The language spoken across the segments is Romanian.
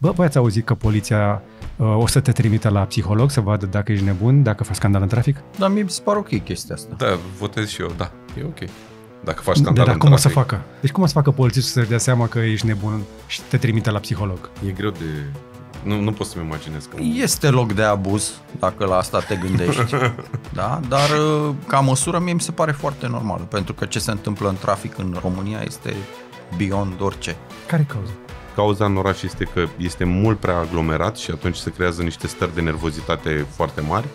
Bă, voi ați auzit că poliția uh, o să te trimite la psiholog să vadă dacă ești nebun, dacă faci scandal în trafic? Da, mi se pare ok chestia asta. Da, votez și eu, da, e ok. Dacă faci scandal da, da, cum o să facă? Deci cum o să facă polițistul să-și dea seama că ești nebun și te trimite la psiholog? E greu de... Nu, nu pot să-mi imaginez. Că... Este loc de abuz, dacă la asta te gândești. da? Dar uh, ca măsură mie mi se pare foarte normală, pentru că ce se întâmplă în trafic în România este beyond orice. Care cauza? cauza în oraș este că este mult prea aglomerat și atunci se creează niște stări de nervozitate foarte mari.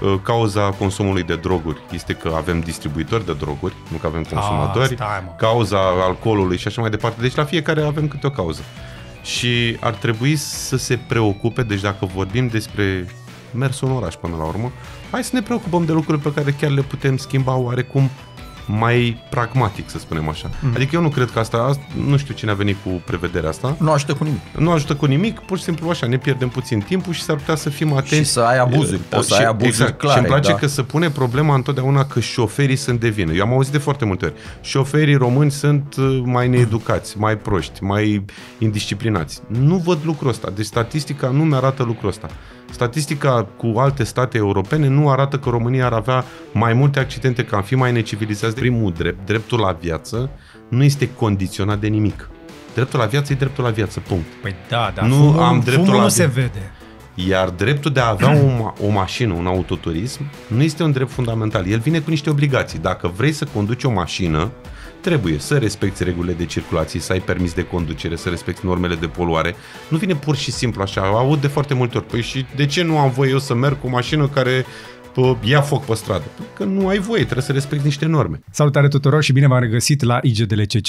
Uh, cauza consumului de droguri este că avem distribuitori de droguri, nu că avem ah, consumatori. Ah, stai, cauza alcoolului și așa mai departe. Deci la fiecare avem câte o cauză. Și ar trebui să se preocupe, deci dacă vorbim despre mersul în oraș până la urmă, hai să ne preocupăm de lucruri pe care chiar le putem schimba oarecum mai pragmatic, să spunem așa. Mm. Adică eu nu cred că asta, nu știu cine a venit cu prevederea asta. Nu ajută cu nimic. Nu ajută cu nimic, pur și simplu așa, ne pierdem puțin timpul și s-ar putea să fim atenți. Și să ai abuzuri, da, să și, ai abuzuri exact. clare. Și îmi place da. că se pune problema întotdeauna că șoferii sunt de vină. Eu am auzit de foarte multe ori, șoferii români sunt eh, mai needucați, mai proști, mai indisciplinați. Nu văd lucrul ăsta, deci statistica nu mi arată lucrul ăsta. Statistica cu alte state europene nu arată că România ar avea mai multe accidente, că am fi mai necivilizați. Primul drept, dreptul la viață, nu este condiționat de nimic. Dreptul la viață e dreptul la viață, punct. Păi da, da, nu fumul, am dreptul fumul la nu se vede. Iar dreptul de a avea o, ma- o mașină, un autoturism, nu este un drept fundamental. El vine cu niște obligații. Dacă vrei să conduci o mașină, trebuie să respecti regulile de circulație, să ai permis de conducere, să respecti normele de poluare. Nu vine pur și simplu așa, aud de foarte multe ori, păi și de ce nu am voie eu să merg cu o mașină care ia foc pe stradă. Păi că nu ai voie, trebuie să respecti niște norme. Salutare tuturor și bine v-am regăsit la IGDLCC.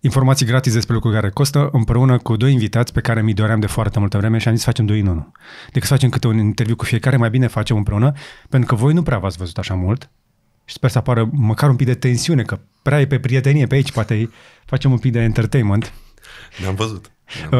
Informații gratis despre lucruri care costă, împreună cu doi invitați pe care mi doream de foarte multă vreme și am zis facem doi în unul. Decât să facem câte un interviu cu fiecare, mai bine facem împreună, pentru că voi nu prea v-ați văzut așa mult și sper să apară măcar un pic de tensiune, că prea e pe prietenie pe aici, poate facem un pic de entertainment. Ne-am văzut.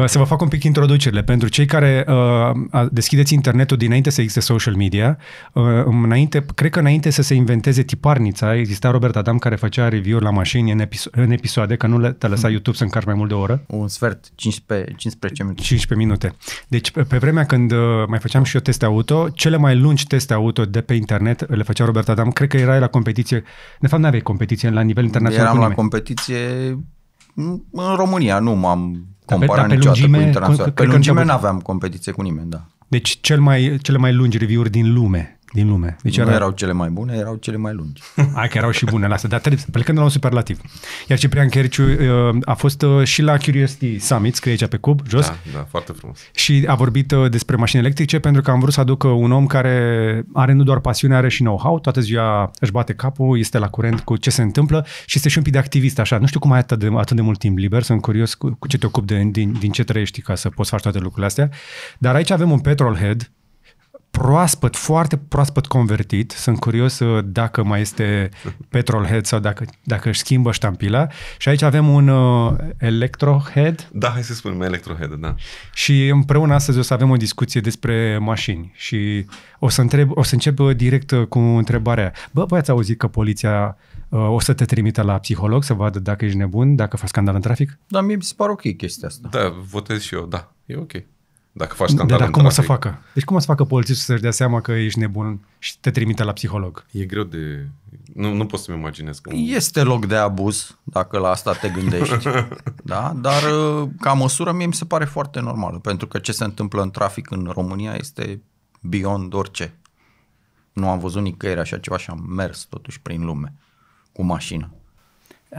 Să vă fac un pic introducerile. Pentru cei care uh, deschideți internetul dinainte să existe social media, uh, înainte, cred că înainte să se inventeze tiparnița, exista Robert Adam care făcea review-uri la mașini în, episo- în episoade, că nu le, te lăsa hmm. YouTube să încarci mai mult de o oră. Un sfert, 15, 15 minute. 15 minute. Deci pe, pe vremea când uh, mai făceam și eu teste auto, cele mai lungi teste auto de pe internet le făcea Robert Adam. Cred că erai la competiție, de fapt nu aveai competiție la nivel internațional. Eram la competiție în România, nu m-am compara da, niciodată lungime, cu internațional. Pe lungime nu aveam competiție cu nimeni, da. Deci cel mai, cele mai lungi review-uri din lume din lume. Deci nu era... erau cele mai bune, erau cele mai lungi. Hai că erau și bune la asta, dar trebuie, plecând de la un superlativ. Iar Ciprian Cherciu uh, a fost uh, și la Curiosity Summit, scrie aici pe cub, jos. Da, da, foarte frumos. Și a vorbit uh, despre mașini electrice pentru că am vrut să aduc un om care are nu doar pasiune, are și know-how, toată ziua își bate capul, este la curent cu ce se întâmplă și este și un pic de activist, așa. Nu știu cum ai atât de, atât de mult timp liber, sunt curios cu, cu ce te ocupi, de, din, din ce trăiești ca să poți face toate lucrurile astea. Dar aici avem un petrolhead, proaspăt, foarte proaspăt convertit. Sunt curios uh, dacă mai este petrolhead sau dacă, dacă își schimbă ștampila. Și aici avem un uh, electrohead. Da, hai să spunem electrohead, da. Și împreună astăzi o să avem o discuție despre mașini și o să, întreb, o să încep uh, direct uh, cu întrebarea. Bă, voi ați auzit că poliția uh, o să te trimită la psiholog să vadă dacă ești nebun, dacă faci scandal în trafic? Da, mie mi se pare ok chestia asta. Da, votez și eu, da. E ok. Dacă faci scandal Dar cum o să facă? Deci cum o să facă polițistul să-și dea seama că ești nebun și te trimite la psiholog? E greu de... Nu, nu pot să-mi imaginez. Cum... Este loc de abuz, dacă la asta te gândești. da? Dar uh, ca măsură mie mi se pare foarte normală, pentru că ce se întâmplă în trafic în România este beyond orice. Nu am văzut nicăieri așa ceva și am mers totuși prin lume cu mașină.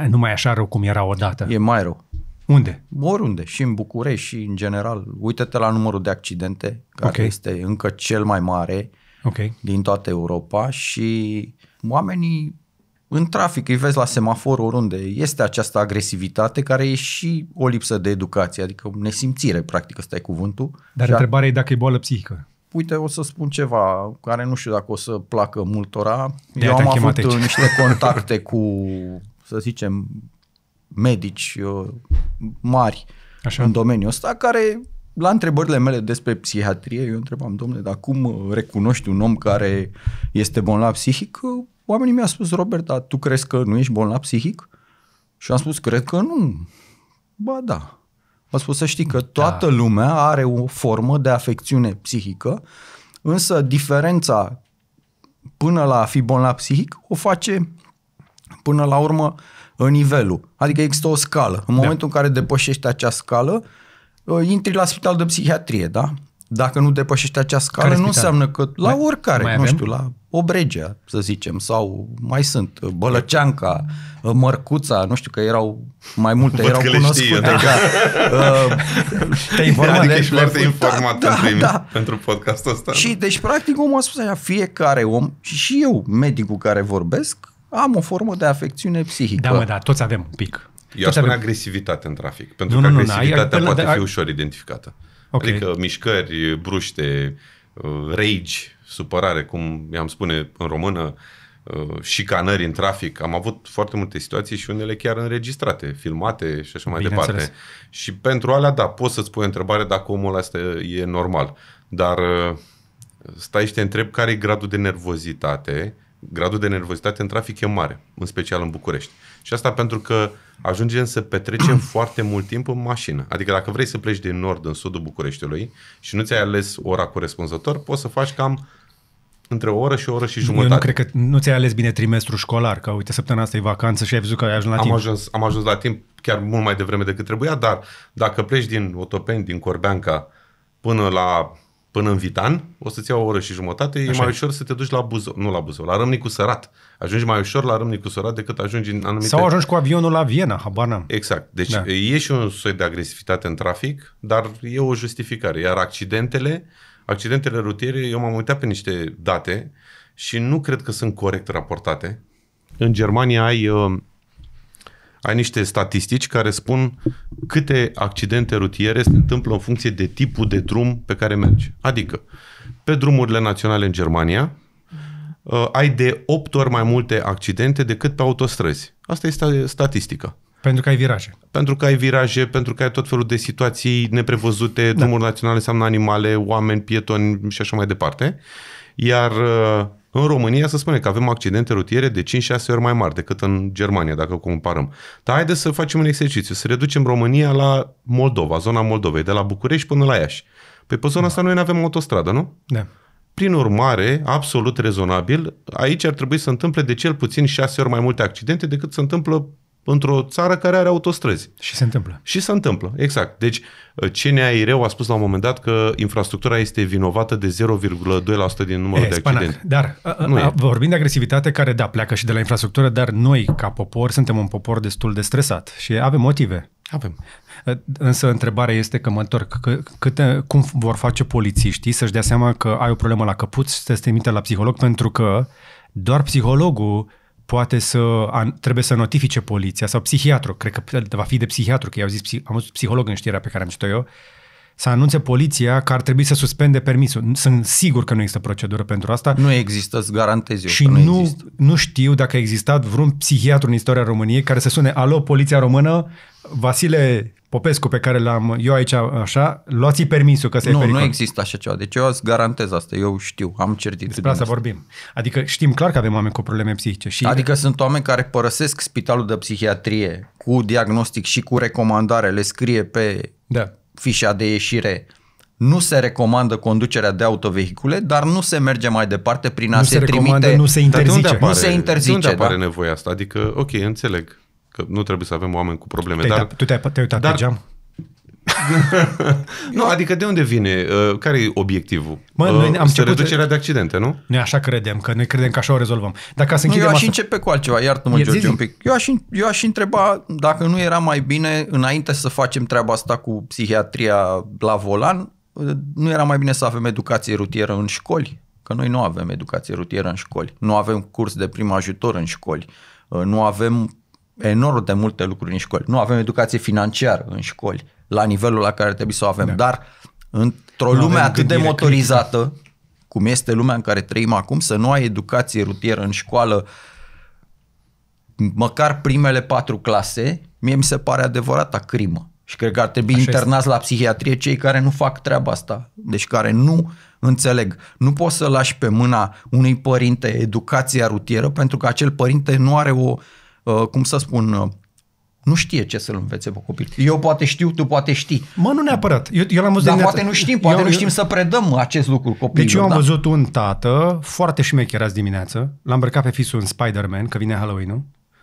Nu mai așa rău cum era odată. E mai rău. Unde? Oriunde, și în București și în general. Uite-te la numărul de accidente, care okay. este încă cel mai mare okay. din toată Europa și oamenii în trafic, îi vezi la semafor oriunde, este această agresivitate care e și o lipsă de educație, adică nesimțire, practic, ăsta e cuvântul. Dar și întrebarea a... e dacă e boală psihică. Uite, o să spun ceva care nu știu dacă o să placă multora. De Eu am avut uh, aici. niște contacte cu, să zicem, medici mari Așa. în domeniul ăsta, care la întrebările mele despre psihiatrie, eu întrebam, domnule, dar cum recunoști un om care este bolnav psihic? Oamenii mi-au spus, Robert, dar tu crezi că nu ești bolnav psihic? Și am spus, cred că nu. Ba da. Am spus să știi că da. toată da. lumea are o formă de afecțiune psihică, însă diferența până la a fi bolnav psihic o face până la urmă uh, nivelul. Adică există o scală. În da. momentul da. în care depășești acea scală, uh, intri la spital de psihiatrie, da? Dacă nu depășești acea scală, Care nu înseamnă că la mai, oricare, mai nu avem? știu, la Obregea, să zicem, sau mai sunt, uh, Bălăceanca, uh, Mărcuța, nu știu că erau mai multe, Văd erau cunoscute. da. Te informat, adică ești foarte informat da, pentru, da, da. pentru podcastul ăsta. Și deci, practic, omul a spus așa, fiecare om, și eu, medicul care vorbesc, am o formă de afecțiune psihică. Da, mă, da, toți avem un pic. Eu aș spune avem... agresivitate în trafic, pentru nu, că nu, agresivitatea nu, poate fi ușor identificată. Okay. Adică mișcări bruște, uh, rage, supărare, cum i-am spune în română, uh, șicanări în trafic. Am avut foarte multe situații și unele chiar înregistrate, filmate și așa mai departe. Înțeles. Și pentru alea, da, poți să-ți pui întrebare dacă omul ăsta e normal. Dar uh, stai și te întreb care e gradul de nervozitate gradul de nervozitate în trafic e mare, în special în București. Și asta pentru că ajungem să petrecem foarte mult timp în mașină. Adică dacă vrei să pleci din nord în sudul Bucureștiului și nu ți-ai ales ora corespunzător, poți să faci cam între o oră și o oră și jumătate. Eu nu cred că nu ți-ai ales bine trimestru școlar, că uite, săptămâna asta e vacanță și ai văzut că ai ajuns la am timp. Ajuns, am ajuns la timp chiar mult mai devreme decât trebuia, dar dacă pleci din Otopeni, din Corbeanca, până la până în Vitan, o să-ți iau o oră și jumătate, Așa. e mai ușor să te duci la Buzău, nu la Buzău, la Râmnicu Sărat. Ajungi mai ușor la Râmnicu Sărat decât ajungi în anumite... Sau ajungi cu avionul la Viena, habar n-am. Exact. Deci da. e și un soi de agresivitate în trafic, dar e o justificare. Iar accidentele, accidentele rutiere, eu m-am uitat pe niște date și nu cred că sunt corect raportate. În Germania ai uh, ai niște statistici care spun câte accidente rutiere se întâmplă în funcție de tipul de drum pe care mergi. Adică, pe drumurile naționale în Germania, uh, ai de 8 ori mai multe accidente decât pe autostrăzi. Asta este statistica. Pentru că ai viraje. Pentru că ai viraje, pentru că ai tot felul de situații neprevăzute, da. naționale înseamnă animale, oameni, pietoni și așa mai departe. Iar uh, în România se spune că avem accidente rutiere de 5-6 ori mai mari decât în Germania, dacă comparăm. Dar haideți să facem un exercițiu, să reducem România la Moldova, zona Moldovei, de la București până la Iași. Pe, păi pe zona da. asta noi nu avem autostradă, nu? Da. Prin urmare, absolut rezonabil, aici ar trebui să întâmple de cel puțin 6 ori mai multe accidente decât se întâmplă într-o țară care are autostrăzi. Și se întâmplă. Și se întâmplă, exact. Deci CNAIR a spus la un moment dat că infrastructura este vinovată de 0,2% din numărul e, de accidente. Dar nu a, e. vorbim de agresivitate care, da, pleacă și de la infrastructură, dar noi, ca popor, suntem un popor destul de stresat și avem motive. Avem. Însă întrebarea este că mă întorc, că, câte, cum vor face polițiștii să-și dea seama că ai o problemă la căpuț și să te trimite la psiholog pentru că doar psihologul poate să, trebuie să notifice poliția sau psihiatru, cred că va fi de psihiatru, că i-au zis, am văzut psiholog în știrea pe care am citit-o eu, să anunțe poliția că ar trebui să suspende permisul. Sunt sigur că nu există procedură pentru asta. Nu există, îți garantez eu. Și că nu, nu, există. nu știu dacă a existat vreun psihiatru în istoria României care să sune, alo, poliția română, Vasile Popescu pe care l-am eu aici așa, luați-i permisul că se Nu, pericol. nu există așa ceva. Deci eu îți garantez asta. Eu știu, am certitudine. Despre asta, vorbim. Adică știm clar că avem oameni cu probleme psihice. Și... Adică sunt oameni care părăsesc spitalul de psihiatrie cu diagnostic și cu recomandare. Le scrie pe da. fișa de ieșire nu se recomandă conducerea de autovehicule, dar nu se merge mai departe prin a nu se, se trimite... Nu se interzice. Dar de unde apare, nu se interzice. De unde da. apare da? nevoia asta? Adică, ok, înțeleg că nu trebuie să avem oameni cu probleme. Te-ai dar, tu te-ai, te-ai uitat dar, pe geam? nu, adică de unde vine? Uh, care e obiectivul? Mă, uh, noi am început, reducerea de accidente, nu? Noi așa credem, că noi credem că așa o rezolvăm. Dacă să închidem eu aș asta... începe cu altceva, iartă-mă, George, zi, zi. un pic. Eu aș, eu aș întreba dacă nu era mai bine, înainte să facem treaba asta cu psihiatria la volan, nu era mai bine să avem educație rutieră în școli? Că noi nu avem educație rutieră în școli, nu avem curs de prim ajutor în școli, uh, nu avem enorm de multe lucruri în școli. Nu avem educație financiară în școli, la nivelul la care trebuie să o avem, da. dar într-o nu lume atât de motorizată, critică. cum este lumea în care trăim acum, să nu ai educație rutieră în școală, măcar primele patru clase, mie mi se pare adevărata crimă. Și cred că ar trebui Așa internați este. la psihiatrie cei care nu fac treaba asta, deci care nu înțeleg. Nu poți să lași pe mâna unui părinte educația rutieră pentru că acel părinte nu are o Uh, cum să spun, uh, nu știe ce să-l învețe pe copil. Eu poate știu, tu poate știi. Mă, nu neapărat. Eu, eu l-am văzut Dar poate nu știm, poate eu, nu știm eu... să predăm acest lucru copiilor. Deci eu am da. văzut un tată foarte șmecher azi dimineață, l am îmbrăcat pe fisul în Spider-Man, că vine halloween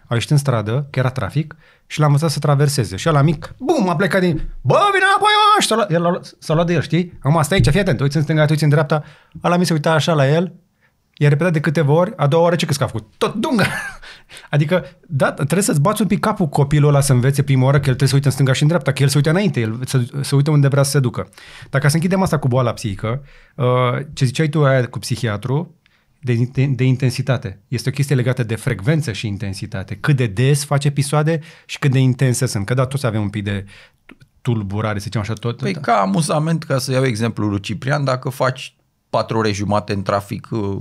a ieșit în stradă, că era trafic, și l am învățat să traverseze. Și la mic, bum, a plecat din... Bă, vine apoi, mă! Și s-a luat, el, s-a luat de el, știi? Acum, stai aici, fii atent, uiți în stânga, uiți în dreapta. Ala mi se uita așa la el, i-a repetat de câteva ori, a doua oară ce crezi că a făcut? Tot dunga! Adică, da, trebuie să-ți bați un pic capul copilul ăla să învețe prima oară că el trebuie să uite în stânga și în dreapta, că el se uite înainte, el se, se uite unde vrea să se ducă. Dacă să închidem asta cu boala psihică, uh, ce ziceai tu aia cu psihiatru, de, de intensitate. Este o chestie legată de frecvență și intensitate. Cât de des face episoade și cât de intense sunt. Că da, toți avem un pic de tulburare, să zicem așa, tot. Păi da. ca amuzament, ca să iau exemplul lui Ciprian, dacă faci patru ore jumate în trafic uh,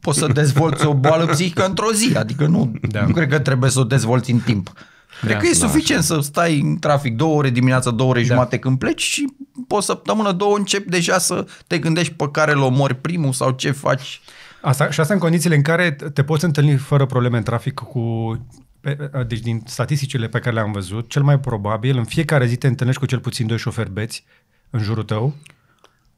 poți să dezvolți o boală psihică într-o zi, adică nu, da. nu cred că trebuie să o dezvolți în timp. Cred da, că e da, suficient așa. să stai în trafic două ore dimineața, două ore da. jumate când pleci și o săptămână, două începi deja să te gândești pe care îl omori primul sau ce faci. Asta, și asta în condițiile în care te poți întâlni fără probleme în trafic cu deci din statisticile pe care le-am văzut, cel mai probabil în fiecare zi te întâlnești cu cel puțin doi șoferi beți în jurul tău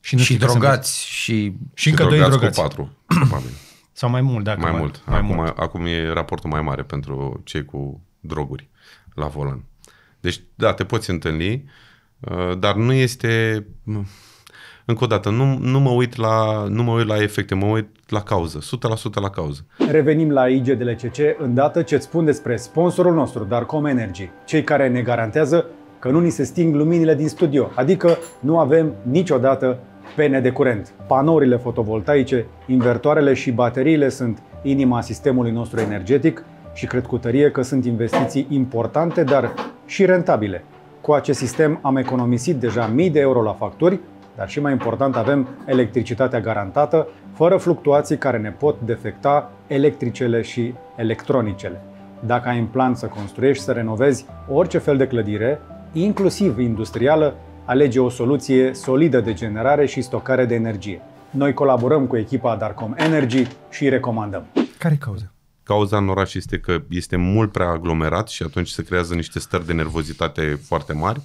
și, nu și drogați. Și, și încă doi drogați. Cu patru, probabil. Sau mai mult, dacă mai mult. Acum, mai acum, mult. acum e raportul mai mare pentru cei cu droguri la volan. Deci, da, te poți întâlni, uh, dar nu este... Încă o dată, nu, nu, mă uit la, nu mă uit la efecte, mă uit la cauză, 100% la cauză. Revenim la IGDLCC îndată ce-ți spun despre sponsorul nostru, Darkom Energy, cei care ne garantează că nu ni se sting luminile din studio, adică nu avem niciodată pene de curent. Panourile fotovoltaice, invertoarele și bateriile sunt inima sistemului nostru energetic și cred cu tărie că sunt investiții importante, dar și rentabile. Cu acest sistem am economisit deja mii de euro la facturi, dar și mai important avem electricitatea garantată, fără fluctuații care ne pot defecta electricele și electronicele. Dacă ai în plan să construiești, să renovezi orice fel de clădire, inclusiv industrială, alege o soluție solidă de generare și stocare de energie. Noi colaborăm cu echipa Darcom Energy și îi recomandăm. Care e cauza? Cauza în oraș este că este mult prea aglomerat și atunci se creează niște stări de nervozitate foarte mari.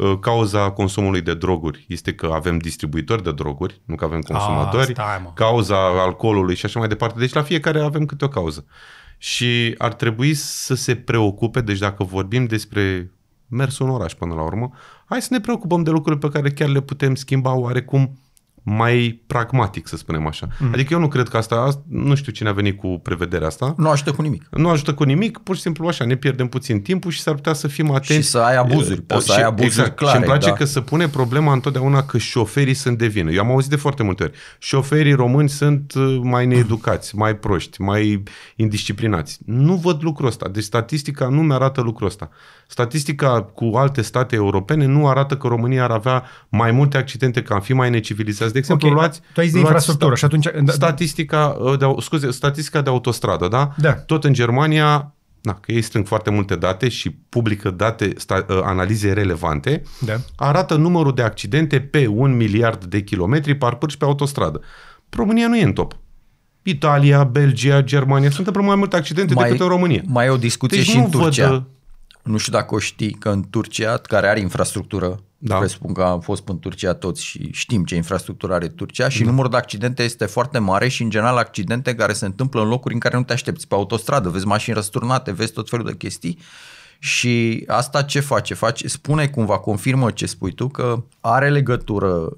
Ă, cauza consumului de droguri este că avem distribuitori de droguri, nu că avem ah, consumatori. A, stai, cauza alcoolului și așa mai departe. Deci la fiecare avem câte o cauză. Și ar trebui să se preocupe, deci dacă vorbim despre mersul în oraș până la urmă, Hai să ne preocupăm de lucruri pe care chiar le putem schimba oarecum mai pragmatic, să spunem așa. Mm. Adică eu nu cred că asta, nu știu cine a venit cu prevederea asta. Nu ajută cu nimic. Nu ajută cu nimic, pur și simplu așa, ne pierdem puțin timpul și s-ar putea să fim atenți. Și să ai abuzuri, eh, poți să ai abuzuri exact. clare. Și îmi place da. că se pune problema întotdeauna că șoferii sunt de vină. Eu am auzit de foarte multe ori, șoferii români sunt eh, mai needucați, mai proști, mai indisciplinați. Nu văd lucrul ăsta, deci statistica nu mi-arată lucrul ăsta. Statistica cu alte state europene nu arată că România ar avea mai multe accidente, că am fi mai necivilizați de exemplu, okay. luați... Tu ai luați infrastructură sta- și atunci... Da. Statistica uh, de, scuze, statistica de autostradă, da? Da. Tot în Germania, na, că ei strâng foarte multe date și publică date, sta, uh, analize relevante, da. arată numărul de accidente pe un miliard de kilometri parcurși pe autostradă. România nu e în top. Italia, Belgia, Germania sunt împreună mai multe accidente mai, decât în România. Mai e o discuție deci și în Turcia. Văd... Uh, nu știu dacă o știi că în Turcia, care are infrastructură da. Presupun că am fost în Turcia toți și știm ce infrastructură are Turcia și da. numărul de accidente este foarte mare și în general accidente care se întâmplă în locuri în care nu te aștepți, pe autostradă, vezi mașini răsturnate, vezi tot felul de chestii și asta ce face? face spune cumva, confirmă ce spui tu, că are legătură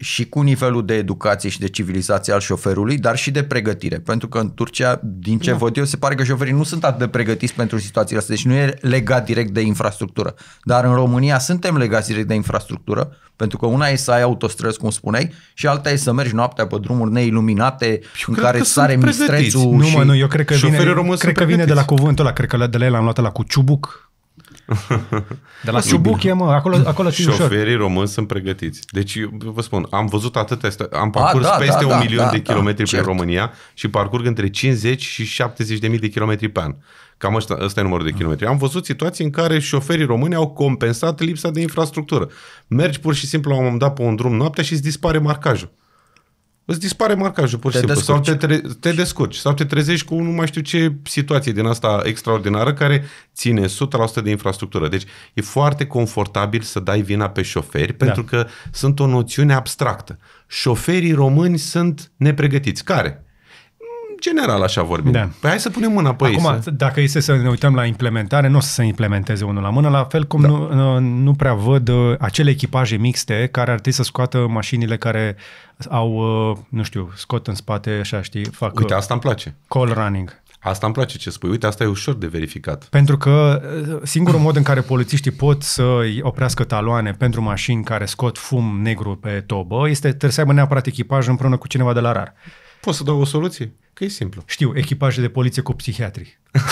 și cu nivelul de educație și de civilizație al șoferului, dar și de pregătire. Pentru că în Turcia, din ce da. văd eu, se pare că șoferii nu sunt atât de pregătiți pentru situațiile astea. Deci nu e legat direct de infrastructură. Dar în România suntem legați direct de infrastructură, pentru că una e să ai autostrăzi, cum spuneai, și alta e să mergi noaptea pe drumuri neiluminate, eu în care sare mistrețul. Nu, și... mă, nu, eu cred că vine, cred că vine de la cuvântul ăla, cred că de la el am luat la cu ciubuc de la Ciubuche, mă, acolo, acolo și Șoferii ușor. români sunt pregătiți. Deci, eu vă spun, am văzut atâtea, am parcurs A, da, da, peste da, un da, milion da, de da, kilometri da, prin cert. România și parcurg între 50 și 70 de mii de kilometri pe an. Cam ăsta, ăsta e numărul de kilometri. Am văzut situații în care șoferii români au compensat lipsa de infrastructură. Mergi pur și simplu la un moment dat pe un drum noaptea și îți dispare marcajul îți dispare marcajul, pur și te simplu. Descurci. Sau te, tre- te descurci. Sau te trezești cu nu mai știu ce situație din asta extraordinară care ține 100% de infrastructură. Deci e foarte confortabil să dai vina pe șoferi da. pentru că sunt o noțiune abstractă. Șoferii români sunt nepregătiți. Care? general așa vorbim. Da. Păi hai să punem mâna pe Acum, ei. Să... dacă este să ne uităm la implementare, nu o să se implementeze unul la mână, la fel cum da. nu, nu prea văd uh, acele echipaje mixte care ar trebui să scoată mașinile care au, uh, nu știu, scot în spate, așa știi, fac... Uite, uh, asta îmi place. Call running. Asta îmi place ce spui. Uite, asta e ușor de verificat. Pentru că singurul mod în care polițiștii pot să oprească taloane pentru mașini care scot fum negru pe tobă este trebuie să aibă neapărat echipaj împreună cu cineva de la RAR. Poți să dau o soluție? Că e simplu. Știu, echipaje de poliție cu psihiatri.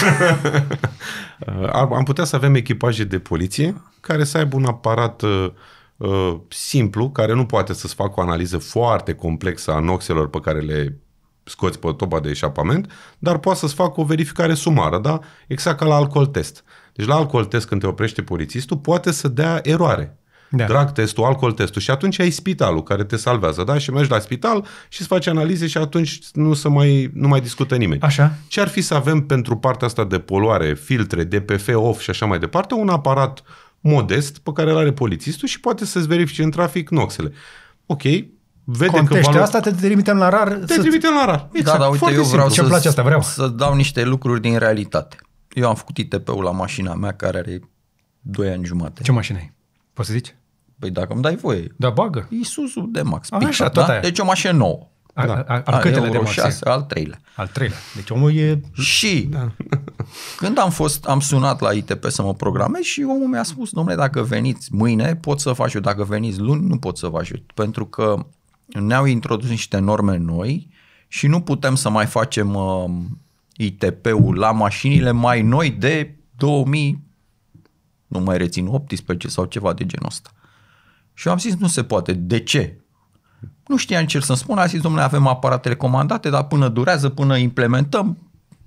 Uh, am putea să avem echipaje de poliție care să aibă un aparat uh, uh, simplu, care nu poate să-ți facă o analiză foarte complexă a noxelor pe care le scoți pe toba de eșapament, dar poate să-ți facă o verificare sumară, da? Exact ca la alcool test. Deci la alcool test, când te oprește polițistul, poate să dea eroare. Da. Drag testul, alcool testul. Și atunci ai spitalul care te salvează, da? Și mergi la spital și îți faci analize și atunci nu, se mai, nu mai discută nimeni. Așa. Ce ar fi să avem pentru partea asta de poluare, filtre, DPF, off și așa mai departe, un aparat modest pe care îl are polițistul și poate să-ți verifice în trafic noxele. Ok, vedem că valo... asta, te trimitem la rar. Te să... trimitem la rar. Da, exact. Da, dar uite, Foarte eu vreau să, place asta, vreau. să dau niște lucruri din realitate. Eu am făcut ITP-ul la mașina mea care are 2 ani jumate. Ce mașină ai? Poți să zici? Păi dacă îmi dai voie. Da, bagă. Isuzu de max. A, pica, așa, da? Aia. Deci o mașină nouă. A, da. a, al câtele de mașină? al treilea. Al treilea. Deci omul e... Și da. când am fost, am sunat la ITP să mă programez și omul mi-a spus, domnule, dacă veniți mâine, pot să vă ajut. Dacă veniți luni, nu pot să vă ajut. Pentru că ne-au introdus niște norme noi și nu putem să mai facem uh, um, ITP-ul la mașinile mai noi de 2000 nu mai rețin 18 sau ceva de genul ăsta. Și eu am zis, nu se poate. De ce? Nu știam ce să-mi spun, a zis, domnule, avem aparatele comandate, dar până durează, până implementăm,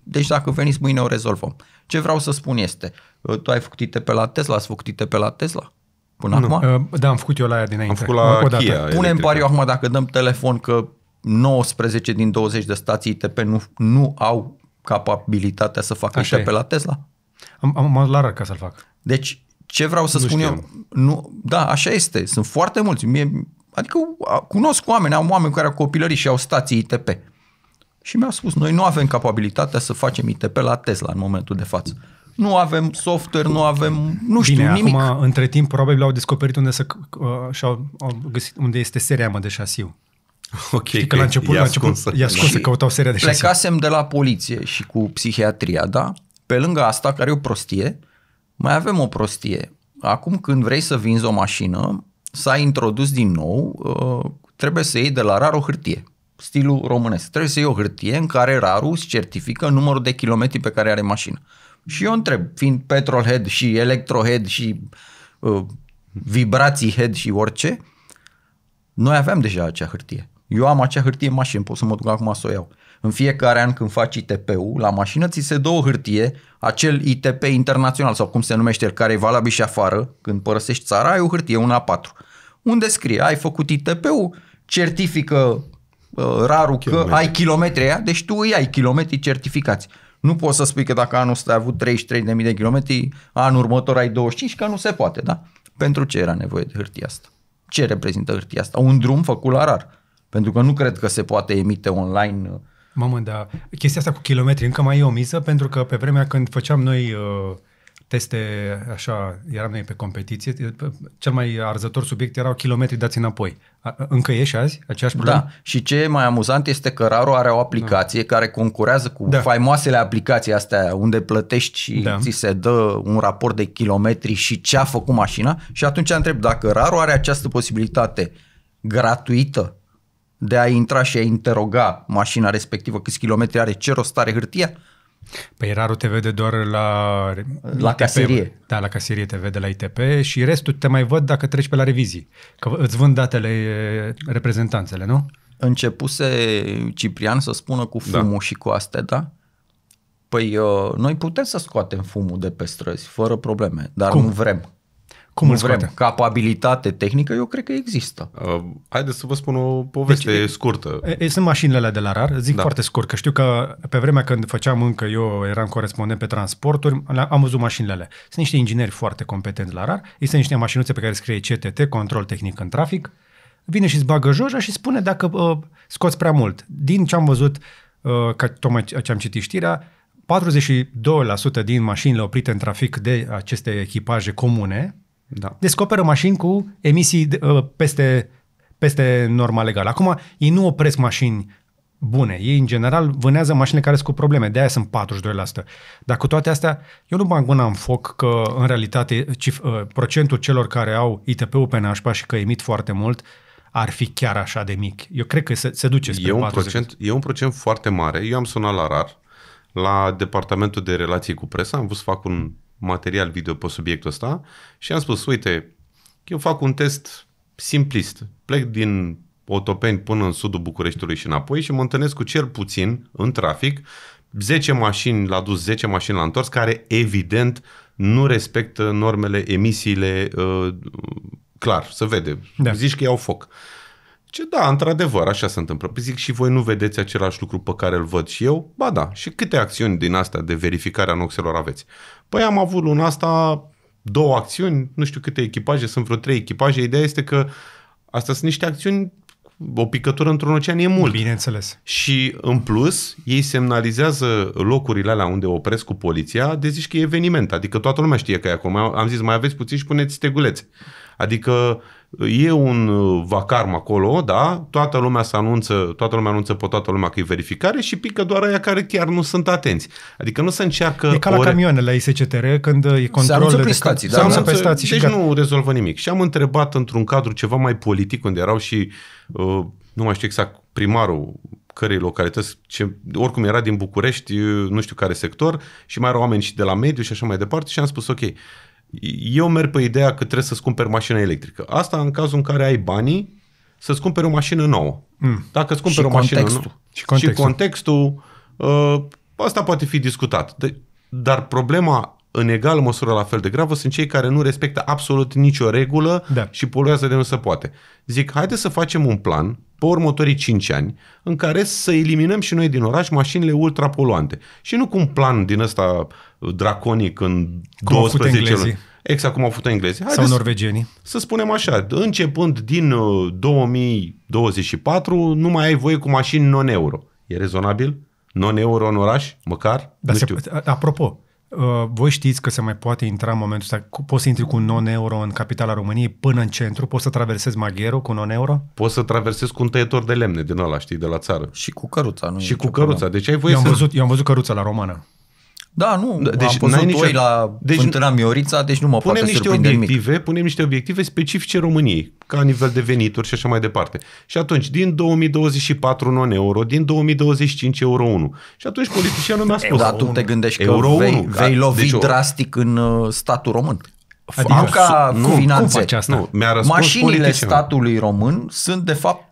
deci dacă veniți mâine o rezolvăm. Ce vreau să spun este, uh, tu ai făcut pe la Tesla, ați făcut pe la Tesla? Până nu, acum? Uh, da, am făcut eu la aia dinainte. Am făcut la Încă Pune Punem pariu acum dacă dăm telefon că 19 din 20 de stații ITP nu, nu au capabilitatea să facă pe la Tesla? Am, am, am la rar ca să-l fac. Deci, ce vreau să nu spun știam. eu, nu, da, așa este, sunt foarte mulți. Mie, adică cunosc oameni, am oameni care au copilării și au stații ITP. Și mi-au spus, noi nu avem capabilitatea să facem ITP la Tesla în momentul de față. Nu avem software, nu avem, nu știu Bine, nimic. acum, între timp, probabil au descoperit unde să, uh, și-au au găsit unde este seria mă de șasiu. Ok, Știi că la început, la început, i-a scos să căutau seria de șasiu. Plecasem de la poliție și cu psihiatria, da? Pe lângă asta, care e o prostie, mai avem o prostie. Acum când vrei să vinzi o mașină, s-a introdus din nou, uh, trebuie să iei de la rar o hârtie, stilul românesc. Trebuie să iei o hârtie în care rarul îți certifică numărul de kilometri pe care are mașina. Și eu întreb, fiind petrolhead și electrohead și uh, vibrații head și orice, noi aveam deja acea hârtie. Eu am acea hârtie în mașină, pot să mă duc acum să o iau. În fiecare an când faci ITP-ul, la mașină ți se dă o hârtie, acel ITP internațional sau cum se numește el, care e valabil și afară, când părăsești țara, ai o hârtie, una A4, unde scrie, ai făcut ITP-ul, certifică uh, rarul Kilometri. că ai kilometri aia, deci tu îi ai kilometri certificați. Nu poți să spui că dacă anul ăsta ai avut 33.000 de kilometri, anul următor ai 25, că nu se poate, da? Pentru ce era nevoie de hârtia asta? Ce reprezintă hârtia asta? Un drum făcut la rar. Pentru că nu cred că se poate emite online uh, Mamă, da. Chestia asta cu kilometri încă mai e omisă pentru că pe vremea când făceam noi uh, teste, așa, eram noi pe competiție, cel mai arzător subiect erau kilometri dați înapoi. Încă e și azi aceeași da. problemă? Da. Și ce e mai amuzant este că Raro are o aplicație da. care concurează cu da. faimoasele aplicații astea unde plătești și da. ți se dă un raport de kilometri și ce a făcut mașina și atunci întreb dacă Raro are această posibilitate gratuită de a intra și a interoga mașina respectivă, câți kilometri are, ce rost are hârtia? Păi rarul te vede doar la... La ITP. caserie. Da, la caserie te vede la ITP și restul te mai văd dacă treci pe la revizii. Că îți vând datele reprezentanțele, nu? Începuse Ciprian să spună cu da. fumul da. și cu astea, da? Păi uh, noi putem să scoatem fumul de pe străzi, fără probleme, dar Cum? nu vrem. Cum îl vrem? Capabilitate tehnică, eu cred că există. Uh, haideți să vă spun o poveste deci, scurtă. E, e, sunt mașinile alea de la RAR, zic da. foarte scurt, că știu că pe vremea când făceam încă, eu eram corespondent pe transporturi, am văzut mașinile alea. Sunt niște ingineri foarte competenți la RAR, există niște mașinuțe pe care scrie CTT, control tehnic în trafic, vine și îți bagă joja și spune dacă uh, scoți prea mult. Din ce am văzut, uh, ca tocmai ce am citit știrea, 42% din mașinile oprite în trafic de aceste echipaje comune, da. Descoperă mașini cu emisii de, uh, peste, peste norma legală. Acum, ei nu opresc mașini bune. Ei, în general, vânează mașini care sunt cu probleme. De-aia sunt 42%. Dar cu toate astea, eu nu bag mâna în foc că, în realitate, cif, uh, procentul celor care au ITP-ul pe nașpa și că emit foarte mult ar fi chiar așa de mic. Eu cred că se, se duce spre e un 40%. Procent, e un procent foarte mare. Eu am sunat la RAR, la Departamentul de Relații cu Presa, am vrut să fac un material video pe subiectul ăsta și am spus, uite, eu fac un test simplist. Plec din Otopeni până în sudul Bucureștiului și înapoi și mă întâlnesc cu cel puțin în trafic 10 mașini la dus, 10 mașini la întors, care evident nu respectă normele, emisiile uh, clar, să vede. Da. Zici că iau foc. Uh, ce da, într-adevăr, așa se întâmplă. Păi zic, și voi nu vedeți același lucru pe care îl văd și eu? Ba da, și câte acțiuni din astea de verificare a noxelor aveți? Păi am avut luna asta două acțiuni, nu știu câte echipaje, sunt vreo trei echipaje. Ideea este că astea sunt niște acțiuni o picătură într-un ocean e mult. Bineînțeles. Și în plus, ei semnalizează locurile alea unde opresc cu poliția de zici că e eveniment. Adică toată lumea știe că e acum. Am zis, mai aveți puțin și puneți stegulețe. Adică e un uh, vacarm acolo, da, toată lumea se anunță, toată lumea anunță pe toată lumea că e verificare și pică doar aia care chiar nu sunt atenți. Adică nu se încearcă... E ca la ore... camioanele la ISCTR când uh, e control de... stații, da? Se anunță da, da. pe stații deci și gata. nu rezolvă nimic. Și am întrebat într-un cadru ceva mai politic unde erau și, uh, nu mai știu exact, primarul cărei localități, ce, oricum era din București, uh, nu știu care sector, și mai erau oameni și de la mediu și așa mai departe și am spus, ok, eu merg pe ideea că trebuie să-ți cumperi mașină electrică. Asta în cazul în care ai banii să-ți cumperi o mașină nouă. Mm. Dacă îți cumperi și o mașină contextul. nouă și contextul, și contextul uh, asta poate fi discutat. De, dar problema în egală măsură la fel de gravă sunt cei care nu respectă absolut nicio regulă da. și poluează de nu se poate. Zic, haide să facem un plan pe următorii 5 ani în care să eliminăm și noi din oraș mașinile ultrapoluante. Și nu cu un plan din ăsta draconic în cum 12 luni. Exact cum au făcut englezii. Haide Sau norvegenii. Să, spunem așa, începând din 2024 uh, nu mai ai voie cu mașini non-euro. E rezonabil? Non-euro în oraș? Măcar? Dar se, știu. Apropo, Uh, voi știți că se mai poate intra în momentul ăsta, poți să intri cu un non-euro în capitala României până în centru, poți să traversezi Magheru cu un non-euro? Poți să traversezi cu un tăietor de lemne din ăla, știi, de la țară. Și cu căruța, nu Și cu căruța, deci ai voie eu am să... Văzut, eu am văzut căruța la romana. Da, nu, da, deci am pus nicio... la deci, Fântâna Miorița, deci nu mă punem poate niște obiective, nimic. Punem niște obiective specifice României, ca nivel de venituri și așa mai departe. Și atunci, din 2024 non-euro, din 2025 euro 1. Și atunci politicianul mi-a spus... Dar tu te gândești euro că 1, vei, ca, da, lovi deci, drastic în uh, statul român. Adică, ca nu, finanțe. Cum asta? Nu, mi-a Mașinile statului român sunt, de fapt,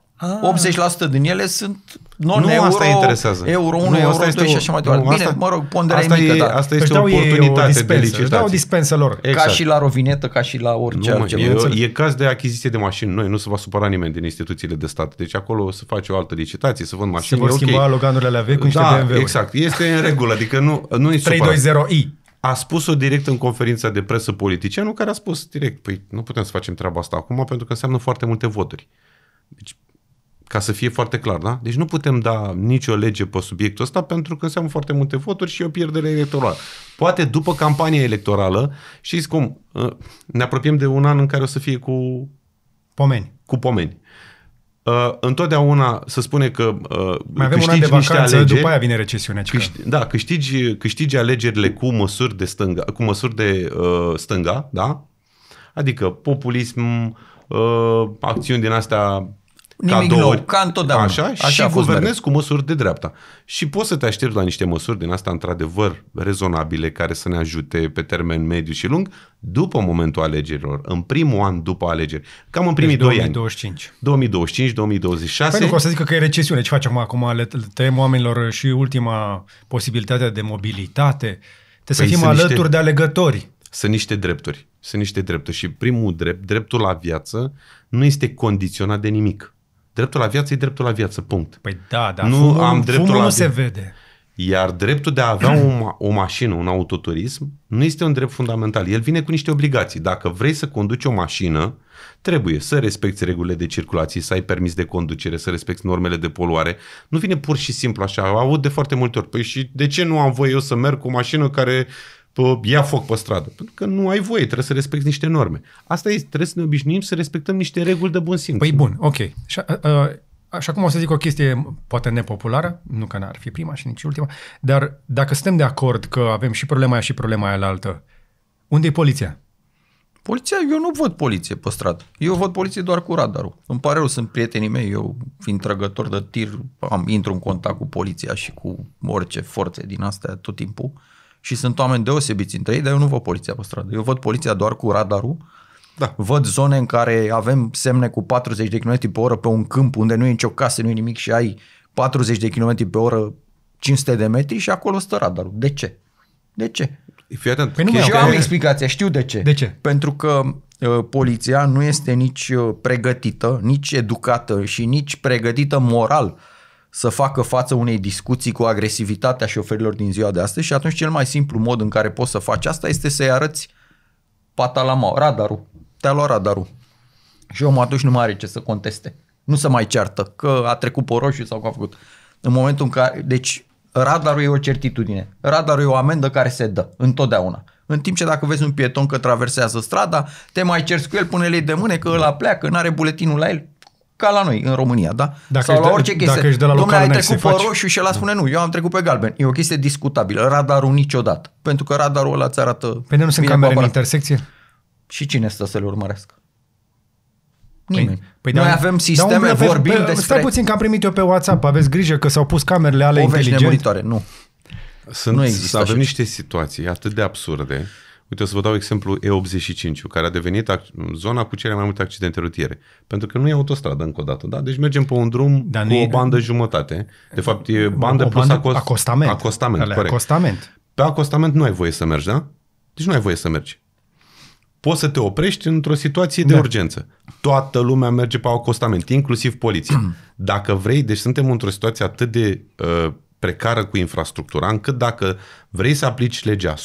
80% ah. din ele sunt Non nu euro, asta interesează. Euro 1, nu, euro 2 o... și așa mai departe. Bine, asta, mă rog, ponderea asta mică, e, dar... Asta este o oportunitate o de licitație. o dispensă lor. Exact. Ca și la rovinetă, ca și la orice nu, altceva. e, e, caz de achiziție de mașini noi, nu se va supăra nimeni din instituțiile de stat. Deci acolo se face o altă licitație, se vând mașini. Se vor schimba okay. sloganurile alea vechi cu niște da, bmw exact. Este în regulă, adică nu, nu e 320i. A spus-o direct în conferința de presă politicianul care a spus direct, păi nu putem să facem treaba asta acum pentru că înseamnă foarte multe voturi. Deci ca să fie foarte clar, da? Deci nu putem da nicio lege pe subiectul ăsta pentru că înseamnă foarte multe voturi și o pierdere electorală. Poate după campania electorală, știți cum, ă, ne apropiem de un an în care o să fie cu... Pomeni. Cu pomeni. Uh, întotdeauna să spune că uh, Mai avem un an de vacanță, alegeri, după aia vine recesiunea. Câștigi, da, câștigi, câștigi alegerile cu măsuri de stânga, cu măsuri de uh, stânga, da? Adică populism, uh, acțiuni din astea nimic cadouri, nou, ca întotdeauna. Așa, așa și guvernezi cu măsuri de dreapta. Și poți să te aștepți la niște măsuri din asta, într-adevăr, rezonabile, care să ne ajute pe termen mediu și lung, după momentul alegerilor, în primul an după alegeri, cam în deci primii deci 2 2025. ani. 2025. 2025-2026. Pentru că o să zică că e recesiune. Ce facem acum? Le tăiem oamenilor și ultima posibilitate de mobilitate. Trebuie păi să fim alături niște, de alegători. Sunt niște drepturi. Sunt niște drepturi. Și primul drept, dreptul la viață, nu este condiționat de nimic. Dreptul la viață e dreptul la viață, punct. Păi da, da, nu fumul, am dreptul fumul la nu se vede. Iar dreptul de a avea o, ma- o mașină, un autoturism, nu este un drept fundamental. El vine cu niște obligații. Dacă vrei să conduci o mașină, trebuie să respecti regulile de circulație, să ai permis de conducere, să respecti normele de poluare. Nu vine pur și simplu așa. Avut de foarte multe ori, păi și de ce nu am voie eu să merg cu o mașină care ia foc pe stradă. Pentru că nu ai voie, trebuie să respecti niște norme. Asta e, trebuie să ne obișnuim să respectăm niște reguli de bun simț. Păi bun, ok. Și, uh, așa cum o să zic o chestie poate nepopulară, nu că n-ar fi prima și nici ultima, dar dacă suntem de acord că avem și problema aia și problema aia la altă, unde e poliția? Poliția, eu nu văd poliție pe stradă. Eu văd poliție doar cu radarul. Îmi pare rău, sunt prietenii mei, eu fiind trăgător de tir, am intru în contact cu poliția și cu orice forțe din astea tot timpul și sunt oameni deosebiți între ei, dar eu nu văd poliția pe stradă. Eu văd poliția doar cu radarul, da. văd zone în care avem semne cu 40 de km pe oră pe un câmp unde nu e nicio casă, nu e nimic și ai 40 de km pe oră 500 de metri și acolo stă radarul. De ce? De ce? Fii atent. Păi nu și eu am explicația, știu de ce. De ce? Pentru că uh, poliția nu este nici uh, pregătită, nici educată și nici pregătită moral uh, să facă față unei discuții cu agresivitatea șoferilor din ziua de astăzi și atunci cel mai simplu mod în care poți să faci asta este să-i arăți patalama, radarul. Te-a luat radarul. Și omul atunci nu mai are ce să conteste. Nu se mai ceartă că a trecut pe roșu sau că a făcut. În momentul în care... Deci radarul e o certitudine. Radarul e o amendă care se dă întotdeauna. În timp ce dacă vezi un pieton că traversează strada, te mai ceri cu el, pune lei de mâne că ăla pleacă, nu are buletinul la el, ca la noi, în România, da? Dacă Sau la orice de, chestie. Dacă ești de la Domnule, ai trecut pe faci... roșu și el da. spune nu, eu am trecut pe galben. E o chestie discutabilă. Radarul niciodată. Pentru că radarul ăla ți arată... Păi nu sunt camere în intersecție? Și cine stă să le urmărească? Păi- Nimeni. Păi, păi Noi avem sisteme, da, vorbim pe, despre... Stai puțin că am primit eu pe WhatsApp, aveți grijă că s-au pus camerele ale inteligente. nu. Sunt, nu există avem așa. niște situații atât de absurde Uite, o să vă dau exemplu E85, care a devenit zona cu cele mai multe accidente rutiere. Pentru că nu e autostradă încă o dată, da? Deci mergem pe un drum Dar cu o bandă jumătate. De fapt, e bandă o plus bandă, acost... acostament. Acostament, Alea, corect. acostament. Pe acostament nu ai voie să mergi, da? Deci nu ai voie să mergi. Poți să te oprești într-o situație de da. urgență. Toată lumea merge pe acostament, inclusiv poliția. Dacă vrei, deci suntem într-o situație atât de uh, precară cu infrastructura, încât dacă vrei să aplici legea 100%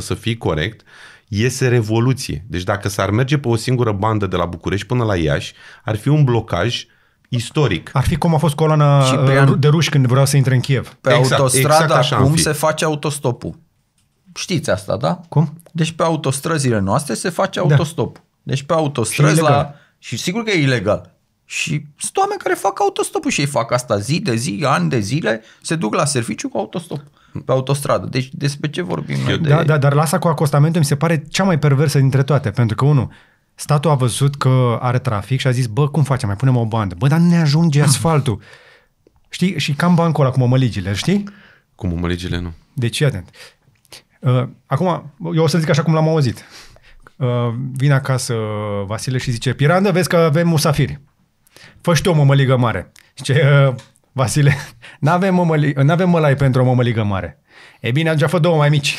să fii corect, iese revoluție. Deci dacă s-ar merge pe o singură bandă de la București până la Iași, ar fi un blocaj istoric. Ar fi cum a fost coloana pe uh, de ruși când vreau să intre în Kiev. Pe exact, autostradă exact acum se face autostopul. Știți asta, da? Cum? Deci pe autostrăzile noastre se face autostop. Da. Deci pe autostrăzi și la... Și sigur că e ilegal. Și sunt oameni care fac autostopul și ei fac asta zi de zi, ani de zile, se duc la serviciu cu autostop pe autostradă. Deci despre ce vorbim noi? Da, de... Da, da, dar lasă cu acostamentul mi se pare cea mai perversă dintre toate, pentru că, unul, statul a văzut că are trafic și a zis, bă, cum facem, mai punem o bandă? Bă, dar nu ne ajunge asfaltul. știi? Și cam bancul ăla cu mămăligile, știi? Cu mămăligile, nu. Deci, atent. Uh, acum, eu o să zic așa cum l-am auzit. Uh, vine acasă Vasile și zice, Piranda, vezi că avem musafiri. Fă și tu o mămăligă mare. Zice, uh, Vasile, n-avem, mămăli, n-avem mălai pentru o mămăligă mare. E bine, atunci a fă două mai mici.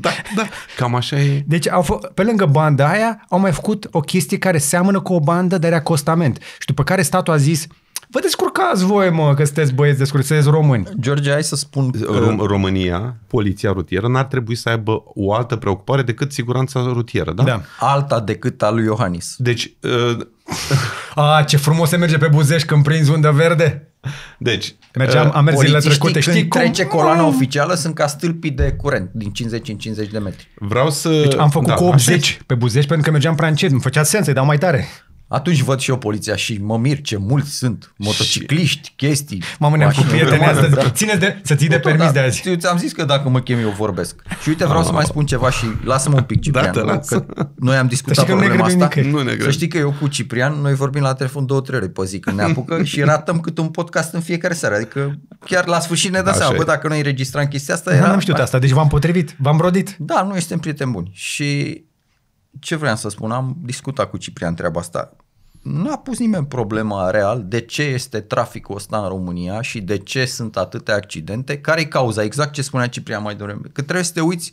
Da, da, cam așa e. Deci, au pe lângă banda aia, au mai făcut o chestie care seamănă cu o bandă, dar era costament. Și după care statul a zis, vă descurcați voi, mă, că sunteți băieți, descurcați români. George, hai să spun... Că... Uh, România, poliția rutieră, n-ar trebui să aibă o altă preocupare decât siguranța rutieră, da? Da. Alta decât a lui Iohannis. Deci, uh, a, ce frumos se merge pe Buzești când prinzi undă verde. Deci, Mergeam, uh, am mers zilele trecute. Știi când cum? coloana mm. oficială, sunt ca stâlpii de curent, din 50 în 50 de metri. Vreau să... Deci am făcut da, cu 80 pe Buzești pentru că mergeam prea încet. Îmi făcea sens dar dau mai tare. Atunci văd și eu poliția și mă mir ce mulți sunt, motocicliști, chestii. Mă ne-am cu prietenii astăzi. Da. Ține de, să ții de permis da. de azi. ți-am zis că dacă mă chem eu vorbesc. Și uite, vreau oh. să ah. mai spun ceva și lasă-mă un pic, Ciprian. Da, că noi am discutat că problema asta. Nu ne Să știi că eu cu Ciprian, noi vorbim la telefon două, trei ori pe zi când ne apucă și ratăm cât un podcast în fiecare seară. Adică chiar la sfârșit ne da, seama. Bă, dacă noi înregistrăm chestia asta... Era... Nu am știut asta, deci v-am potrivit, v-am brodit. Da, noi suntem prieteni buni. Și ce vreau să spun, am discutat cu Ciprian treaba asta n-a pus nimeni problema real de ce este traficul ăsta în România și de ce sunt atâtea accidente, care e cauza, exact ce spunea Ciprian mai devreme, că trebuie să te uiți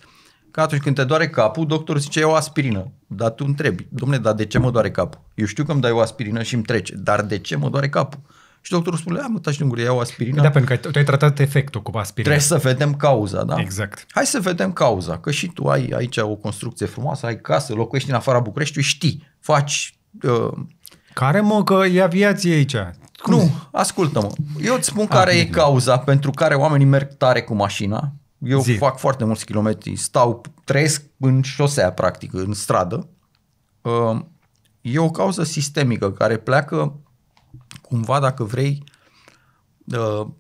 că atunci când te doare capul, doctorul zice o aspirină, dar tu întrebi, domne, dar de ce mă doare capul? Eu știu că îmi dai o aspirină și îmi trece, dar de ce mă doare capul? Și doctorul spune, am taci din gură, iau aspirină. Da, pentru că tu ai tratat efectul cu aspirină. Trebuie să vedem cauza, da? Exact. Hai să vedem cauza, că și tu ai aici o construcție frumoasă, ai casă, locuiești în afara Bucureștiului, știi, faci uh, care mă, că e aviație aici. Cum nu, ascultă-mă. Eu îți spun ah, care e cauza pentru care oamenii merg tare cu mașina. Eu zi. fac foarte mulți kilometri, stau, trăiesc în șosea, practic, în stradă. Ă, e o cauză sistemică care pleacă cumva, dacă vrei, ă,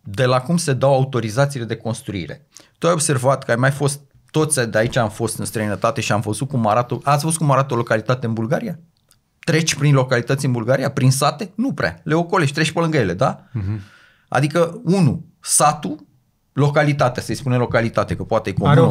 de la cum se dau autorizațiile de construire. Tu ai observat că ai mai fost, toți de aici am fost în străinătate și am văzut cum arată, ați văzut cum arată o localitate în Bulgaria? treci prin localități în Bulgaria, prin sate? Nu prea. Le ocolești, treci pe lângă ele, da? Uh-huh. Adică, unu, satul, localitatea, să-i spune localitate, că poate e comună, are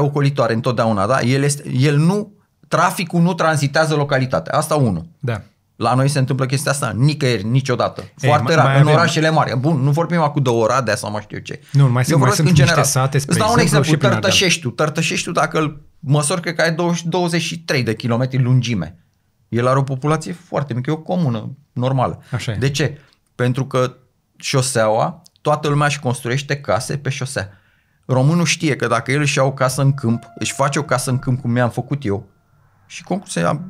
o colitoare. Are o întotdeauna, da? El, este, el nu, traficul nu tranzitează localitatea. Asta unu. Da. La noi se întâmplă chestia asta nicăieri, niciodată. Ei, Foarte Ei, rar, avem... în orașele mari. Bun, nu vorbim acum de de sau mai știu ce. Nu, mai sunt, mai sunt în general. niște sate, spre Îți dau un exemplu, Tărtășeștiul. Tărtășeștiul, dacă îl măsori, cred că ai 20, 23 de kilometri lungime. El are o populație foarte mică, e o comună normală. Așa e. De ce? Pentru că șoseaua, toată lumea își construiește case pe șosea. Românul știe că dacă el își ia o casă în câmp, își face o casă în câmp cum mi-am făcut eu, și concluzia,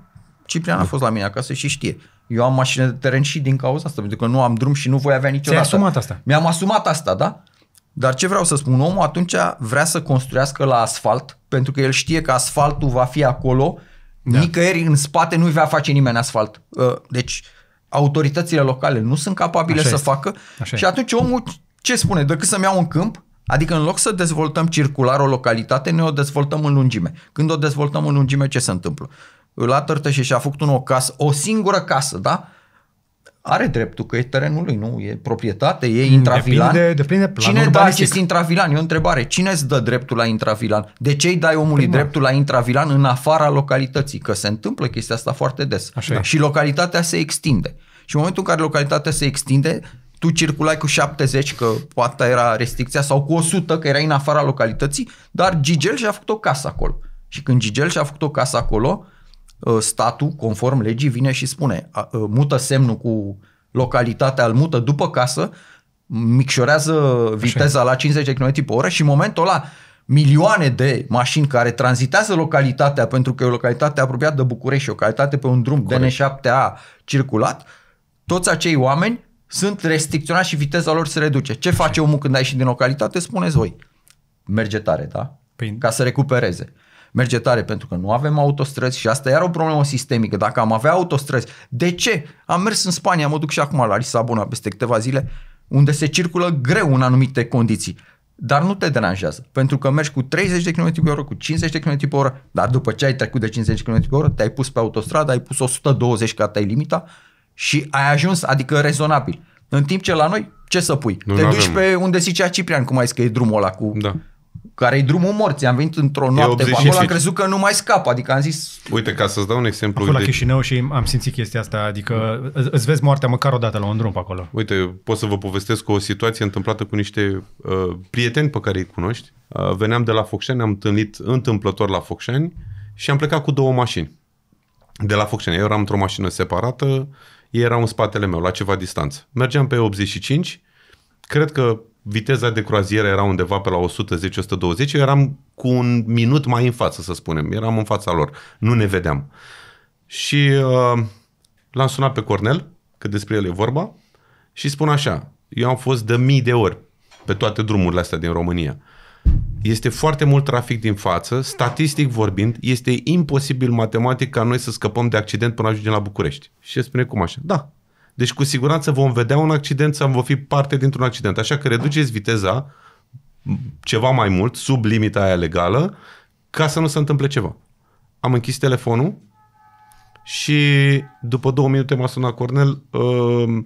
Ciprian a fost la mine acasă și știe. Eu am mașină de teren și din cauza asta, pentru că nu am drum și nu voi avea niciodată. Mi-am asumat asta. Mi-am asumat asta, da? Dar ce vreau să spun, omul atunci vrea să construiască la asfalt, pentru că el știe că asfaltul va fi acolo da. Nicăieri în spate nu-i va face nimeni asfalt. Uh, deci autoritățile locale nu sunt capabile Așa să este. facă Așa și atunci omul ce spune? Decât să-mi iau un câmp, adică în loc să dezvoltăm circular o localitate, noi o dezvoltăm în lungime. Când o dezvoltăm în lungime, ce se întâmplă? La și-a făcut un o casă, o singură casă, da? are dreptul că e terenul lui, nu? E proprietate, e mm, intravilan. Depinde, depinde planul Cine dă da acest intravilan? E o întrebare. Cine îți dă dreptul la intravilan? De ce îi dai omului Primar. dreptul la intravilan în afara localității? Că se întâmplă chestia asta foarte des. Așa da. Și localitatea se extinde. Și în momentul în care localitatea se extinde, tu circulai cu 70, că poate era restricția, sau cu 100, că era în afara localității, dar Gigel și-a făcut o casă acolo. Și când Gigel și-a făcut o casă acolo, Uh, statul, conform legii, vine și spune, uh, mută semnul cu localitatea, îl mută după casă, micșorează viteza Așa. la 50 de km pe oră și în momentul ăla milioane de mașini care tranzitează localitatea pentru că e o localitate apropiată de București, o localitate pe un drum Corect. DN7A circulat, toți acei oameni sunt restricționați și viteza lor se reduce. Ce face omul când a ieșit din localitate? Spuneți voi. Merge tare, da? Păi- Ca să recupereze merge tare pentru că nu avem autostrăzi și asta era o problemă sistemică. Dacă am avea autostrăzi, de ce? Am mers în Spania, mă duc și acum la Lisabona peste câteva zile, unde se circulă greu în anumite condiții. Dar nu te deranjează, pentru că mergi cu 30 de km pe oră, cu 50 de km pe oră, dar după ce ai trecut de 50 de km pe oră, te-ai pus pe autostradă, ai pus 120 ca te-ai limita și ai ajuns, adică rezonabil. În timp ce la noi, ce să pui? Nu te duci avem. pe unde zicea Ciprian, cum ai zis că e drumul ăla cu... Da care e drumul morții. Am venit într-o noapte pe acolo, am crezut că nu mai scap. Adică am zis... Uite, ca să-ți dau un exemplu... Am fost la Chișinău și am simțit chestia asta. Adică îți vezi moartea măcar o dată la un drum pe acolo. Uite, pot să vă povestesc o situație întâmplată cu niște uh, prieteni pe care îi cunoști. Uh, veneam de la Focșani, am întâlnit întâmplător la Focșani și am plecat cu două mașini. De la Focșani. Eu eram într-o mașină separată, ei erau în spatele meu, la ceva distanță. Mergeam pe 85 cred că viteza de croazieră era undeva pe la 110-120, eram cu un minut mai în față, să spunem. Eram în fața lor. Nu ne vedeam. Și uh, l-am sunat pe Cornel, că despre el e vorba, și spun așa, eu am fost de mii de ori pe toate drumurile astea din România. Este foarte mult trafic din față, statistic vorbind, este imposibil matematic ca noi să scăpăm de accident până ajungem la București. Și el spune cum așa? Da, deci cu siguranță vom vedea un accident sau vom fi parte dintr-un accident. Așa că reduceți viteza ceva mai mult, sub limita aia legală, ca să nu se întâmple ceva. Am închis telefonul și după două minute m-a sunat Cornel, uh,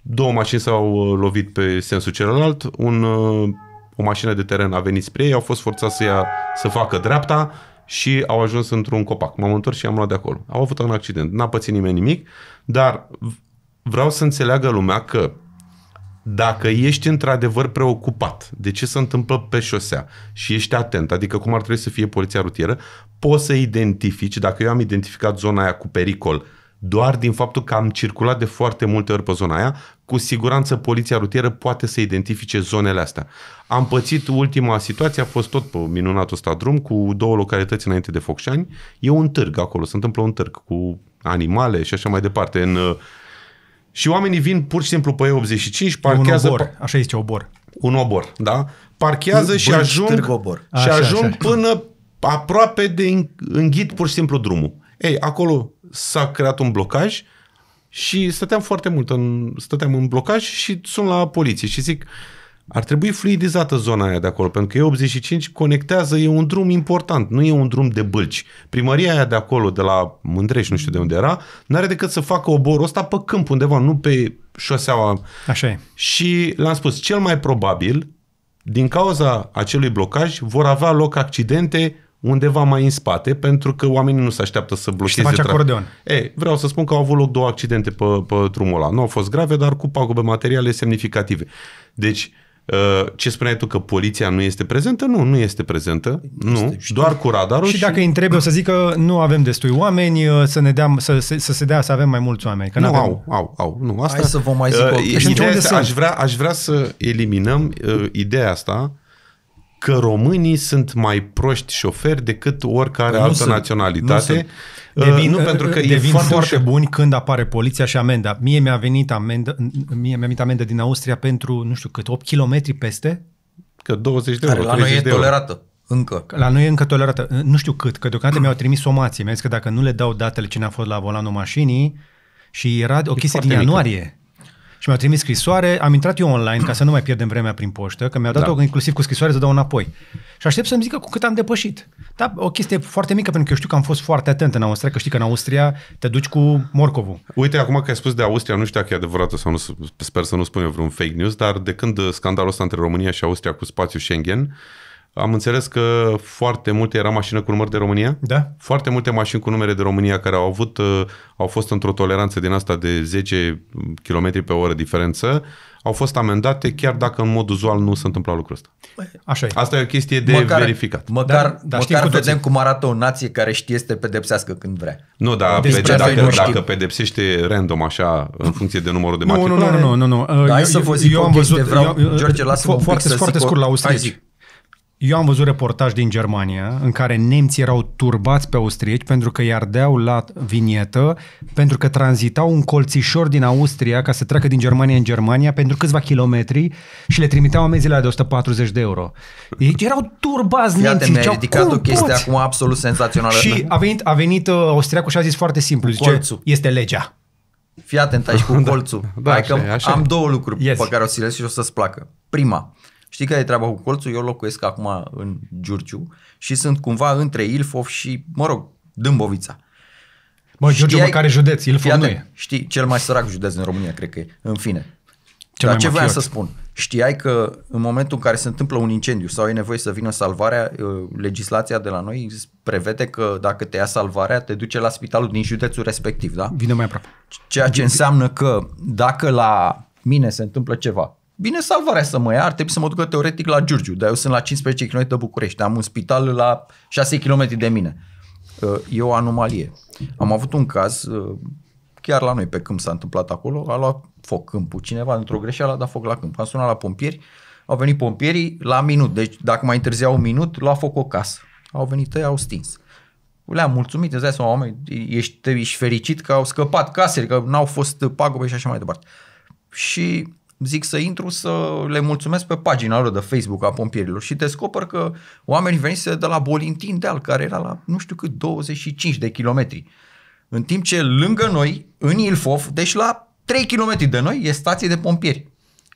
două mașini s-au uh, lovit pe sensul celălalt, un, uh, o mașină de teren a venit spre ei, au fost forțați să, ia, să facă dreapta și au ajuns într-un copac. M-am întors și am luat de acolo. Au avut un accident, n-a pățit nimeni nimic, dar vreau să înțeleagă lumea că dacă ești într-adevăr preocupat de ce se întâmplă pe șosea și ești atent, adică cum ar trebui să fie poliția rutieră, poți să identifici, dacă eu am identificat zona aia cu pericol, doar din faptul că am circulat de foarte multe ori pe zona aia, cu siguranță poliția rutieră poate să identifice zonele astea. Am pățit ultima situație, a fost tot pe minunatul ăsta drum, cu două localități înainte de Focșani. E un târg acolo, se întâmplă un târg cu animale și așa mai departe, în și oamenii vin pur și simplu pe E85, parchează... un obor, pe... așa este obor. Un obor, da? Parchează și ajung, obor. și ajung așa. până aproape de înghit pur și simplu drumul. Ei, acolo s-a creat un blocaj și stăteam foarte mult în, stăteam în blocaj și sun la poliție și zic, uh, ar trebui fluidizată zona aia de acolo, pentru că E85 conectează, e un drum important, nu e un drum de bâlci. Primăria aia de acolo, de la Mândrești, nu știu de unde era, n-are decât să facă oborul ăsta pe câmp undeva, nu pe șoseaua. Așa e. Și l-am spus, cel mai probabil, din cauza acelui blocaj, vor avea loc accidente undeva mai în spate, pentru că oamenii nu se așteaptă să blocheze. Și face acordeon. E, vreau să spun că au avut loc două accidente pe, pe drumul ăla. Nu au fost grave, dar cu pagube materiale semnificative. Deci, Uh, ce spuneai tu, că poliția nu este prezentă? Nu, nu este prezentă. Este, nu, și doar cu radarul. Și, și dacă îi întrebi, o să zică nu avem destui oameni, uh, să ne dea, să, să, să se dea să avem mai mulți oameni. Că nu, avem... au, au, au. Nu, asta... Hai să vă mai zic uh, o... Deci, aș, vrea, aș vrea să eliminăm uh, ideea asta că românii sunt mai proști șoferi decât oricare nu altă sunt, naționalitate. Nu, sunt. Uh, devin, nu pentru că uh, devin e foarte, foarte buni când apare poliția și amenda. Mie mi-a venit amendă, mie mi-a venit amendă din Austria pentru, nu știu, cât 8 km peste. Că 20 de euro, la noi e de tolerată. Încă. La noi e încă tolerată. Uh, nu știu cât, că deocamdată mi-au trimis somații. Mi-a zis că dacă nu le dau datele cine a fost la volanul mașinii și era o chestie din ianuarie. Mică și mi-au trimis scrisoare, am intrat eu online ca să nu mai pierdem vremea prin poștă, că mi a dat-o da. inclusiv cu scrisoare să dau înapoi. Și aștept să-mi zică cu cât am depășit. Da, o chestie foarte mică, pentru că eu știu că am fost foarte atent în Austria, că știi că în Austria te duci cu morcovul. Uite, acum că ai spus de Austria, nu știu dacă e adevărată sau nu, sper să nu spunem vreun fake news, dar de când scandalul ăsta între România și Austria cu spațiul Schengen, am înțeles că foarte multe, era mașină cu număr de România? Da. Foarte multe mașini cu numere de România care au avut, uh, au fost într-o toleranță din asta de 10 km pe oră diferență, au fost amendate chiar dacă în mod uzual nu se întâmpla lucrul ăsta. Așa e. Asta e o chestie de măcar, verificat. Măcar, dar, dar măcar cu vedem cum arată o nație care știe să te pedepsească când vrea. Nu, dar pede- deci dacă, nu dacă pedepsește random așa în funcție de numărul de mașini. Nu, nu, nu, nu, nu. nu. Da, eu, să vă zic eu am văzut, Vreau, eu, George, lasă-mă foarte, foarte scurt la Austrici. Eu am văzut reportaj din Germania în care nemții erau turbați pe austrieci pentru că i deau la vinietă, pentru că tranzitau un colțișor din Austria ca să treacă din Germania în Germania pentru câțiva kilometri și le trimiteau amenzile de 140 de euro. Ei deci erau turbați Iată, nemții. mi-a ridicat o chestie poți? acum absolut senzațională. Și da. a venit, a venit uh, austriacul și a zis foarte simplu, zice, Colțul. este legea. Fii atent aici cu da. colțul. da, așa, așa. am două lucruri yes. pe care o să le și o să-ți placă. Prima, Știi care e treaba cu colțul? Eu locuiesc acum în Giurciu și sunt cumva între Ilfov și, mă rog, Dâmbovița. Bă, Giurgiu mă, care județ, Ilfov nu e. Știi, cel mai sărac județ din România, cred că e. În fine. Cel Dar ce voiam să spun? Știai că în momentul în care se întâmplă un incendiu sau e nevoie să vină salvarea, legislația de la noi prevede că dacă te ia salvarea, te duce la spitalul din județul respectiv, da? Vine mai aproape. Ceea ce înseamnă că dacă la mine se întâmplă ceva, Bine salvarea să mă ia, ar trebui să mă ducă teoretic la Giurgiu, dar eu sunt la 15 km de București, am un spital la 6 km de mine. E o anomalie. Am avut un caz, chiar la noi pe câmp s-a întâmplat acolo, a luat foc câmpul. Cineva, într-o greșeală, a dat foc la câmp. Am sunat la pompieri, au venit pompierii la minut. Deci dacă mai întârzia un minut, lua foc o casă. Au venit ei, au stins. Le-am mulțumit, îți dai seama, oameni, ești, ești fericit că au scăpat casele, că n-au fost pagube și așa mai departe. Și zic să intru să le mulțumesc pe pagina lor de Facebook a pompierilor și descoper că oamenii venise de la Bolintin al care era la nu știu cât 25 de kilometri. În timp ce lângă noi, în Ilfov, deci la 3 km de noi, e stație de pompieri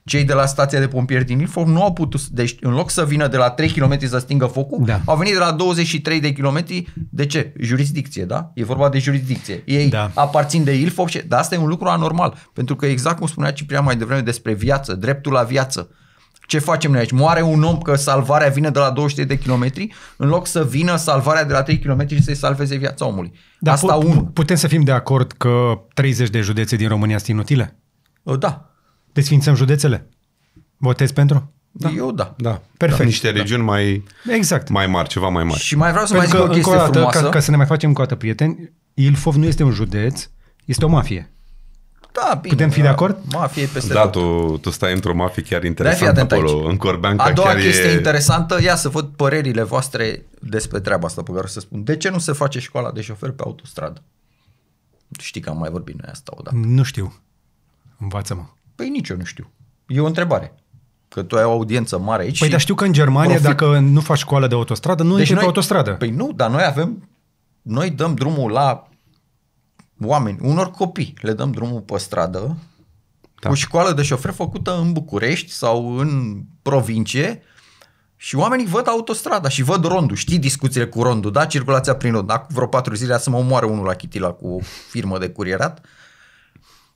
cei de la stația de pompieri din Ilfov nu au putut, deci în loc să vină de la 3 km să stingă focul, da. au venit de la 23 de km, de ce? Jurisdicție, da? E vorba de jurisdicție. Ei da. aparțin de Ilfov și, dar asta e un lucru anormal, pentru că exact cum spunea Ciprian mai devreme despre viață, dreptul la viață, ce facem noi aici? Moare un om că salvarea vine de la 23 de kilometri, în loc să vină salvarea de la 3 km și să-i salveze viața omului. Dar Asta pu- unul. Putem să fim de acord că 30 de județe din România sunt inutile? Da. Desfințăm județele? Votezi pentru? Da. Eu da. da. Perfect. Da. Niște regiuni da. mai, exact. mai mari, ceva mai mari. Și mai vreau să pentru mai zic că, o chestie încă dată, frumoasă. Ca, ca să ne mai facem cu o dată prieteni, Ilfov nu este un județ, este o mafie. Da, bine, Putem fi da. de acord? Mafie peste da, tot. tu, tu stai într-o mafie chiar interesantă acolo, aici. în Corbeanca A doua chiar chestie e... interesantă, ia să văd părerile voastre despre treaba asta pe care o să spun. De ce nu se face școala de șofer pe autostradă? Știi că am mai vorbit noi asta odată. Nu știu. Învață-mă. Păi nici eu nu știu. E o întrebare. Că tu ai o audiență mare aici. Păi, dar știu că în Germania, profit. dacă nu faci școală de autostradă, nu deci intri pe autostradă. Păi nu, dar noi avem. Noi dăm drumul la oameni, unor copii, le dăm drumul pe stradă da. cu școală de șofer făcută în București sau în provincie și oamenii văd autostrada și văd rondul. Știi discuțiile cu rondul, da? Circulația prin rond. Acum vreo patru zile să mă omoare unul la Chitila cu firmă de curierat.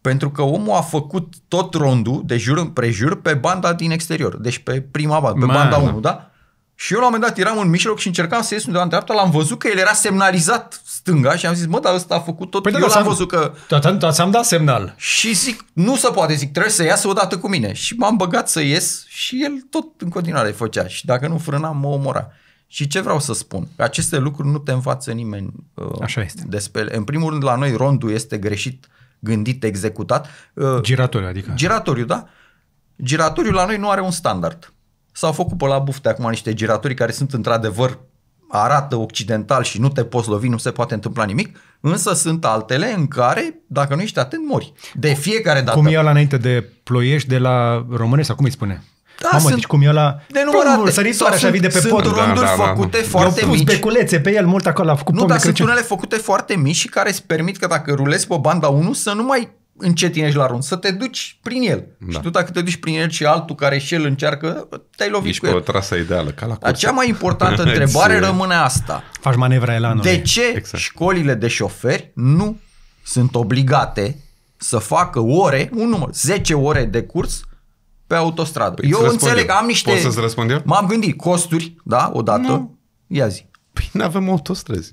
Pentru că omul a făcut tot rondul de jur împrejur pe banda din exterior, deci pe prima bandă, pe Man. banda 1, da? Și eu la un moment dat eram în mijloc și încercam să ies undeva în dreapta, l-am văzut că el era semnalizat stânga și am zis, mă, dar ăsta a făcut tot, păi eu da, l-am văzut că... Toată da, da, am dat semnal. Și zic, nu se poate, zic, trebuie să iasă odată cu mine. Și m-am băgat să ies și el tot în continuare făcea și dacă nu frâna, mă omora. Și ce vreau să spun? Aceste lucruri nu te învață nimeni uh, Așa este. despre În primul rând, la noi rondul este greșit uh, gândit, executat. Uh, giratoriu, adică. Giratoriu, da. Giratoriu la noi nu are un standard. S-au făcut pe la bufte acum niște giratorii care sunt într-adevăr arată occidental și nu te poți lovi, nu se poate întâmpla nimic, însă sunt altele în care, dacă nu ești atent, mori. De fiecare dată. Cum e la înainte de ploiești de la românesc, sau cum îi spune? Da, Mamă, sunt deci cum e ăla... Nenumărate. Sărisoare așa vii de pe sunt pod. Sunt rânduri da, da, da, făcute da, da. foarte Eu pus mici. beculețe pe el mult acolo A făcut Nu, dar sunt unele făcute foarte mici și care îți permit că dacă rulezi pe banda 1 să nu mai încetinești la rând, să te duci prin el. Da. Și tu dacă te duci prin el și altul care și el încearcă, te-ai lovit Ești cu el. pe o trasă ideală, ca la Dar cea mai importantă întrebare exact. rămâne asta. Faci manevra elanului. De ce exact. școlile de șoferi nu sunt obligate să facă ore, un număr, 10 ore de curs pe autostradă. Păi eu înțeleg, eu. am niște... Poți să-ți răspund eu? M-am gândit, costuri, da, odată, nu. ia zi. Păi nu avem autostrăzi.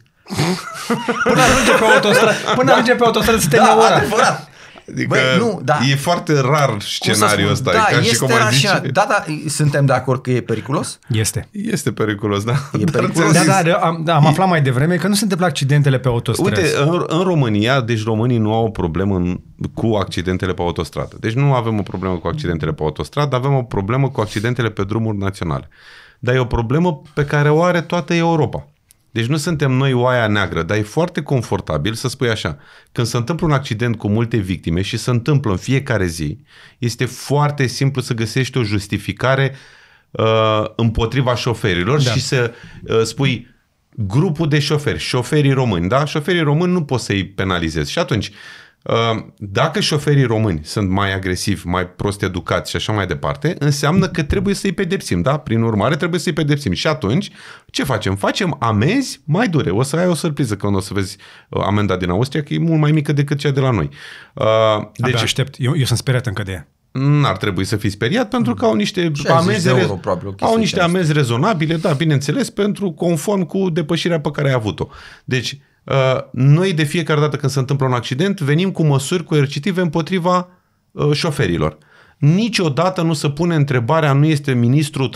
până ajunge pe autostradă, până da. ajunge pe autostradă să te da, adevărat. Adică Băi, nu, da. e foarte rar scenariul ăsta. Da, ca este și cum ai zice... așa. Da, da, suntem de acord că e periculos? Este. Este periculos, da. E dar periculos. Da, da, am, am aflat mai devreme că nu se întâmplă accidentele pe autostradă. Uite, în, în România, deci românii nu au o problemă în, cu accidentele pe autostradă. Deci nu avem o problemă cu accidentele pe autostradă, avem o problemă cu accidentele pe drumuri naționale. Dar e o problemă pe care o are toată Europa. Deci nu suntem noi oaia neagră, dar e foarte confortabil să spui așa. Când se întâmplă un accident cu multe victime și se întâmplă în fiecare zi, este foarte simplu să găsești o justificare uh, împotriva șoferilor da. și să uh, spui grupul de șoferi, șoferii români, da? Șoferii români nu poți să-i penalizezi. Și atunci, Ehm, dacă șoferii români sunt mai agresivi, mai prost educați și așa mai departe, înseamnă că trebuie să-i pedepsim, da? Prin urmare, trebuie să-i pedepsim. Și atunci, ce facem? Facem amenzi mai dure. O să ai o surpriză când o să vezi uh, amenda din Austria, că e mult mai mică decât cea de la noi. Ehm, deci, Abia aștept. Eu, eu sunt speriat încă de ea n-ar trebui să fii speriat pentru că au niște amenzi, euro, probabil, au niște amenzi rezonabile, da, bineînțeles, pentru conform cu depășirea pe care ai avut-o. Deci, Uh, noi de fiecare dată când se întâmplă un accident venim cu măsuri coercitive împotriva uh, șoferilor. Niciodată nu se pune întrebarea, nu este ministrul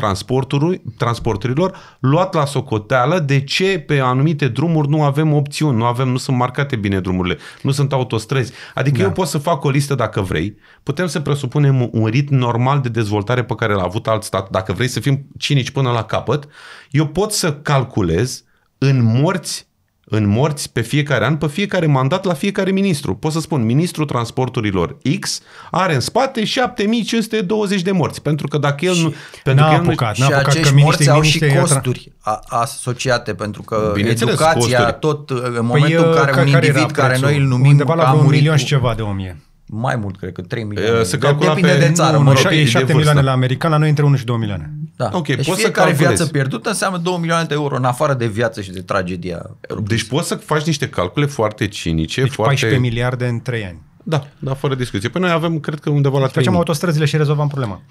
transporturilor luat la socoteală de ce pe anumite drumuri nu avem opțiuni, nu avem, nu sunt marcate bine drumurile, nu sunt autostrăzi. Adică da. eu pot să fac o listă dacă vrei, putem să presupunem un ritm normal de dezvoltare pe care l-a avut alt stat, dacă vrei să fim cinici până la capăt, eu pot să calculez în morți în morți pe fiecare an, pe fiecare mandat, la fiecare ministru. Pot să spun, ministrul transporturilor X are în spate 7520 de morți, pentru că dacă el și nu... Pentru n-a că apucat, nu... Și apucat acești că morți au și costuri tra... asociate, pentru că educația, costuri. tot în păi momentul păi, în care, ca, un individ care, care noi îl numim Undeva la un milion și ceva de omie mai mult, cred că 3 milioane. Se calcula Depinde pe de țară, nu, mă rog. 7 milioane la american, la noi între 1 și 2 milioane. Da. Ok, deci poți fiecare să calculezi. viață pierdută înseamnă 2 milioane de euro, în afară de viață și de tragedia. Propus. Deci poți să faci niște calcule foarte cinice. Deci foarte... 14 miliarde în 3 ani. Da, da, fără discuție. Păi noi avem, cred că undeva la 3 deci Facem autostrăzile și rezolvăm problema.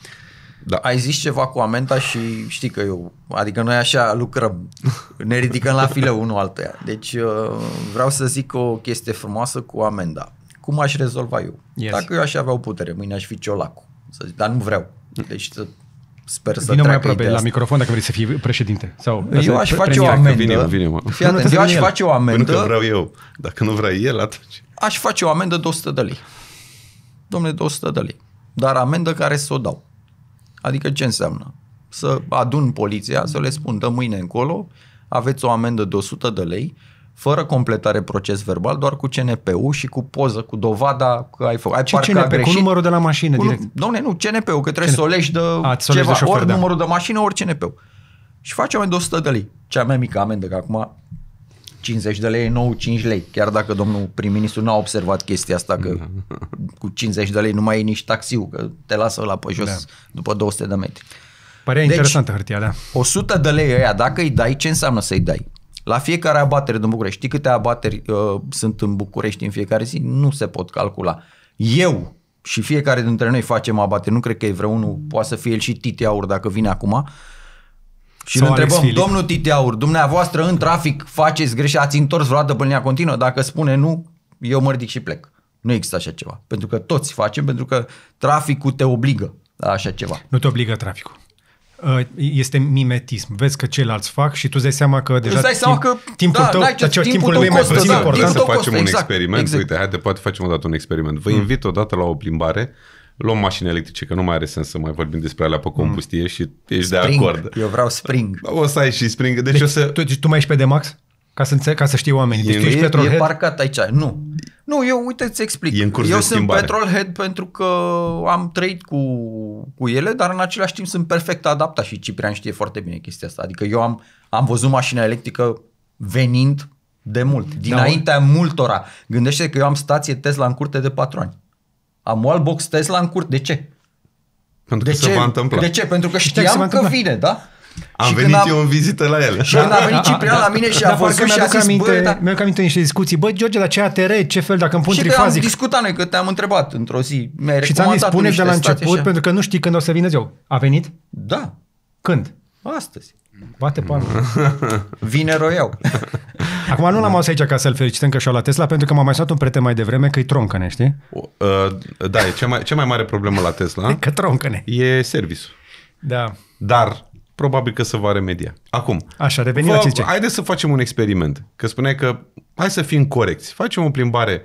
Da. Ai zis ceva cu amenta și știi că eu, adică noi așa lucrăm, ne ridicăm la file unul altuia. Deci uh, vreau să zic o chestie frumoasă cu amenda cum aș rezolva eu. Yes. Dacă eu aș avea o putere, mâine aș fi ciolacu, să zic, dar nu vreau. Deci să Sper să Vine mai aproape la microfon dacă vrei să fii președinte. Sau eu aș face o amendă. Vine, vine, mă. atent, nu, eu aș face o amendă. Pentru că vreau eu. Dacă nu vrea el, atunci. Aș face o amendă de 100 de lei. Domnule, de 100 de lei. Dar amendă care să o dau. Adică ce înseamnă? Să adun poliția, să le spun, de mâine încolo, aveți o amendă de 100 de lei, fără completare proces verbal, doar cu CNP-ul și cu poză, cu dovada că ai făcut. Ce CNP? Cu numărul de la mașină cu, direct? Doamne, nu, CNP-ul, că trebuie CNP. să o legi de A, ceva, de șofer, ori da. numărul de mașină, ori CNP-ul. Și face amendă 100 de lei. Cea mai mică amendă, că acum 50 de lei e nou 5 lei. Chiar dacă domnul prim-ministru n-a observat chestia asta, că cu 50 de lei nu mai e nici taxiul, că te lasă la pe jos da. după 200 de metri. Părea deci, interesantă hârtia, da. 100 de lei ăia, dacă îi dai, ce înseamnă să-i dai? La fiecare abatere din București, știi câte abateri uh, sunt în București în fiecare zi? Nu se pot calcula. Eu și fiecare dintre noi facem abateri, nu cred că e vreunul, poate să fie el și Titeaur, Aur dacă vine acum, și Sau îl întrebăm, Filip. domnul Titeaur, dumneavoastră în trafic faceți greșe, ați întors vreodată pe linia continuă? Dacă spune nu, eu mă ridic și plec. Nu există așa ceva. Pentru că toți facem, pentru că traficul te obligă la așa ceva. Nu te obligă traficul. Uh, este mimetism. Vezi că ceilalți fac și tu îți dai seama că deja dai seama timp, că, timpul da, tău, ce, timpul, timpul lui e mai puțin da, important. să facem costă, un exact, experiment. Exact. Uite, haide, poate facem o dată un experiment. Vă mm. invit odată la o plimbare luăm mașini electrice, că nu mai are sens să mai vorbim despre alea pe hmm. combustie mm. și ești spring. de acord. Eu vreau spring. O să ai și spring. Deci, deci, o să... tu, tu mai ești pe de max ca să, înțeleg, ca să știe oamenii. Deci e, tu ești petrolhead? E parcat aici. Nu. Nu, eu uite, îți explic. E în curs eu de sunt schimbare. petrolhead pentru că am trăit cu, cu ele, dar în același timp sunt perfect adaptat și Ciprian știe foarte bine chestia asta. Adică eu am, am văzut mașina electrică venind de mult, da, dinaintea da, multora. Gândește că eu am stație Tesla în curte de patru ani. Am wallbox Tesla în curte. De ce? Pentru că de se ce? va întâmpla. De ce? Pentru că știam că vine, da? Am și venit a... eu în vizită la el. Și când a venit Ciprian la mine și a vorbit și a zis, aminte, bă, dar... mi aminte niște discuții. Bă, George, la ce ATR, ce fel, dacă îmi pun și trifazic? Și am discutat noi, că te-am întrebat într-o zi. Mi-ai și ți-am zis, spune de la început, pentru că nu știi când o să vină ziua. A venit? Da. Când? Astăzi. Bate palma. Vine roiau. Acum nu l-am da. aici ca să-l felicităm că și-a Tesla, pentru că m-a mai sunat un prieten mai devreme că-i troncăne, știi? Uh, da, e cea mai, cea mai mare problemă la Tesla. că troncăne. E servisul. Da. Dar probabil că se va remedia. Acum, Așa, revenim la ce haideți să facem un experiment. Că spuneai că hai să fim corecți. Facem o plimbare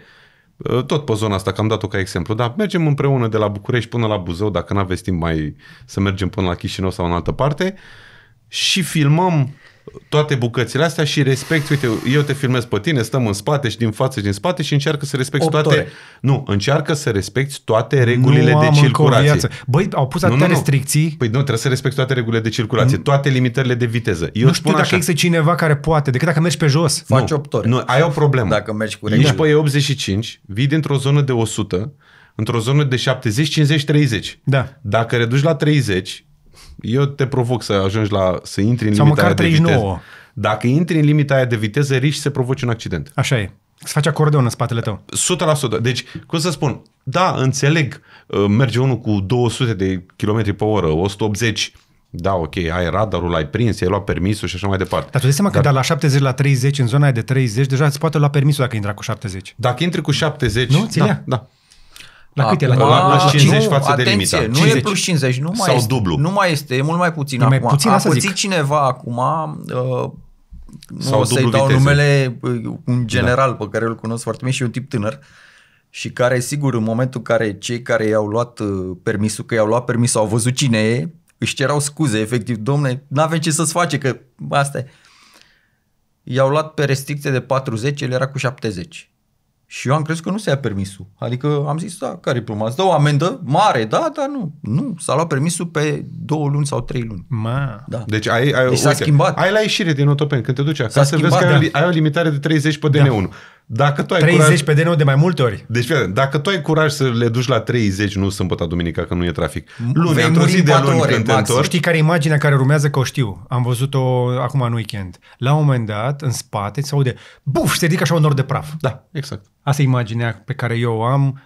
uh, tot pe zona asta, că am dat-o ca exemplu, dar mergem împreună de la București până la Buzău, dacă nu aveți timp mai să mergem până la Chișinău sau în altă parte și filmăm toate bucățile astea și respecti, uite, eu te filmez pe tine, stăm în spate și din față și din spate și încearcă să respecti toate... Ore. Nu, încearcă să respecti toate regulile nu de circulație. Băi, au pus atâtea nu, nu, nu. restricții. Păi nu, trebuie să respecti toate regulile de circulație, mm. toate limitările de viteză. Eu nu știu dacă există cineva care poate, decât dacă mergi pe jos. Nu, Faci 8 ore. Nu, ai o problemă. Dacă mergi cu regulile. Ești pe 85, vii dintr-o zonă de 100, într-o zonă de 70, 50, 30. Da. Dacă reduci la 30, eu te provoc să ajungi la, să intri în Sau măcar aia de viteză. Dacă intri în limita aia de viteză, riști să provoci un accident. Așa e. Să faci acordeon în spatele tău. 100%. Deci, cum să spun, da, înțeleg, uh, merge unul cu 200 de km pe oră, 180, da, ok, ai radarul, ai prins, ai luat permisul și așa mai departe. Dar tu dai seama Dar... că de la 70 la 30, în zona de 30, deja îți poate lua permisul dacă intra cu 70. Dacă intri cu 70, nu, ți da, da, la câte? La, la la 50 nu, față atenție, de limita. Nu 50. e plus 50, nu mai Sau este, dublu. Nu mai este, e mult mai puțin e mai acum. Puțin, a pățit zic. cineva acum, uh, Sau o să-i dau viteze. numele, uh, un da. general da. pe care îl cunosc foarte bine și un tip tânăr, și care, sigur, în momentul în care cei care i-au luat uh, permisul, că i-au luat permisul, au văzut cine e, își cerau scuze, efectiv, domne, n-avem ce să-ți face, că asta e. I-au luat pe restricție de 40, el era cu 70. Și eu am crezut că nu se ia permisul. Adică am zis, da, care e problema? Îți dă o amendă mare, da, dar nu. Nu, s-a luat permisul pe două luni sau trei luni. Ma. Da. Deci ai, ai, deci uite, s-a schimbat. ai la ieșire din Otopen, când te duci acasă, vezi că da. ai o limitare de 30 pe DN1. Da. Dacă tu ai 30 curaj... pe DNO de mai multe ori. Deci, dacă tu ai curaj să le duci la 30, nu sâmbătă, duminica, că nu e trafic. Luni, într-o zi de luni ore, când te întorci. Știi care e imaginea care urmează că o știu? Am văzut-o acum în weekend. La un moment dat, în spate, se aude, buf, se ridică așa un nor de praf. Da, exact. Asta e imaginea pe care eu o am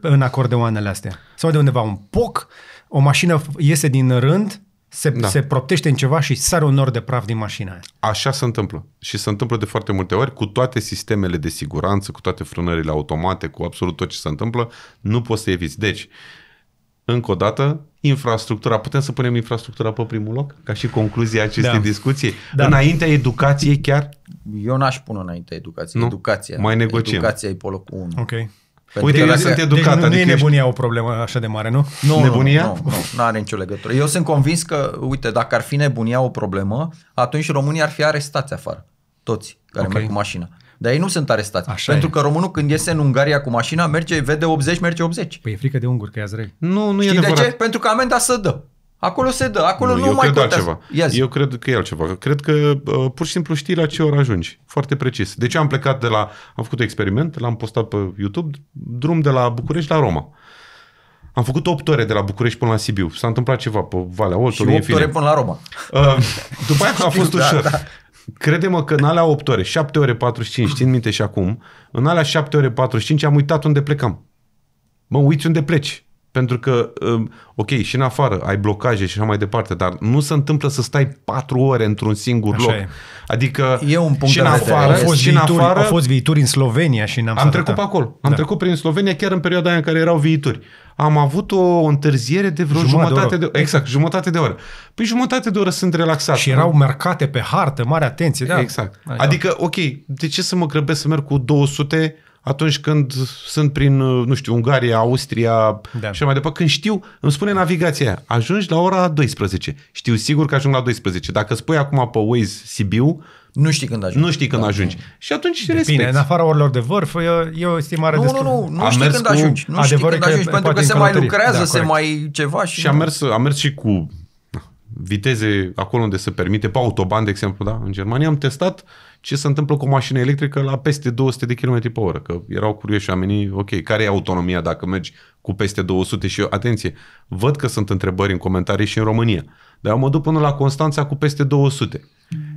în acordeoanele astea. Se aude undeva un poc, o mașină iese din rând, se, da. se proptește în ceva și sare un nor de praf din mașina aia. Așa se întâmplă. Și se întâmplă de foarte multe ori cu toate sistemele de siguranță, cu toate frânările automate, cu absolut tot ce se întâmplă, nu poți să eviți. Deci, încă o dată, infrastructura, putem să punem infrastructura pe primul loc? Ca și concluzia acestei da. discuții? Da. Înaintea educației chiar? Eu n-aș pune înaintea educației. Nu? Educația. Mai negociem. Educația e pe locul 1. Ok. Pentru Uite, că eu dacă... sunt educat. Deci nu, adică nu e nebunia ești... o problemă așa de mare, nu? Nu, nebunia? nu, nu, nu are nicio legătură. Eu sunt convins că, uite, dacă ar fi nebunia o problemă, atunci românii ar fi arestați afară. Toți care okay. merg cu mașina. Dar ei nu sunt arestați. Așa pentru e. că românul când iese în Ungaria cu mașina, merge, vede 80, merge 80. Păi e frică de unguri că e azrei. Nu, nu Știi e adevărat. de ce? Pentru că amenda să dă. Acolo se dă, acolo nu, nu eu mai cred contează. Altceva. Ia zi. Eu cred că e altceva. Cred că uh, pur și simplu știi la ce oră ajungi. Foarte precis. Deci am plecat de la... Am făcut un experiment, l-am postat pe YouTube, drum de la București la Roma. Am făcut 8 ore de la București până la Sibiu. S-a întâmplat ceva pe Valea Oltului. Și 8 ore până la Roma. Uh, după aia a fost da, ușor. da. Crede-mă că în alea 8 ore, 7 ore 45, țin minte și acum, în alea 7 ore 45 am uitat unde plecam. Mă, uiți unde pleci. Pentru că, um, ok, și în afară ai blocaje și așa mai departe, dar nu se întâmplă să stai patru ore într-un singur așa loc. E. Adică e un punct și, în afară, au fost și viituri, în afară... Au fost viituri în Slovenia și n-am Am trecut pe acolo. Am da. trecut prin Slovenia chiar în perioada aia în care erau viituri. Am avut o întârziere de vreo jumătate, jumătate de, oră. de Exact, jumătate de oră. Păi jumătate de oră sunt relaxat. Și erau marcate pe hartă, mare atenție. Exact. Da. Exact. adică, ok, de ce să mă grăbesc să merg cu 200 atunci când sunt prin, nu știu, Ungaria, Austria da. și mai departe, când știu, îmi spune navigația aia, ajungi la ora 12. Știu sigur că ajung la 12. Dacă spui acum pe Waze Sibiu, nu știi când ajungi. Nu știi când da. ajungi. Și atunci Depinde, respecti. în afara orilor de vârf, e, e o estimare nu, destul. Nu, nu, nu, nu știi când ajungi. Nu știi când ajungi, pentru că se mai lucrează, da, corect. se mai ceva. Și, și a, mers, a mers și cu viteze acolo unde se permite, pe autoban, de exemplu, da? în Germania, am testat ce se întâmplă cu o mașină electrică la peste 200 de km pe oră, că erau curioși oamenii, ok, care e autonomia dacă mergi cu peste 200 și eu, atenție, văd că sunt întrebări în comentarii și în România, dar eu mă duc până la Constanța cu peste 200.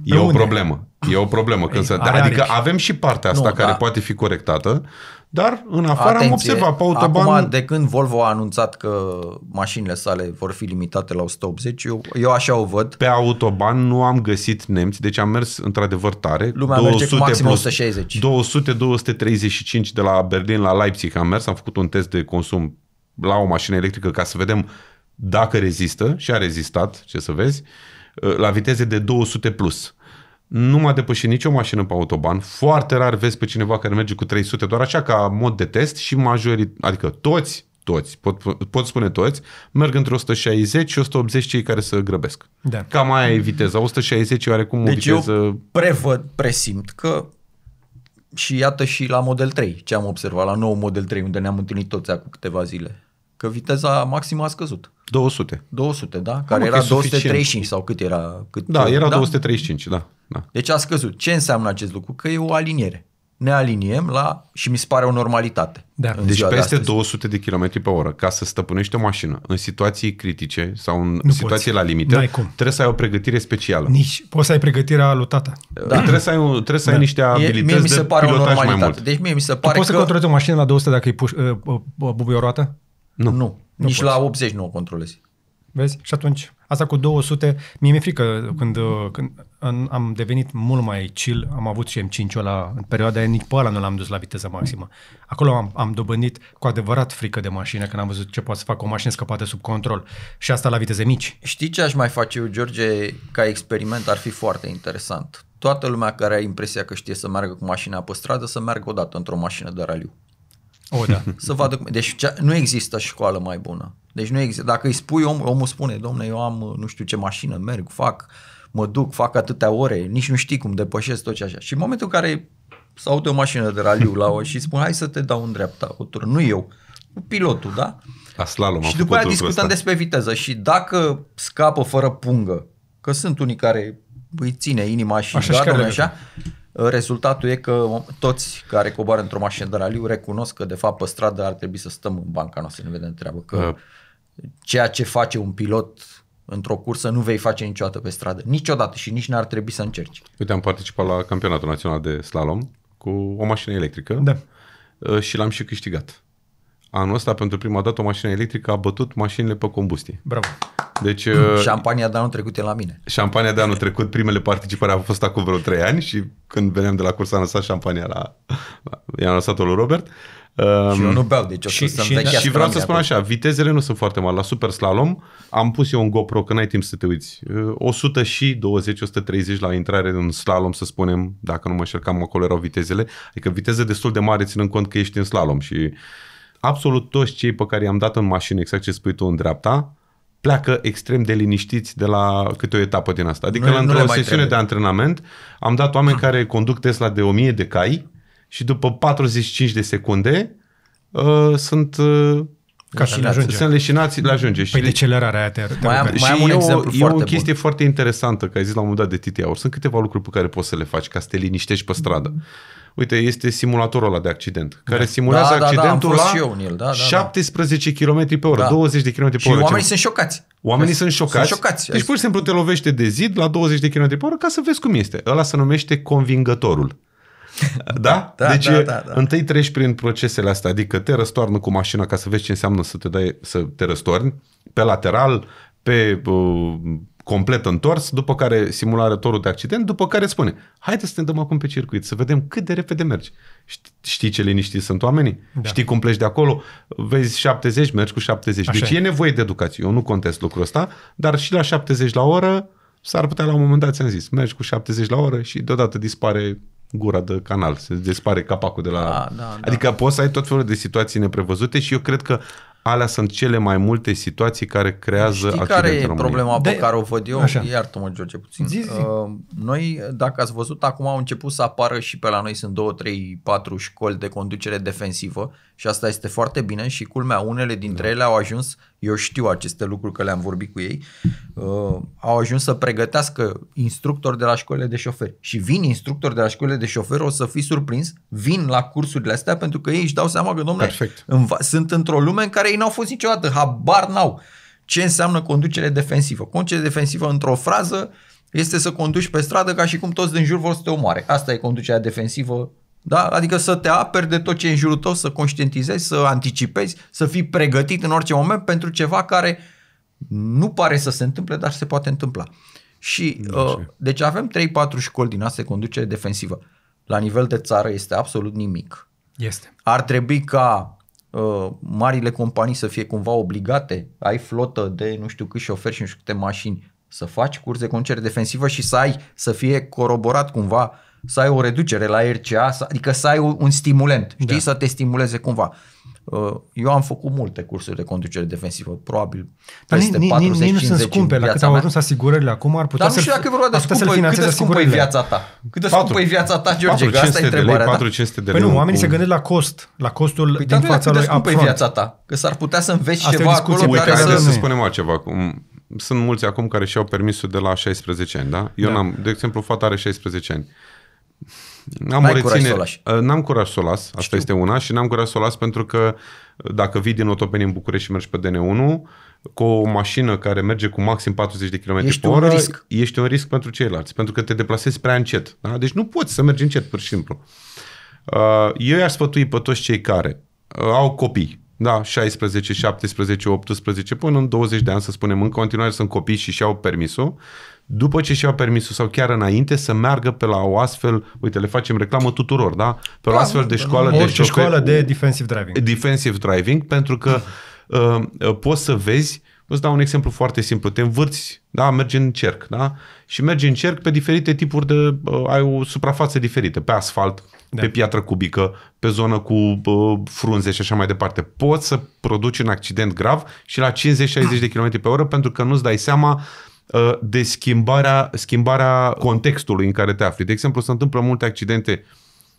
E o problemă. E o problemă. Când Ei, se... Adică avem și partea asta nu, care da. poate fi corectată, dar în afară Atenție, am observat pe autoban... Acum, de când Volvo a anunțat că mașinile sale vor fi limitate la 180, eu, eu așa o văd. Pe autoban nu am găsit nemți, deci am mers într-adevăr tare. Lumea 200 merge cu maxim 160. 200-235 de la Berlin la Leipzig am mers, am făcut un test de consum la o mașină electrică ca să vedem dacă rezistă și a rezistat, ce să vezi, la viteze de 200 plus nu m-a depășit nicio mașină pe autoban, foarte rar vezi pe cineva care merge cu 300 doar așa ca mod de test și majorit, adică toți, toți, pot, pot spune toți, merg între 160 și 180 cei care se grăbesc. Da. Cam aia e viteza, 160 e oarecum deci o viteză... eu prevăd, presimt că și iată și la Model 3, ce am observat, la nou Model 3, unde ne-am întâlnit toți acum câteva zile că viteza maximă a scăzut. 200. 200, da? Care Am, era 235 sau cât era? Cât, da, era da? 235, da, da. Deci a scăzut. Ce înseamnă acest lucru? Că e o aliniere. Ne aliniem la, și mi se pare o normalitate. Da. Deci peste de 200 de km pe oră, ca să stăpânești o mașină în situații critice sau în nu situații poți. la limită, trebuie să ai o pregătire specială. Nici. Poți să ai pregătirea lui tata. Da. Trebuie să ai, trebuie să ai da. niște abilități mie mi se pare de o normalitate. Mai mult. Deci mie mi se pare tu poți că... să controlezi o mașină la 200 dacă îi uh, bubuie nu. nu. Nu Nici poți. la 80 nu o controlezi. Vezi? Și atunci, asta cu 200, mie mi-e frică când, uh, când am devenit mult mai chill, am avut și M5-ul ăla, în perioada aia, nici pe ăla nu l-am dus la viteză maximă. Acolo am, am dobândit cu adevărat frică de mașină, când am văzut ce poate să facă o mașină scăpată sub control. Și asta la viteze mici. Știi ce aș mai face eu, George, ca experiment? Ar fi foarte interesant. Toată lumea care are impresia că știe să meargă cu mașina pe stradă, să meargă odată într-o mașină de raliu. O, da. să vadă cum... Deci nu există școală mai bună. Deci nu există. Dacă îi spui om, omul spune, domne, eu am uh, nu știu ce mașină, merg, fac, mă duc, fac atâtea ore, nici nu știi cum depășesc tot ce așa. Și în momentul în care se aude o mașină de raliu la o și spun, hai să te dau în dreapta, o tură. nu eu, pilotul, da? La slalom și după aia discutăm asta. despre viteză și dacă scapă fără pungă, că sunt unii care îi ține inima și așa, și care așa Rezultatul e că toți care coboară într-o mașină de raliu recunosc că de fapt pe stradă ar trebui să stăm în banca noastră, ne vedem treabă, că da. ceea ce face un pilot într-o cursă nu vei face niciodată pe stradă, niciodată și nici n-ar trebui să încerci. Uite, am participat la campionatul național de slalom cu o mașină electrică da. Uh, și l-am și câștigat anul ăsta, pentru prima dată, o mașină electrică a bătut mașinile pe combustie. Bravo! Deci, mm. uh, șampania de anul trecut e la mine. Șampania de anul trecut, primele participări au fost acum vreo 3 ani și când veneam de la curs am lăsat șampania la... la i-am lăsat-o lui Robert. Um, și eu nu beau, deci o și, să și, da, și vreau să spun așa, vitezele nu sunt foarte mari. La super slalom am pus eu un GoPro, că n-ai timp să te uiți. 100 uh, și 20, 130 la intrare în slalom, să spunem, dacă nu mă șercam, acolo erau vitezele. Adică viteze destul de mari, ținând cont că ești în slalom și uh, absolut toți cei pe care i-am dat în mașină, exact ce spui tu în dreapta, pleacă extrem de liniștiți de la câte o etapă din asta. Adică, nu, într-o sesiune trebuie. de antrenament, am dat oameni care conduc Tesla de 1000 de cai și după 45 de secunde uh, sunt uh, ca și le ajunge. Sunt leșinați, le ajunge. Păi și decelerarea aia te, te mai, am, mai am un e exemplu o, foarte e o chestie bun. foarte interesantă, că ai zis la un moment dat de TT Hour. Sunt câteva lucruri pe care poți să le faci ca să te liniștești pe stradă. Mm-hmm. Uite, este simulatorul ăla de accident, care da. simulează da, accidentul da, da, la eu, Da, da, 17 da. km pe oră, da. 20 de km pe oră. Și oamenii sunt șocați. Oamenii păi, sunt șocați. Sunt șocați. Deci pur și simplu te lovește de zid la 20 de km pe oră ca să vezi cum este. Ăla se numește convingătorul. Da? da? Deci da, da, da. întâi treci prin procesele astea, adică te răstoarnă cu mașina ca să vezi ce înseamnă să te, dai, să te răstorni, pe lateral, pe uh, complet întors, după care simulatorul de accident, după care spune, haide să te dăm acum pe circuit, să vedem cât de repede mergi. Știi ce liniștiți sunt oamenii? Da. Știi cum pleci de acolo? Vezi 70, mergi cu 70. Deci Așa. Deci e nevoie de educație. Eu nu contest lucrul ăsta, dar și la 70 la oră s-ar putea la un moment dat, ți-am zis, mergi cu 70 la oră și deodată dispare gura de canal, se dispare capacul de la... Da, da, da. Adică poți să ai tot felul de situații neprevăzute și eu cred că alea sunt cele mai multe situații care creează Știi care e România? problema de... pe care o văd eu? Așa. Iartă-mă, George, puțin. Zi, zi. Uh, noi, dacă ați văzut, acum au început să apară și pe la noi sunt 2, 3, 4 școli de conducere defensivă și asta este foarte bine și culmea, unele dintre da. ele au ajuns eu știu aceste lucruri că le-am vorbit cu ei, uh, au ajuns să pregătească instructori de la școlile de șoferi. Și vin instructori de la școlile de șoferi, o să fii surprins, vin la cursurile astea pentru că ei își dau seama că, domnule, înva- sunt într-o lume în care ei n-au fost niciodată, habar n-au. Ce înseamnă conducere defensivă? Conducere defensivă, într-o frază, este să conduci pe stradă ca și cum toți din jur vor să te omoare. Asta e conducerea defensivă da? Adică să te aperi de tot ce e în jurul tău, să conștientizezi, să anticipezi, să fii pregătit în orice moment pentru ceva care nu pare să se întâmple, dar se poate întâmpla. Și de uh, deci avem 3-4 școli din astea de conducere defensivă. La nivel de țară este absolut nimic. Este. Ar trebui ca uh, marile companii să fie cumva obligate, ai flotă de nu știu câți șoferi și nu știu câte mașini, să faci curs de conducere defensivă și să ai să fie coroborat cumva uh, să ai o reducere la RCA, adică să ai un stimulent, știi, da. să te stimuleze cumva. Uh, eu am făcut multe cursuri de conducere defensivă, probabil peste Dar 40 nu sunt scumpe, la cât au ajuns asigurările acum, ar putea Dar nu știu dacă vorba de scumpă, cât de scumpă e viața ta? Cât de scumpă e viața ta, George? 4, asta e întrebarea lei, 4, de Păi nu, oamenii cu... se gândesc la cost, la costul păi din fața lui scumpă e viața ta? Că s-ar putea să înveți asta ceva acolo care să... să spunem altceva, acum. sunt mulți acum care și-au permisul de la 16 ani, da? Eu da. n-am, de exemplu, fata are 16 ani. N-am N-ai curaj să o lași. Uh, n-am curaj să o las, asta Știu. este una, și n-am curaj să o las pentru că uh, dacă vii din Otopeni în București și mergi pe DN1, cu o mașină care merge cu maxim 40 de km ești pe oră, un risc. ești un risc pentru ceilalți, pentru că te deplasezi prea încet. Da? Deci nu poți să mergi încet, pur și simplu. Uh, eu i-aș sfătui pe toți cei care au copii, da, 16, 17, 18, până în 20 de ani, să spunem, în continuare sunt copii și și-au permisul, după ce și-au permisul sau chiar înainte să meargă pe la o astfel, uite, le facem reclamă tuturor, da? Pe o da, astfel de da, da. școală de șofer, școală de defensive driving. Defensive driving, pentru că uh, uh, poți să vezi vă dau un exemplu foarte simplu. Te învârți, da, mergi în cerc, da? Și mergi în cerc pe diferite tipuri de... Uh, ai o suprafață diferită, pe asfalt, da. pe piatră cubică, pe zonă cu uh, frunze și așa mai departe. Poți să produci un accident grav și la 50-60 de km pe oră pentru că nu-ți dai seama uh, Uh, de schimbarea, schimbarea contextului în care te afli. De exemplu, se întâmplă multe accidente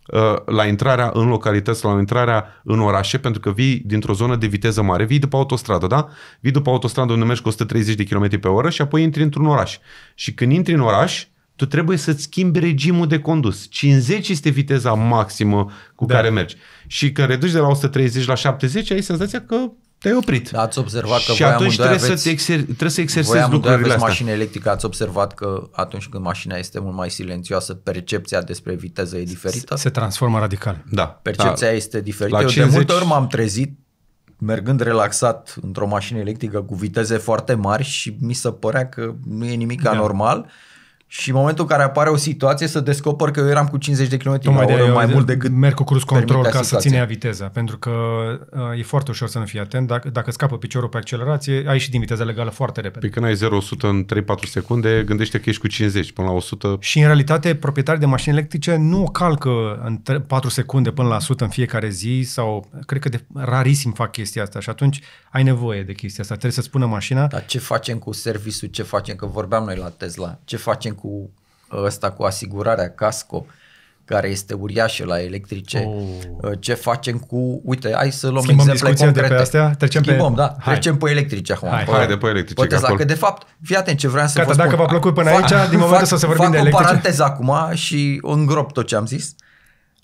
uh, la intrarea în localități, la intrarea în orașe, pentru că vii dintr-o zonă de viteză mare, vii după autostradă, da? Vii după autostradă unde mergi cu 130 de km pe oră și apoi intri într-un oraș. Și când intri în oraș, tu trebuie să-ți schimbi regimul de condus. 50 este viteza maximă cu da. care mergi. Și când reduci de la 130 la 70, ai senzația că te-ai oprit. Da, Ați observat că și voi atunci trebuie, aveți, să te exer- trebuie să exersezi voi lucrurile aveți astea. mașină electrică, ați observat că atunci când mașina este mult mai silențioasă, percepția despre viteză e diferită? Se, se transformă radical. Da. Percepția da. este diferită. La 50... de multe ori m-am trezit mergând relaxat într-o mașină electrică cu viteze foarte mari și mi se părea că nu e nimic da. anormal și în momentul în care apare o situație să descoper că eu eram cu 50 de km la oră mai mult decât Merg cu cruz control ca situația. să ține viteza, pentru că uh, e foarte ușor să nu fii atent. Dacă, dacă scapă piciorul pe accelerație, ai și din viteza legală foarte repede. Pe păi când ai 0-100 în 3-4 secunde, gândește că ești cu 50 până la 100. Și în realitate, proprietarii de mașini electrice nu o calcă în 3, 4 secunde până la 100 în fiecare zi sau cred că de, rarisim fac chestia asta și atunci ai nevoie de chestia asta, trebuie să spună mașina. Dar ce facem cu serviciul, ce facem, că vorbeam noi la Tesla, ce facem cu ăsta, cu asigurarea casco, care este uriașă la electrice, oh. ce facem cu, uite, hai să luăm Schimbăm exemple concrete. de pe astea? Trecem Schimbăm, pe... da, hai. trecem pe electrice acum. Hai, hai de pe electrice. Poate Tesla, că de fapt, fii atent ce vreau să Cata, vă dacă spun. v-a plăcut până fac, aici, din momentul să se vorbim fac de electrice. Fac o paranteză acum și îngrop tot ce am zis.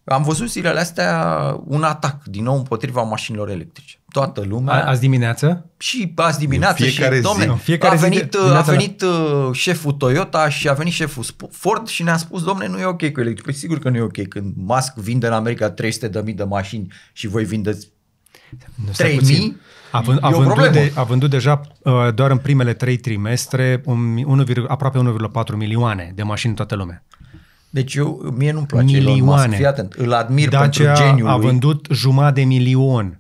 Am văzut zilele astea un atac din nou împotriva mașinilor electrice toată lumea. A, azi dimineață? Și azi dimineață. fiecare și, zi. Domne, fiecare a venit, zi de, a venit la... Uh, șeful Toyota și a venit șeful Ford și ne-a spus, domne, nu e ok cu electric. Păi sigur că nu e ok când Musk vinde în America 300.000 de, de mașini și voi vindeți 3.000. Având, având, având de, având deja uh, doar în primele trei trimestre un, 1, aproape 1,4 milioane de mașini în toată lumea. Deci eu, mie nu-mi place Milioane. Elon Musk, fii atent, îl admir Dacia pentru geniul a vândut jumătate de milion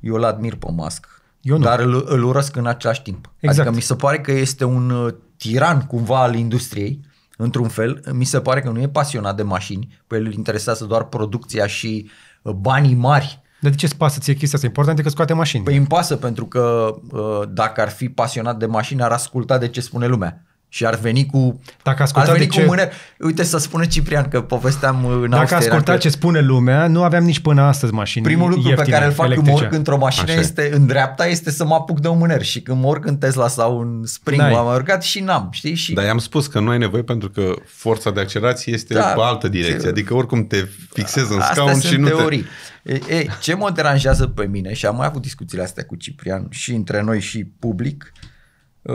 eu îl admir pe Musk, eu nu. dar îl, îl urăsc în același timp. Adică exact. Adică mi se pare că este un uh, tiran cumva al industriei, într-un fel. Mi se pare că nu e pasionat de mașini, pe el îl interesează doar producția și uh, banii mari. Dar de ce îți pasă ție chestia asta? Important e că scoate mașini. Păi îmi pasă pentru că uh, dacă ar fi pasionat de mașini, ar asculta de ce spune lumea și ar veni cu, Dacă ar veni cu ce... mâner. Uite să spună Ciprian că povesteam uh, în Dacă Austria, asculta că... ce spune lumea, nu aveam nici până astăzi mașini Primul lucru ieftine, pe care îl fac electrice. când mă urc într-o mașină Așa. este în dreapta este să mă apuc de un mâner și când mă urc în Tesla sau în Spring am urcat și n-am, știi? Și... Dar i-am spus că nu ai nevoie pentru că forța de accelerație este da, pe altă direcție, adică oricum te fixezi în scaun astea și nu teorii. te... E, e, ce mă deranjează pe mine și am mai avut discuțiile astea cu Ciprian și între noi și public, uh,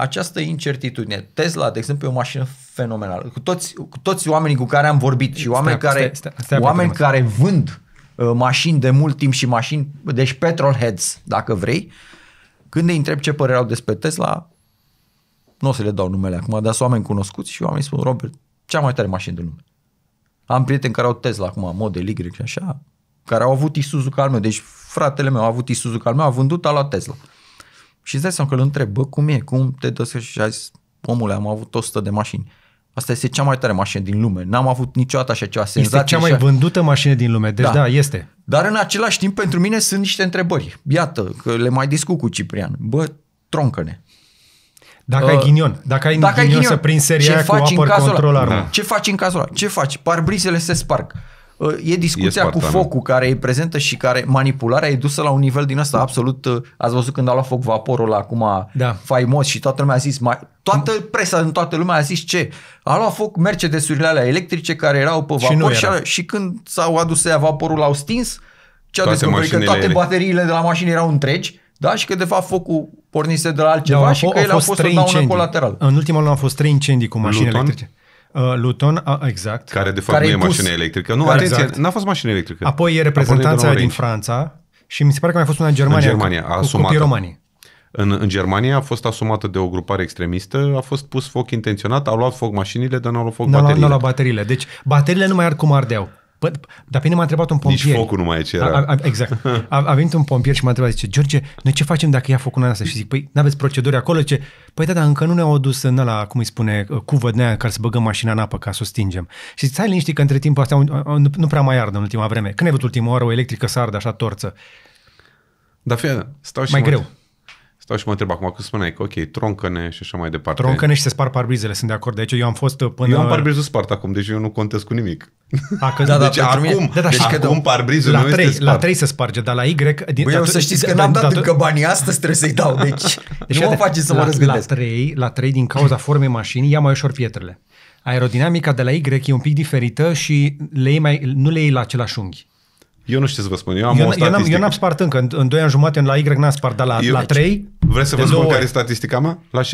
această incertitudine. Tesla, de exemplu, e o mașină fenomenală. Cu toți, cu toți oamenii cu care am vorbit și oameni stai, care, stai, stai, stai, oameni care vând uh, mașini de mult timp și mașini, deci petrolheads, dacă vrei, când îi întreb ce părere au despre Tesla, nu o să le dau numele acum, dar sunt oameni cunoscuți și oamenii spun, Robert, cea mai tare mașină din lume. Am prieteni care au Tesla acum, Model Y și așa, care au avut Isuzu al meu. Deci fratele meu a avut Isuzu al meu, a vândut, a luat Tesla. Și îți dai seama că îl bă, cum e, cum te descurci și ai zis, omule, am avut 100 de mașini. Asta este cea mai tare mașină din lume. N-am avut niciodată așa ceva senzație. Este cea mai așa... vândută mașină din lume, deci da. da, este. Dar în același timp, pentru mine sunt niște întrebări. Iată, că le mai discut cu Ciprian. Bă, troncăne. Dacă uh, ai ghinion, dacă ai dacă ghinion, ghinion să prinzi seria ce faci cu apăr control da. armă. Da. Ce faci în cazul ăla? Ce faci? Parbrizele se sparg. Uh, e discuția e cu focul care e prezentă și care manipularea e dusă la un nivel din ăsta absolut. Uh, ați văzut când a luat foc vaporul la acum da. faimos și toată lumea a zis, mai, toată presa în toată lumea a zis ce? A luat foc Mercedesurile alea electrice care erau pe vapor și, era. și, a, și când s-au adus ea vaporul au stins, ce au descoperit că toate ele... bateriile de la mașini erau întregi, da, și că de fapt focul pornise de la altceva da, și că ele au fost o daună colateral. În ultima lună au fost trei incendii cu mașini Luton? electrice. Uh, Luton, uh, exact. Care de fapt care nu e pus... mașină electrică. Nu, exact. atenție, exact. n-a fost mașină electrică. Apoi e reprezentanța din Franța și mi se pare că mai fost una în Germania, în Germania a cu, asumată. romanii. În, în Germania a fost asumată de o grupare extremistă, a fost pus foc intenționat, au luat foc mașinile, dar nu au luat foc n-a bateriile. Nu au luat bateriile. Deci bateriile nu mai ar cum ardeau. Bă, dar pe mine m-a întrebat un pompier. Nici focul nu mai e ce era. A, a, exact. A, a venit un pompier și m-a întrebat, zice, George, noi ce facem dacă ia focul în asta? Și zic, păi, n-aveți proceduri acolo? Ce? Păi da, dar încă nu ne-au dus în ăla, cum îi spune, uh, cuvăd în care să băgăm mașina în apă ca să o stingem. Și stai liniștit că între timp astea nu, nu prea mai ardă în ultima vreme. Când ai văzut ultima oară o electrică să ardă așa torță? Dar fie, stau și mai mă greu. Stau și mă întreb acum, cum spuneai că, ok, troncăne și așa mai departe. Troncăne și se spar parbrizele, sunt de acord. Deci eu am fost uh, până... Eu am parbrizul spart acum, deci eu nu contez cu nimic. A, că, da, da, deci acum, da, da, deci acum parbrizul la 3, La 3 se sparge, dar la Y... Din, Băi, eu să știți că n-am dat încă banii astăzi, trebuie să-i dau, deci, deci nu mă faceți să mă răzgândesc. La 3, la 3, din cauza formei mașinii, ia mai ușor pietrele. Aerodinamica de la Y e un pic diferită și le mai, nu le iei la același unghi. Eu nu știu să vă spun. Eu am eu, o statistică. Eu n-am, eu n-am spart încă. În, în 2 ani jumate, în la Y n-am spart, dar la, eu, la 3... Vreți să vă spun care e statistica mea? La 60.000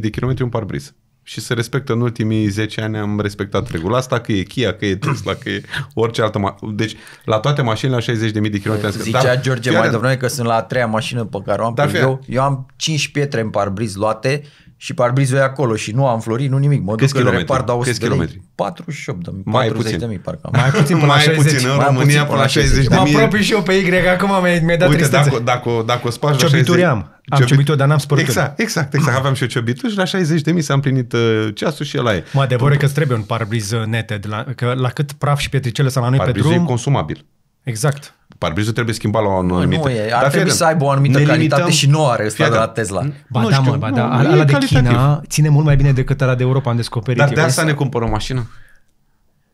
de kilometri un parbriz. Și se respectă în ultimii 10 ani am respectat regula asta, că e Kia, că e Tesla, că e orice altă mașină. Deci la toate mașinile la 60.000 de km. Zicea dar, George mai devreme că sunt la a treia mașină pe care o am. Dar eu, eu am 5 pietre în parbriz luate și parbrizul e acolo și nu am florit, nu nimic. Mă duc, îl repar, dau 100 de lei. 48 de mii, 40 de mii, parcă Mai puțin până mai la 60. Puțin, în România până la 60 de mii. Mă apropii și eu pe Y, acum mi-ai dat Uite, tristețe. dacă, dacă, dacă o spargi la 60... am. Am ciobituri, ciobituri dar n-am spărut. Exact, exact, exact. Aveam și eu ciobituri și la 60 de mii s-a împlinit uh, ceasul și ăla e. Mă, adevărul că trebuie un parbriz neted. La, că, la cât praf și pietricele s-a la noi pe drum... Parbrizul e consumabil. Exact. Parbrizul trebuie schimbat la o anumită... Nu, e, ar Dar trebui să aibă o anumită calitate limităm, și nu are ăsta de la Tesla. Ba nu da, știu, mă, ba da, nu, ala de China ține mult mai bine decât ala de Europa, am descoperit. Dar de asta ne cumpărăm mașină?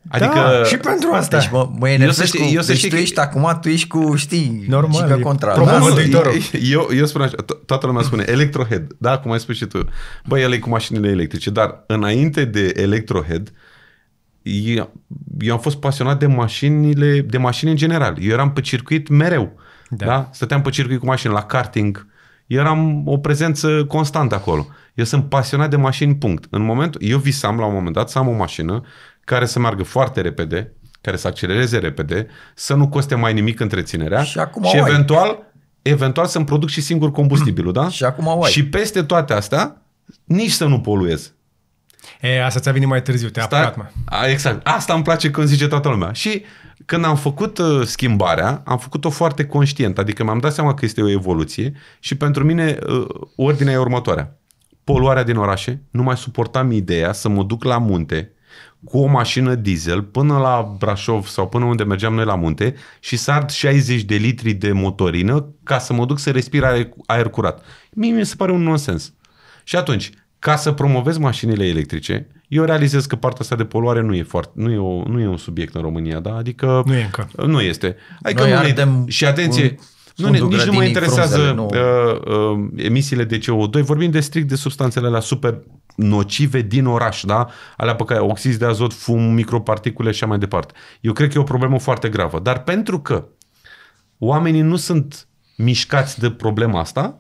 Da, adică... Da, și pentru asta. Deci mă, mă eu să știi, cu, eu să deci știi tu ești că... acum, tu ești cu, știi, Normal, și contra. Da, eu, eu spun așa, toată lumea spune electrohead, da, cum ai spus și tu. Băi, el e cu mașinile electrice, dar înainte de electrohead, uh, eu am fost pasionat de mașinile, de mașini în general. Eu eram pe circuit mereu. Da. da? Stăteam pe circuit cu mașini, la karting. Eu eram o prezență constantă acolo. Eu sunt pasionat de mașini, punct. În moment, eu visam la un moment dat să am o mașină care să meargă foarte repede, care să accelereze repede, să nu coste mai nimic întreținerea și, acum și eventual, eventual să-mi produc și singur combustibilul, da? Și acum Și peste toate astea, nici să nu poluez. E, asta ți-a venit mai târziu, te-a apucat, mă. A, exact. Asta îmi place când zice toată lumea. Și când am făcut uh, schimbarea, am făcut-o foarte conștient. Adică mi-am dat seama că este o evoluție și pentru mine uh, ordinea e următoarea. Poluarea din orașe, nu mai suportam ideea să mă duc la munte cu o mașină diesel până la Brașov sau până unde mergeam noi la munte și să ard 60 de litri de motorină ca să mă duc să respir aer, aer curat. Mie mi se pare un nonsens. Și atunci, ca să promovez mașinile electrice, eu realizez că partea asta de poluare nu e, foarte, nu e, o, nu e un subiect în România, da? Adică... Nu e încă. Nu este. Adică Noi nu ardem și atenție, nu ne, nici nu mă interesează uh, uh, emisiile de CO2, vorbim de strict de substanțele la super nocive din oraș, da? Alea pe care oxizi de azot, fum, microparticule și așa mai departe. Eu cred că e o problemă foarte gravă. Dar pentru că oamenii nu sunt mișcați de problema asta,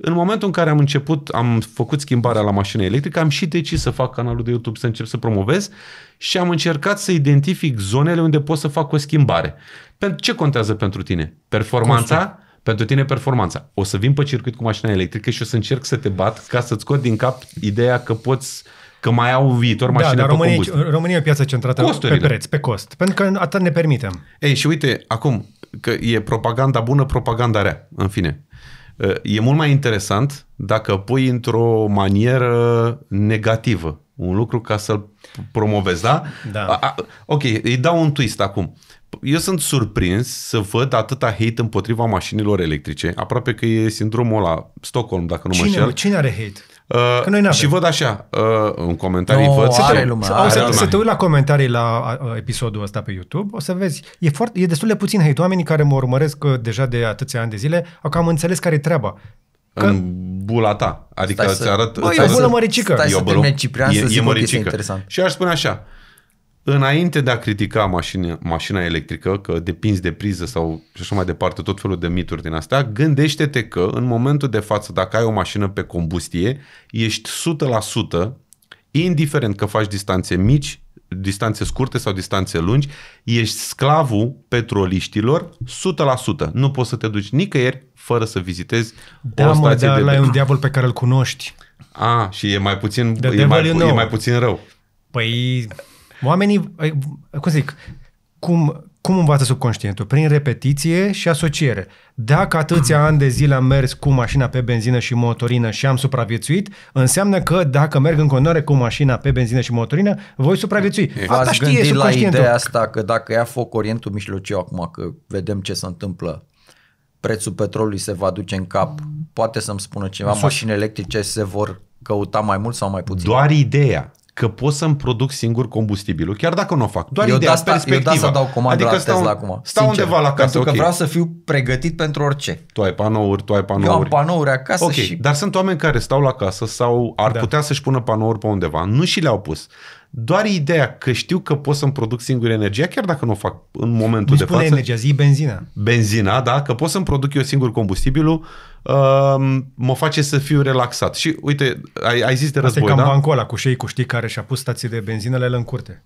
în momentul în care am început, am făcut schimbarea la mașină electrică, am și decis să fac canalul de YouTube, să încep să promovez și am încercat să identific zonele unde pot să fac o schimbare. Pentru ce contează pentru tine? Performanța? Pentru tine performanța. O să vin pe circuit cu mașina electrică și o să încerc să te bat ca să-ți scot din cap ideea că poți că mai au viitor mașini da, dar România, combustie. România e o piață centrată Costurile. pe preț, pe cost, pentru că atât ne permitem. Ei, și uite, acum, că e propaganda bună, propaganda rea, în fine. E mult mai interesant dacă pui într-o manieră negativă un lucru ca să-l promovezi, da? Da. A, a, ok, îi dau un twist acum. Eu sunt surprins să văd atâta hate împotriva mașinilor electrice. Aproape că e sindromul ăla Stockholm, dacă nu cine, mă șer. Cine are hate? Că noi uh, și văd așa, în uh, comentarii no, văd. Are lumea, are să, să te uiți la comentarii la uh, episodul ăsta pe YouTube, o să vezi. E, foarte, e destul de puțin hate. Oamenii care mă urmăresc deja de atâția ani de zile au cam înțeles care e treaba. Că... În bula ta. Adică stai îți arăt... Bă, îți arăt, e o bulă măricică. Stai e să termine Ciprian e, să zic e măricică. interesant. Și aș spune așa, uh, înainte de a critica mașina, mașina electrică, că depinzi de priză sau și așa mai departe, tot felul de mituri din astea, gândește-te că în momentul de față, dacă ai o mașină pe combustie, ești 100%, indiferent că faci distanțe mici, distanțe scurte sau distanțe lungi, ești sclavul petroliștilor 100%. Nu poți să te duci nicăieri fără să vizitezi da, o mă, stație dar de... Da, un diavol pe care îl cunoști. A, și e mai puțin, e mai, e mai puțin rău. Păi, Oamenii, cum zic, cum, cum învață subconștientul? Prin repetiție și asociere. Dacă atâția ani de zile am mers cu mașina pe benzină și motorină și am supraviețuit, înseamnă că dacă merg în continuare cu mașina pe benzină și motorină, voi supraviețui. Asta ați gândit la ideea asta că dacă ia foc Orientul Mijlociu acum, că vedem ce se întâmplă, prețul petrolului se va duce în cap, poate să-mi spună ceva, mașini electrice se vor căuta mai mult sau mai puțin. Doar ideea că pot să-mi produc singur combustibilul, chiar dacă nu o fac. Doar eu ideea, da, perspectiva. Eu da să dau comandă adică la stau, Tesla acum. Stau sincer, undeva la casă, Pentru că okay. vreau să fiu pregătit pentru orice. Tu ai panouri, tu ai panouri. Eu am panouri acasă okay, și... Dar sunt oameni care stau la casă sau ar da. putea să-și pună panouri pe undeva, nu și le-au pus doar ideea că știu că pot să-mi produc singur energia, chiar dacă nu o fac în momentul de față. energia, zi benzina. Benzina, da, că pot să-mi produc eu singur combustibilul, uh, mă face să fiu relaxat. Și uite, ai, ai zis de război, Asta e cam da? bancola cu șeicul, știi, care și-a pus stații de benzină le în curte.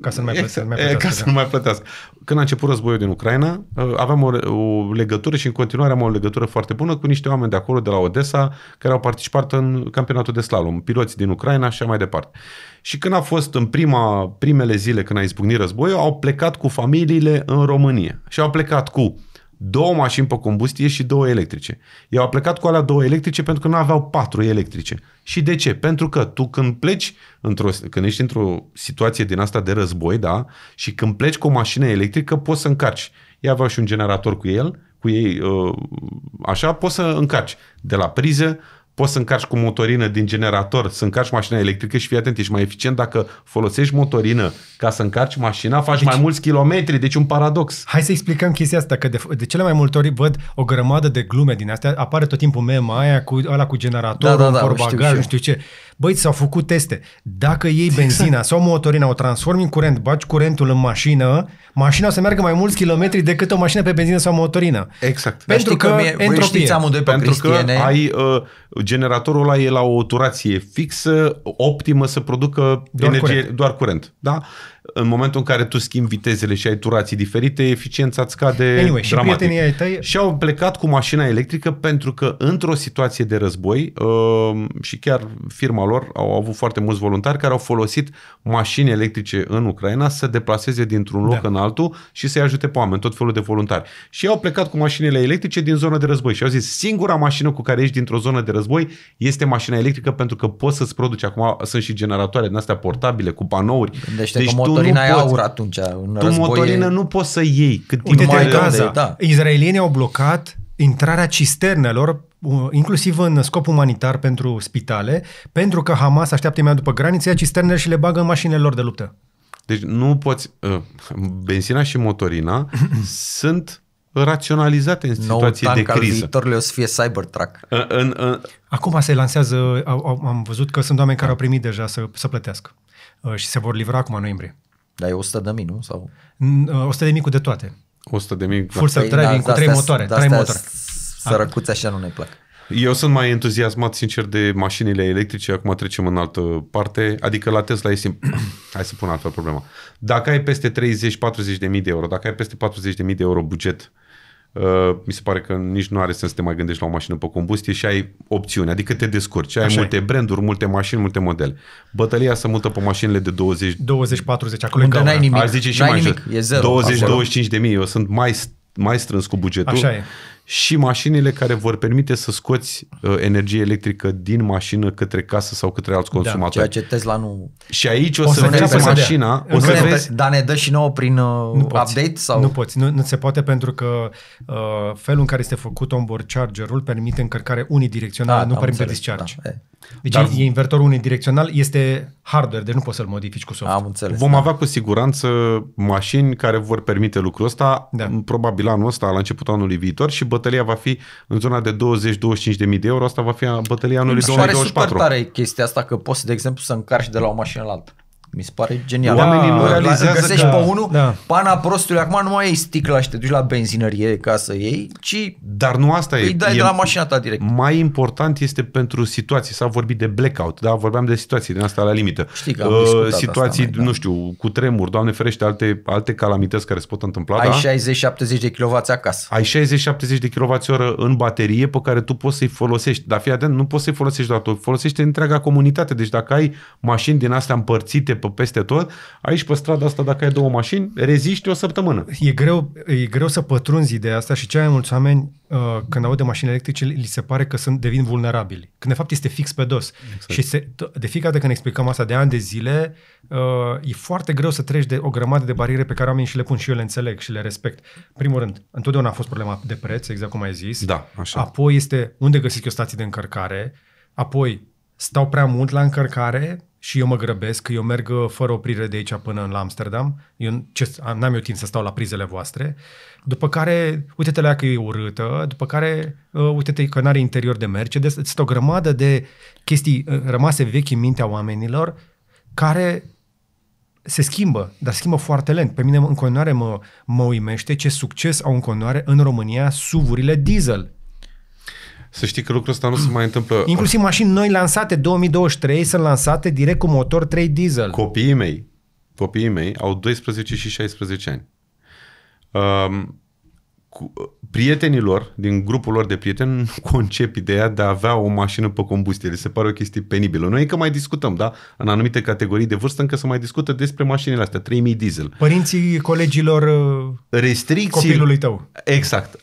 Ca să nu mai plătească. Exact, mai plătească ca să da. nu mai plătească. Când a început războiul din Ucraina, uh, aveam o, o legătură și în continuare am o legătură foarte bună cu niște oameni de acolo, de la Odessa, care au participat în campionatul de slalom, piloți din Ucraina și așa mai departe. Și când a fost în prima, primele zile când a izbucnit războiul, au plecat cu familiile în România. Și au plecat cu două mașini pe combustie și două electrice. Eu au plecat cu alea două electrice pentru că nu aveau patru electrice. Și de ce? Pentru că tu când pleci, într-o, când ești într-o situație din asta de război, da, și când pleci cu o mașină electrică, poți să încarci. Ei aveau și un generator cu el, cu ei, uh, așa, poți să încarci de la priză, poți să încarci cu motorină din generator, să încarci mașina electrică și fii atent, ești mai eficient dacă folosești motorină ca să încarci mașina, faci deci, mai mulți kilometri, deci un paradox. Hai să explicăm chestia asta, că de, de cele mai multe ori văd o grămadă de glume din astea, apare tot timpul meme aia cu, ala cu generatorul, da, da, da, știu, știu ce. Băi, s-au făcut teste. Dacă iei benzina sau motorina, o transformi în curent, baci curentul în mașină, mașina o să meargă mai mulți kilometri decât o mașină pe benzină sau motorină. Exact. Pentru că, că mie, Știți amândoi pe Pentru Cristiene. că ai uh, generatorul ăla e la o turație fixă, optimă să producă doar energie, curent. doar curent. Da? în momentul în care tu schimbi vitezele și ai turații diferite, eficiența îți scade anyway, și dramatic. Și, ai tăi... și au plecat cu mașina electrică pentru că într-o situație de război uh, și chiar firma lor au avut foarte mulți voluntari care au folosit mașini electrice în Ucraina să deplaseze dintr-un loc da. în altul și să-i ajute pe oameni, tot felul de voluntari. Și au plecat cu mașinile electrice din zona de război și au zis singura mașină cu care ești dintr-o zonă de război este mașina electrică pentru că poți să-ți produci, acum sunt și generatoare din astea portabile cu panouri. Deci, deci tu motorina e aur atunci. În tu motorină e... nu poți să iei cât timp mai Gaza. da. Izraelienii au blocat intrarea cisternelor uh, inclusiv în scop umanitar pentru spitale, pentru că Hamas așteaptă imediat după graniță, ia cisternele și le bagă în mașinile lor de luptă. Deci nu poți... Uh, benzina și motorina sunt raționalizate în situații de criză. viitor viitorul o să fie Cybertruck. În, în, Acum se lansează, au, au, am văzut că sunt oameni care au primit deja să, să plătească uh, și se vor livra acum în noiembrie. Dar e 100 de mii, nu? Sau... 100 uh, de mii cu de toate. 100 de mii. Full da. self-driving da, cu trei motoare. Trei motoare. Sărăcuți așa nu ne plac. Eu sunt mai entuziasmat, sincer, de mașinile electrice. Acum trecem în altă parte. Adică la Tesla e simplu. Hai să pun altfel problema. Dacă ai peste 30-40 de mii de euro, dacă ai peste 40 de mii de euro buget Uh, mi se pare că nici nu are sens să te mai gândești la o mașină pe combustie și ai opțiuni, adică te descurci. Ai Așa multe e. branduri, multe mașini, multe modele. Bătălia se mută pe mașinile de 20... 20-40, acolo Unde n-ai nimic. Aș zice și mai nimic, e 20-25 de mii. Eu sunt mai, mai strâns cu bugetul. Așa e și mașinile care vor permite să scoți uh, energie electrică din mașină către casă sau către alți da, consumatori. Da, ceea ce Tesla nu... Și aici o, o să, să vezi ne mașina, o să ne vezi... Dar ne dă și nouă prin uh, nu poți, update? Sau? Nu poți, nu, nu se poate pentru că uh, felul în care este făcut onboard chargerul permite încărcare unidirecțională, da, nu permite înțeles, discharge. Da, e. Deci Dar, e invertorul unidirecțional, este hardware, deci nu poți să-l modifici cu soft. Am înțeles. Vom da. avea cu siguranță mașini care vor permite lucrul ăsta, da. probabil anul ăsta, la începutul anului viitor și bă bătălia va fi în zona de 20-25 de mii de euro, asta va fi bătălia anului 2024. Mi se pare super tare chestia asta că poți, de exemplu, să încarci de la o mașină la alta. Mi se pare genial. Da. Oamenii nu da. realizează Găsești că... pe unul, da. pana prostului, acum nu mai iei sticla și te duci la benzinărie ca să iei, ci Dar nu asta îi e. dai e, de la mașina ta direct. Mai important este pentru situații. S-a vorbit de blackout, da? Vorbeam de situații din asta la limită. Știi că am uh, Situații, asta, mai, da. nu știu, cu tremur, doamne ferește, alte, alte calamități care se pot întâmpla. Ai da? 60-70 de kW acasă. Ai 60-70 de kWh în baterie pe care tu poți să-i folosești. Dar fii atent, nu poți să-i folosești doar tu, folosește întreaga comunitate. Deci dacă ai mașini din astea împărțite pe peste tot. Aici pe strada asta, dacă ai două mașini, reziști o săptămână. E greu, e greu să pătrunzi ideea asta și cei mai mulți oameni, uh, când aud de mașini electrice, li se pare că sunt, devin vulnerabili. Când de fapt este fix pe dos. Exact. Și se, de fiecare dată când explicăm asta de ani de zile, uh, e foarte greu să treci de o grămadă de bariere pe care oamenii și le pun și eu le înțeleg și le respect. Primul rând, întotdeauna a fost problema de preț, exact cum ai zis. Da, așa. Apoi este unde găsesc eu stații de încărcare, apoi stau prea mult la încărcare, și eu mă grăbesc, eu merg uh, fără oprire de aici până la Amsterdam, eu ce, n-am eu timp să stau la prizele voastre, după care, uite-te la că e urâtă, după care, uh, uite-te că n-are interior de Mercedes, deci, sunt o grămadă de chestii uh, rămase vechi în mintea oamenilor care se schimbă, dar schimbă foarte lent. Pe mine în continuare mă, mă uimește ce succes au în continuare în România suvurile diesel. Să știi că lucrul ăsta nu se mai întâmplă. Inclusiv mașini noi lansate 2023 sunt lansate direct cu motor 3 diesel. Copiii mei, copiii mei au 12 și 16 ani. Um, cu, prietenilor, din grupul lor de prieteni, nu concep ideea de a avea o mașină pe combustie. Le se pare o chestie penibilă. Noi încă mai discutăm, da? În anumite categorii de vârstă încă se mai discută despre mașinile astea, 3000 diesel. Părinții colegilor uh, restricții, copilului tău. Exact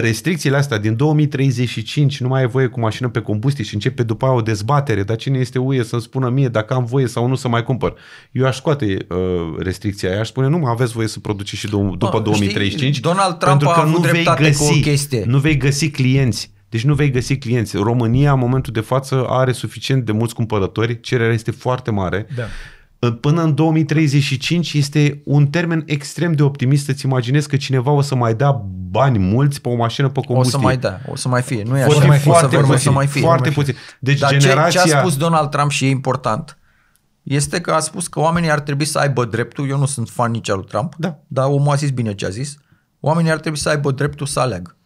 restricțiile astea din 2035 nu mai e voie cu mașină pe combustie și începe după aia o dezbatere, dar cine este uie să-mi spună mie dacă am voie sau nu să mai cumpăr. Eu aș scoate uh, restricția aia, aș spune nu mai aveți voie să produceți și după Bă, 2035 știi, Donald Trump pentru că a nu vei, găsi, nu vei găsi clienți. Deci nu vei găsi clienți. România, în momentul de față, are suficient de mulți cumpărători, cererea este foarte mare. Da. Până în 2035 este un termen extrem de optimist Îți ți imaginezi că cineva o să mai da bani mulți pe o mașină pe combustie. O să mai da, o să mai fie. Nu e așa. Mai fi, să puțin, o să mai fie. Foarte puțin. Deci Dar generația... ce, ce a spus Donald Trump și e important este că a spus că oamenii ar trebui să aibă dreptul, eu nu sunt fan nici al lui Trump, da. dar omul a zis bine ce a zis, oamenii ar trebui să aibă dreptul să aleagă.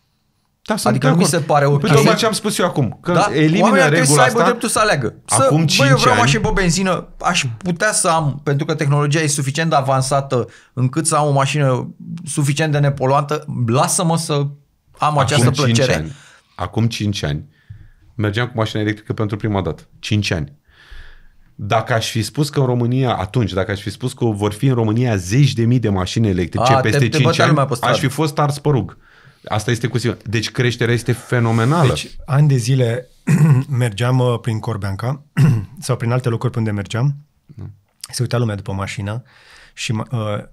Da, sunt adică nu mi se pare ok. Păi tocmai ce am spus eu acum, că da? elimină Oamenii regula să aibă asta, dreptul să aleagă. Să, acum 5 bă, eu vreau mașină pe benzină, aș putea să am, pentru că tehnologia e suficient de avansată încât să am o mașină suficient de nepoluantă, lasă-mă să am acum această plăcere. Ani, acum 5 ani, mergeam cu mașina electrică pentru prima dată. 5 ani. Dacă aș fi spus că în România, atunci, dacă aș fi spus că vor fi în România zeci de mii de mașini electrice A, peste te, te 5 ani, aș fi fost ars pe rug. Asta este cu siguranță. Deci creșterea este fenomenală. Deci, ani de zile mergeam uh, prin Corbeanca sau prin alte locuri unde mergeam. Da. Se uita lumea după mașină și uh,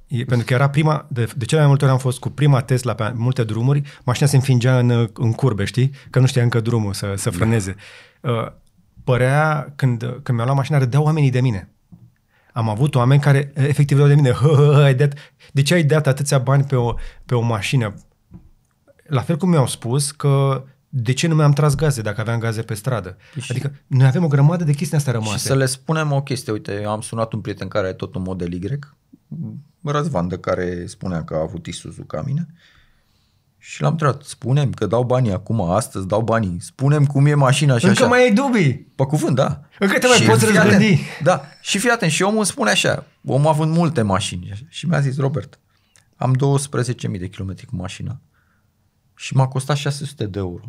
e, pentru că era prima, de, de cele mai multe ori am fost cu prima Tesla pe multe drumuri, mașina se înfingea în, uh, în curbe, știi? Că nu știa încă drumul să, să da. frâneze. Uh, părea, când, când mi au luat mașina, râdeau oamenii de mine. Am avut oameni care efectiv râdeau de mine. de ce ai dat atâția bani pe o, pe o mașină? la fel cum mi-au spus că de ce nu mi-am tras gaze dacă aveam gaze pe stradă? Și adică noi avem o grămadă de chestii astea rămase. Și să le spunem o chestie, uite, am sunat un prieten care are tot un model Y, Răzvan, de care spunea că a avut Isuzu ca mine, și l-am întrebat, spunem că dau banii acum, astăzi dau banii, spunem cum e mașina și Încă așa. mai ai dubii. Pe cuvânt, da. Încă te mai și poți răzgândi. Da, și fii atent, și omul spune așa, omul a avut multe mașini și mi-a zis, Robert, am 12.000 de kilometri cu mașina și m-a costat 600 de euro.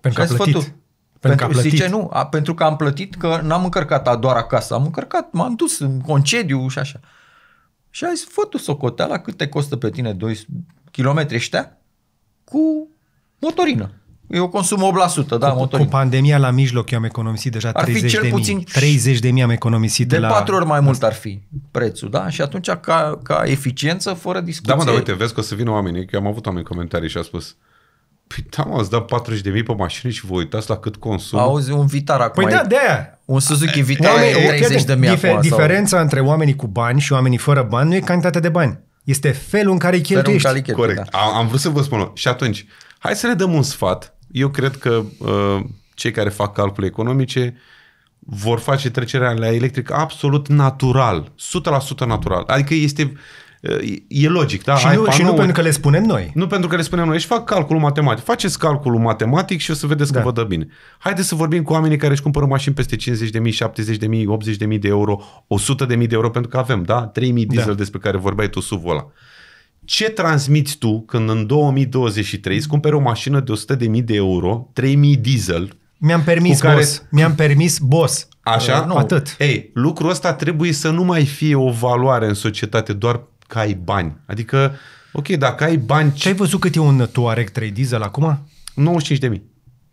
Pentru că a plătit. Sfătul. Pentru, pentru că Zice, nu, a, pentru că am plătit, că n-am încărcat doar acasă, am încărcat, m-am dus în concediu și așa. Și ai zis, fă tu socoteala cât te costă pe tine 2 km ăștia cu motorină eu consum 8%, da, cu, motorină. Cu pandemia la mijloc eu am economisit deja ar 30 fi cel de puțin mii. 30 de mii am economisit de, de la... 4 ori mai mult ar fi prețul, da? Și atunci ca, ca eficiență, fără discuție... Da, mă, dar uite, vezi că o să vină oamenii, că am avut oameni comentarii și a spus Păi da, mă, ați dat 40 de mii pe mașină și vă uitați la cât consum. Auzi, un Vitar acum Păi da, de aia. Un Suzuki Vitara e 30 de mii difer- acum. Diferența sau... între oamenii cu bani și oamenii fără bani nu e cantitatea de bani. Este felul în care îi cheltuiești. Felul în care cheltuiești. Corect. Da. Am, am vrut să vă spun. Și atunci, hai să le dăm un sfat eu cred că uh, cei care fac calcule economice vor face trecerea la electric absolut natural, 100% natural. Adică este uh, e logic, da? Și nu, și nu pentru că le spunem noi. Nu pentru că le spunem noi. Și fac calculul matematic. Faceți calculul matematic și o să vedeți da. că vă dă bine. Haideți să vorbim cu oamenii care își cumpără mașini peste 50 de mii, 70 de mii, 80 de mii de euro, 100 de mii de euro, pentru că avem, da? 3.000 da. diesel da. despre care vorbeai tu sub ăla ce transmiți tu când în 2023 îți cumperi o mașină de 100.000 de euro, 3.000 diesel, mi-am permis, care... boss. Mi-am permis, boss. Așa? Uh, nu. Atât. Ei, lucrul ăsta trebuie să nu mai fie o valoare în societate doar că ai bani. Adică, ok, dacă ai bani... Ce ai văzut cât e un Touareg 3 diesel acum? 95.000. de mii.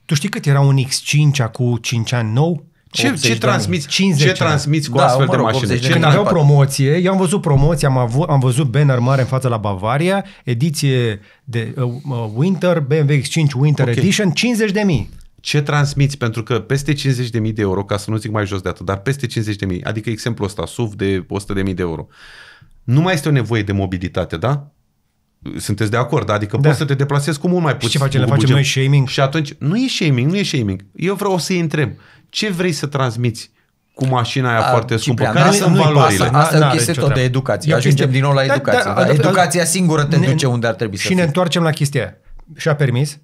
Tu știi cât era un X5 cu 5 ani nou? Ce, ce transmiți, 50 ce transmiți cu da, astfel mă rog, de mașină? De Când aveau promoție, eu am văzut promoție, am, avut, am văzut banner mare în fața la Bavaria, ediție de uh, uh Winter, BMW X5 Winter okay. Edition, 50 de mii. Ce transmiți? Pentru că peste 50 de mii de euro, ca să nu zic mai jos de atât, dar peste de mii. adică exemplul ăsta, SUV de de mii de euro, nu mai este o nevoie de mobilitate, da? Sunteți de acord, adică da. poți să te deplasezi cu mult mai puțin. Și ce facem? Le facem noi shaming? Și atunci, nu e shaming, nu e shaming. Eu vreau să-i întreb, ce vrei să transmiți cu mașina aia A, foarte scumpă. Ciprian, care sunt valorile? Pasă, asta e o chestie tot de educație. Eu Ajungem din nou la da, da, educație. Da, da, da, educația singură te ne, duce unde ar trebui să Și fi. ne întoarcem la chestia aia. Și-a permis,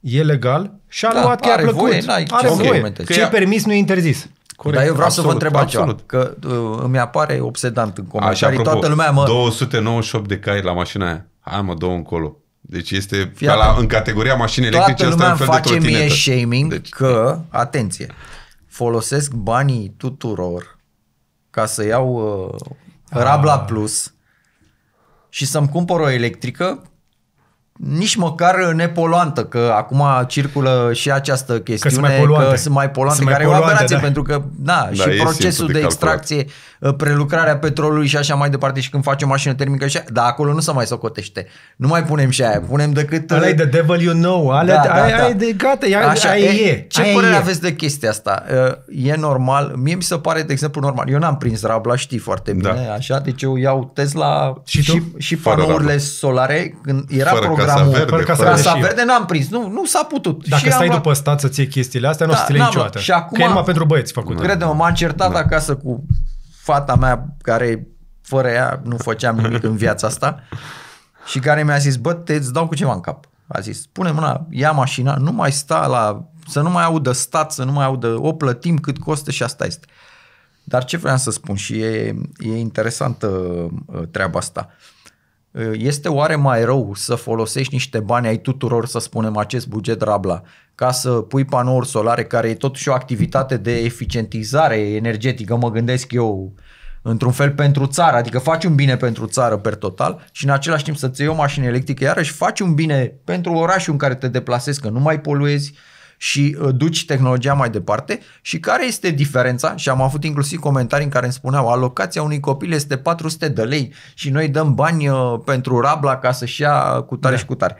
e legal și a da, luat chiar plăcut. Voie, are okay. voie. Ce permis nu e interzis. Corect, Dar eu vreau absolut, să vă întreb absolut. ceva, că uh, îmi apare obsedant în comentarii. Așa, apropo, Toată lumea mă... 298 de cai la mașina aia. Hai mă, două încolo. Deci este ca la, în categoria mașini electrice asta un fel face de trotinetă. mie shaming deci. că, atenție, folosesc banii tuturor ca să iau uh, ah. Rabla Plus și să-mi cumpăr o electrică nici măcar nepoluantă, că acum circulă și această chestiune că sunt mai poluante, că sunt mai poluante sunt mai care poluante, e o aberație, da. pentru că da, da și procesul de, calculat. extracție Ă, prelucrarea petrolului și așa mai departe și când faci o mașină termică și dar acolo nu se mai socotește. Nu mai punem și aia, punem decât... Alea de ă, devil you know, alea, da, da, aia, da. de gata, aia, așa, aia e. e. Ce aia părere e. aveți de chestia asta? Ă, e normal? Mie mi se pare, de exemplu, normal. Eu n-am prins rabla, știi foarte da. bine, da. așa, deci eu iau Tesla și, și, și panourile rabla. solare, când era fără programul... Casa verde, fără casa, fără casa verde n-am prins, nu, nu s-a putut. Dacă și stai am... după stat să-ți iei chestiile astea, nu o să da, ți le niciodată. Și acum, că e numai pentru băieți făcut. Crede-mă, m-am certat da. acasă cu fata mea care fără ea nu făceam nimic în viața asta și care mi-a zis, bă, te dau cu ceva în cap. A zis, pune mâna, ia mașina, nu mai sta la, să nu mai audă stat, să nu mai audă, o plătim cât costă și asta este. Dar ce vreau să spun și e, e interesantă uh, treaba asta. Ă, este oare mai rău să folosești niște bani ai tuturor, să spunem, acest buget rabla, ca să pui panouri solare, care e totuși o activitate de eficientizare energetică, mă gândesc eu, într-un fel pentru țară, adică faci un bine pentru țară per total și în același timp să-ți iei o mașină electrică iarăși faci un bine pentru orașul în care te deplasezi, că nu mai poluezi, uh, și uh, duci tehnologia mai departe și care este diferența și am avut inclusiv comentarii în care îmi spuneau alocația unui copil este 400 de lei și noi dăm bani uh, pentru Rabla ca să-și ia cu tare da. și cu tare.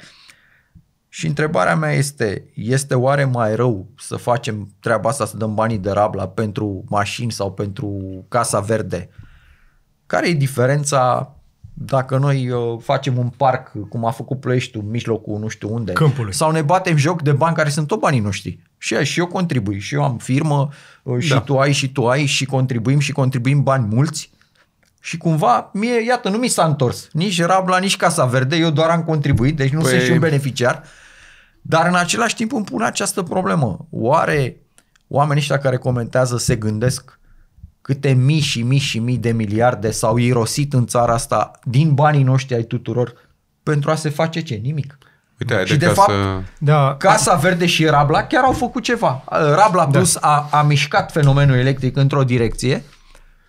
Și întrebarea mea este, este oare mai rău să facem treaba asta, să dăm banii de Rabla pentru mașini sau pentru Casa Verde? Care e diferența dacă noi uh, facem un parc, cum a făcut Ploieștiul, în mijlocul nu știu unde, Câmpului. sau ne batem joc de bani care sunt tot banii noștri. Și, și eu contribui, și eu am firmă, uh, și da. tu ai, și tu ai, și contribuim, și contribuim bani mulți. Și cumva, mie, iată, nu mi s-a întors. Nici Rabla, nici Casa Verde, eu doar am contribuit, deci nu păi... sunt și un beneficiar. Dar în același timp îmi pun această problemă. Oare oamenii ăștia care comentează se gândesc câte mii și mii și mii de miliarde s-au irosit în țara asta din banii noștri ai tuturor pentru a se face ce? Nimic. Uite, și de, de fapt, da. Casa Verde și Rabla chiar au făcut ceva. Rabla da. Plus da. a, a mișcat fenomenul electric într-o direcție.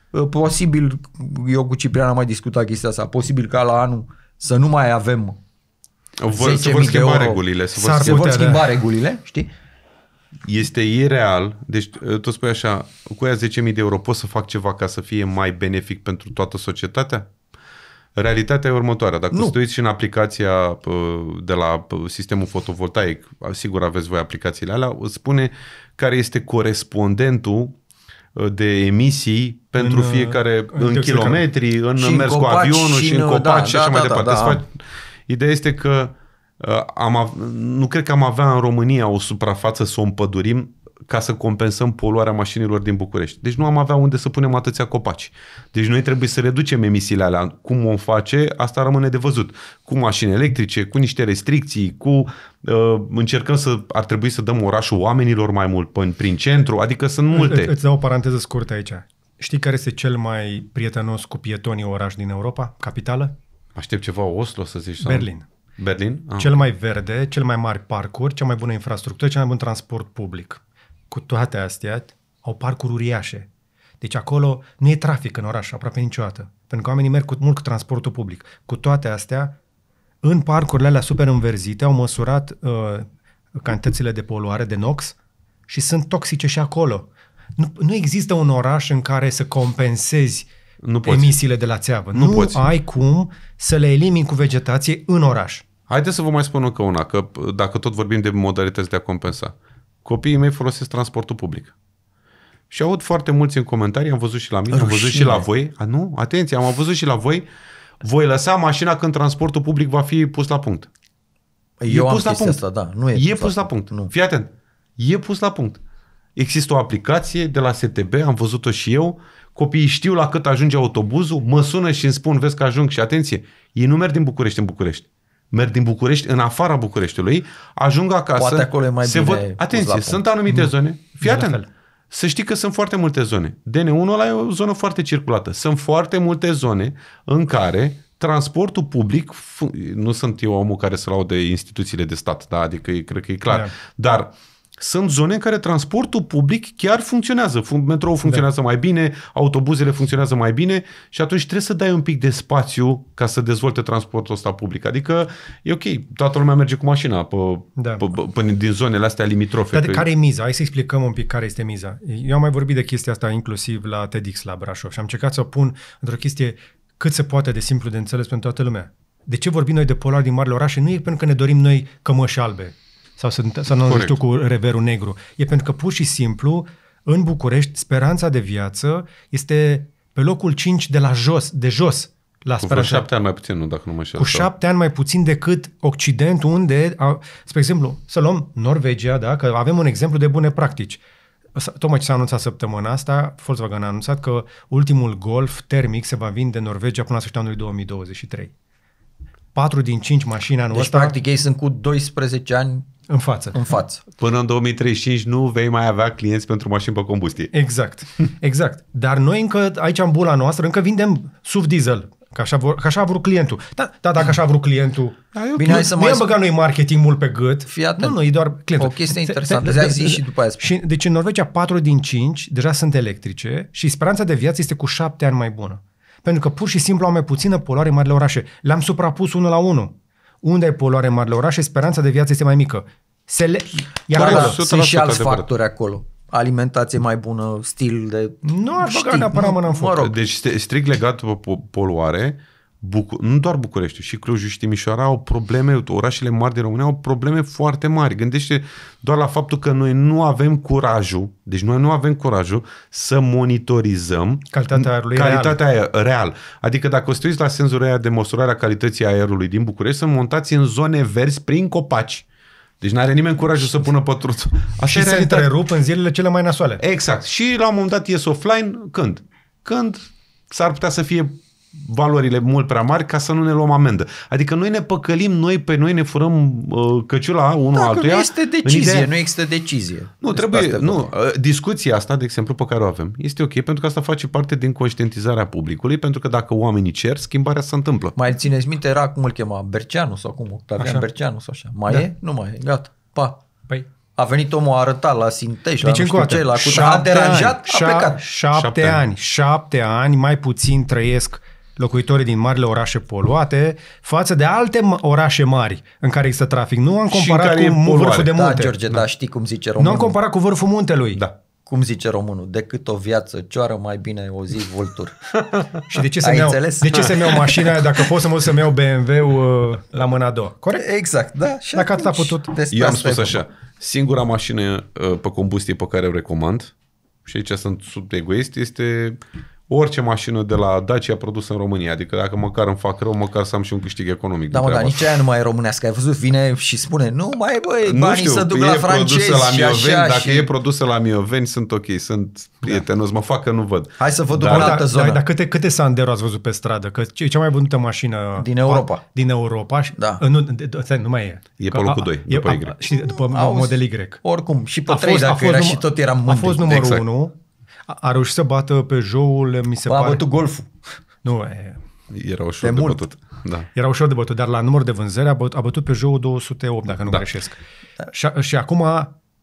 Uh, posibil, eu cu Ciprian am mai discutat chestia asta, posibil ca la anul să nu mai avem 10.000 de euro. regulile. să vor, se vor schimba da. regulile, știi? este ireal, deci ă, tu spui așa, cu aia 10.000 de euro pot să fac ceva ca să fie mai benefic pentru toată societatea? Realitatea e următoarea. Dacă nu. stuiți și în aplicația ă, de la ă, sistemul fotovoltaic, sigur aveți voi aplicațiile alea, îți spune care este corespondentul de emisii pentru în, fiecare, în, în kilometri, în mers cu avionul și în copac, da, și, da, și așa da, mai da, da departe. Da, da. Ideea este că Uh, am, nu cred că am avea în România o suprafață să o împădurim ca să compensăm poluarea mașinilor din București. Deci nu am avea unde să punem atâția copaci. Deci noi trebuie să reducem emisiile alea. Cum o face, asta rămâne de văzut. Cu mașini electrice, cu niște restricții, cu uh, încercăm să ar trebui să dăm orașul oamenilor mai mult până prin centru, adică sunt multe. Îți dau o paranteză scurtă aici. Știi care este cel mai prietenos cu pietonii oraș din Europa, capitală? Aștept ceva Oslo să zici. Berlin. Sau? Berlin? Ah. Cel mai verde, cel mai mari parcuri, cea mai bună infrastructură, cel mai bun transport public. Cu toate astea, au parcuri uriașe. Deci acolo nu e trafic în oraș aproape niciodată, pentru că oamenii merg cu, mult cu transportul public. Cu toate astea, în parcurile alea super înverzite au măsurat uh, cantitățile de poluare de NOx și sunt toxice și acolo. Nu, nu există un oraș în care să compensezi uh, nu poți. emisiile de la țeavă. Nu, nu poți. ai cum să le elimini cu vegetație în oraș. Haideți să vă mai spun încă una, că dacă tot vorbim de modalități de a compensa. Copiii mei folosesc transportul public. Și aud foarte mulți în comentarii, am văzut și la mine, Rușine. am văzut și la voi. A, nu? Atenție, am văzut și la voi. Voi lăsa mașina când transportul public va fi pus la punct. Eu e pus la punct. Asta, da. Nu e, e pus, pus la punct. punct. Nu. Fii atent. E pus la punct. Există o aplicație de la STB, am văzut-o și eu, copiii știu la cât ajunge autobuzul, mă sună și îmi spun, vezi că ajung și atenție, ei nu merg din București în București. Merg din București în afara Bucureștiului, ajung acasă, Poate acolo e mai se bine văd, atenție, sunt anumite zone, fii atent, să știi că sunt foarte multe zone. DN1 ăla e o zonă foarte circulată. Sunt foarte multe zone în care transportul public, nu sunt eu omul care să laude instituțiile de stat, da? adică cred că e clar, yeah. Da. dar uh, sunt zone în care transportul public chiar funcționează. Metroul da. funcționează da. mai bine, autobuzele funcționează mai bine și atunci trebuie să dai un pic de spațiu ca să dezvolte transportul ăsta public. Adică e ok, toată lumea merge cu mașina pe, da. pe, pe, din zonele astea limitrofe. Dar care e miza? Hai să explicăm un pic care este miza. Eu am mai vorbit de chestia asta inclusiv la TEDx la Brașov și am încercat să o pun într-o chestie cât se poate de simplu de înțeles pentru toată lumea. De ce vorbim noi de polar din marile orașe? Nu e pentru că ne dorim noi cămăși albe sau să, să nu știu cu reverul negru. E pentru că pur și simplu în București speranța de viață este pe locul 5 de la jos, de jos. La cu șapte ani mai puțin, nu, dacă nu mă știu. Cu șapte ani mai puțin decât Occidentul, unde, a, spre exemplu, să luăm Norvegia, da, că avem un exemplu de bune practici. Tocmai ce s-a anunțat săptămâna asta, Volkswagen a anunțat că ultimul Golf termic se va vinde în Norvegia până la sfârșitul anului 2023. 4 din 5 mașini anul deci, ăsta. practic, ei sunt cu 12 ani în față. În față. Până în 2035 nu vei mai avea clienți pentru mașini pe combustie. Exact, exact. Dar noi încă, aici în bula noastră, încă vindem SUV diesel. Că așa, vor, că așa a vrut clientul. Da, da dacă așa a vrut clientul. Da, Bine, hai să mai băgat noi marketing mult pe gât. Fii atent. Nu, nu, e doar clientul. O chestie interesantă. de, zi și după aia și, Deci în Norvegia 4 din 5 deja sunt electrice și speranța de viață este cu 7 ani mai bună. Pentru că pur și simplu am mai puțină poluare în marile orașe. Le-am suprapus unul la unul. Unde ai poluare în marile orașe, speranța de viață este mai mică. Se le... Iar da, acolo, sunt și alți factori acolo alimentație mai bună, stil de... Nu aș băga neapărat mâna în foc. Mă rog. Deci strict legat poluare, Bucu- nu doar București, și Clujul și Timișoara au probleme, orașele mari din România au probleme foarte mari. Gândește doar la faptul că noi nu avem curajul, deci noi nu avem curajul să monitorizăm calitatea aerului calitatea real. Aer, real. Adică dacă o la senzorul aia de măsurare a calității aerului din București, să montați în zone verzi prin copaci. Deci n-are nimeni curajul să pună pe Așa și se întrerup în zilele cele mai nasoale. Exact. Și la un moment dat ies offline când? Când s-ar putea să fie valorile mult prea mari ca să nu ne luăm amendă. Adică noi ne păcălim, noi pe noi ne furăm uh, căciula unul Dacă altuia. Nu este decizie, ideea... nu există decizie. Nu, trebuie, asta nu, uh, discuția asta, de exemplu, pe care o avem, este ok pentru că asta face parte din conștientizarea publicului, pentru că dacă oamenii cer, schimbarea se întâmplă. Mai țineți minte, era cum îl chema, Berceanu sau cum, Octavian așa. Berceanu sau așa. Mai da. e? Nu mai e, gata, pa. Păi, a venit omul, a arătat la Sintej, deci la nu știu ce, la Cuta, a deranjat, ani, a plecat. Șapte, șapte ani, șapte ani, mai puțin trăiesc uh, locuitorii din marile orașe poluate față de alte orașe mari în care există trafic. Nu am comparat cu poluare. vârful de da, munte. Da, George, da. da, știi cum zice românul. Nu am comparat cu vârful muntelui. Da. Cum zice românul, decât o viață, cioară mai bine o zi vultur. și de ce să-mi iau, de ce să-mi iau mașina dacă pot să mă să-mi iau BMW-ul uh, la mâna a doua? Corect? Exact, da. Și dacă atât a putut. Eu am spus așa, singura mașină uh, pe combustie pe care o recomand, și aici sunt sub egoist, este orice mașină de la Dacia produsă în România. Adică dacă măcar îmi fac rău, măcar să am și un câștig economic. Da, mă, dar nici aia nu mai e românească. Ai văzut, vine și spune, nu mai băi, nu știu, să duc la francezi la Mioveni, și așa, Dacă și... e produsă la Mioveni, sunt ok, sunt prietenos, da. mă fac că nu văd. Hai să vă duc dar, în da, altă da, zonă. Dar, dar câte, câte Sandero ați văzut pe stradă? Că e cea mai vândută mașină din Europa. Pa, din Europa. Da. Nu, de, nu mai e. E pe locul 2, după Y. Și după model Y. Oricum, și pe 3 dacă era și tot eram mândri. A fost numărul 1, exact. A, reușit să bată pe joul, mi se a pare... A bătut golful. Nu, e... Era ușor de, de mult. bătut. Da. Era ușor de bătut, dar la număr de vânzări a, băt, a bătut pe joul 208, dacă nu da. greșesc. Da. Și, și acum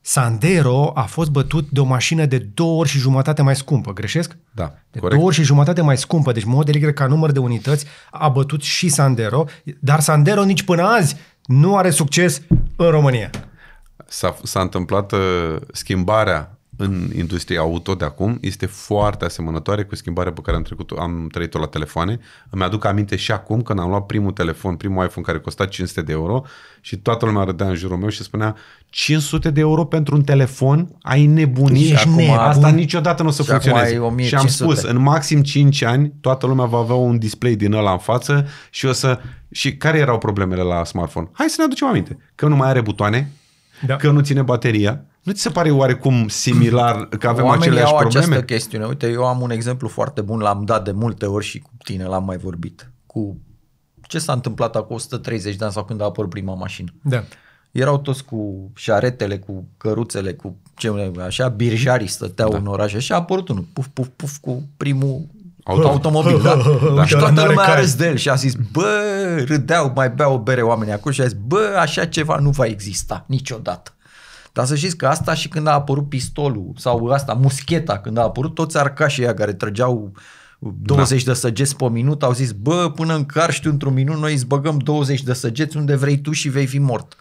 Sandero a fost bătut de o mașină de două ori și jumătate mai scumpă, greșesc? Da, De corect. două ori și jumătate mai scumpă, deci Model Y ca număr de unități a bătut și Sandero, dar Sandero nici până azi nu are succes în România. S-a, s-a întâmplat uh, schimbarea în industria auto de acum este foarte asemănătoare cu schimbarea pe care am, trecut, am trăit-o la telefoane. Îmi aduc aminte și acum când am luat primul telefon, primul iPhone care costa 500 de euro și toată lumea râdea în jurul meu și spunea 500 de euro pentru un telefon? Ai nebunit? și acum, nebun. Asta niciodată nu o să și funcționeze. Și am spus, în maxim 5 ani toată lumea va avea un display din ăla în față și o să... Și care erau problemele la smartphone? Hai să ne aducem aminte. Că nu mai are butoane, da. că nu ține bateria, nu ți se pare oarecum similar că avem Oamenii aceleași au probleme? această chestiune. Uite, eu am un exemplu foarte bun, l-am dat de multe ori și cu tine l-am mai vorbit. Cu ce s-a întâmplat acum 130 de ani sau când a apărut prima mașină. Da. Erau toți cu șaretele, cu căruțele, cu ce așa, birjarii stăteau da. în oraș și a apărut unul, puf, puf, puf, cu primul Auto. automobil, da? da. Și toată lumea a râs de el și a zis, bă, râdeau, mai beau o bere oamenii acolo și a zis, bă, așa ceva nu va exista niciodată. Dar să știți că asta și când a apărut pistolul sau asta, muscheta, când a apărut, toți arcașii ăia care trăgeau 20 uh, da. de săgeți pe minut, au zis, bă, până în carști într-un minut, noi îți băgăm 20 de săgeți unde vrei tu și vei fi mort.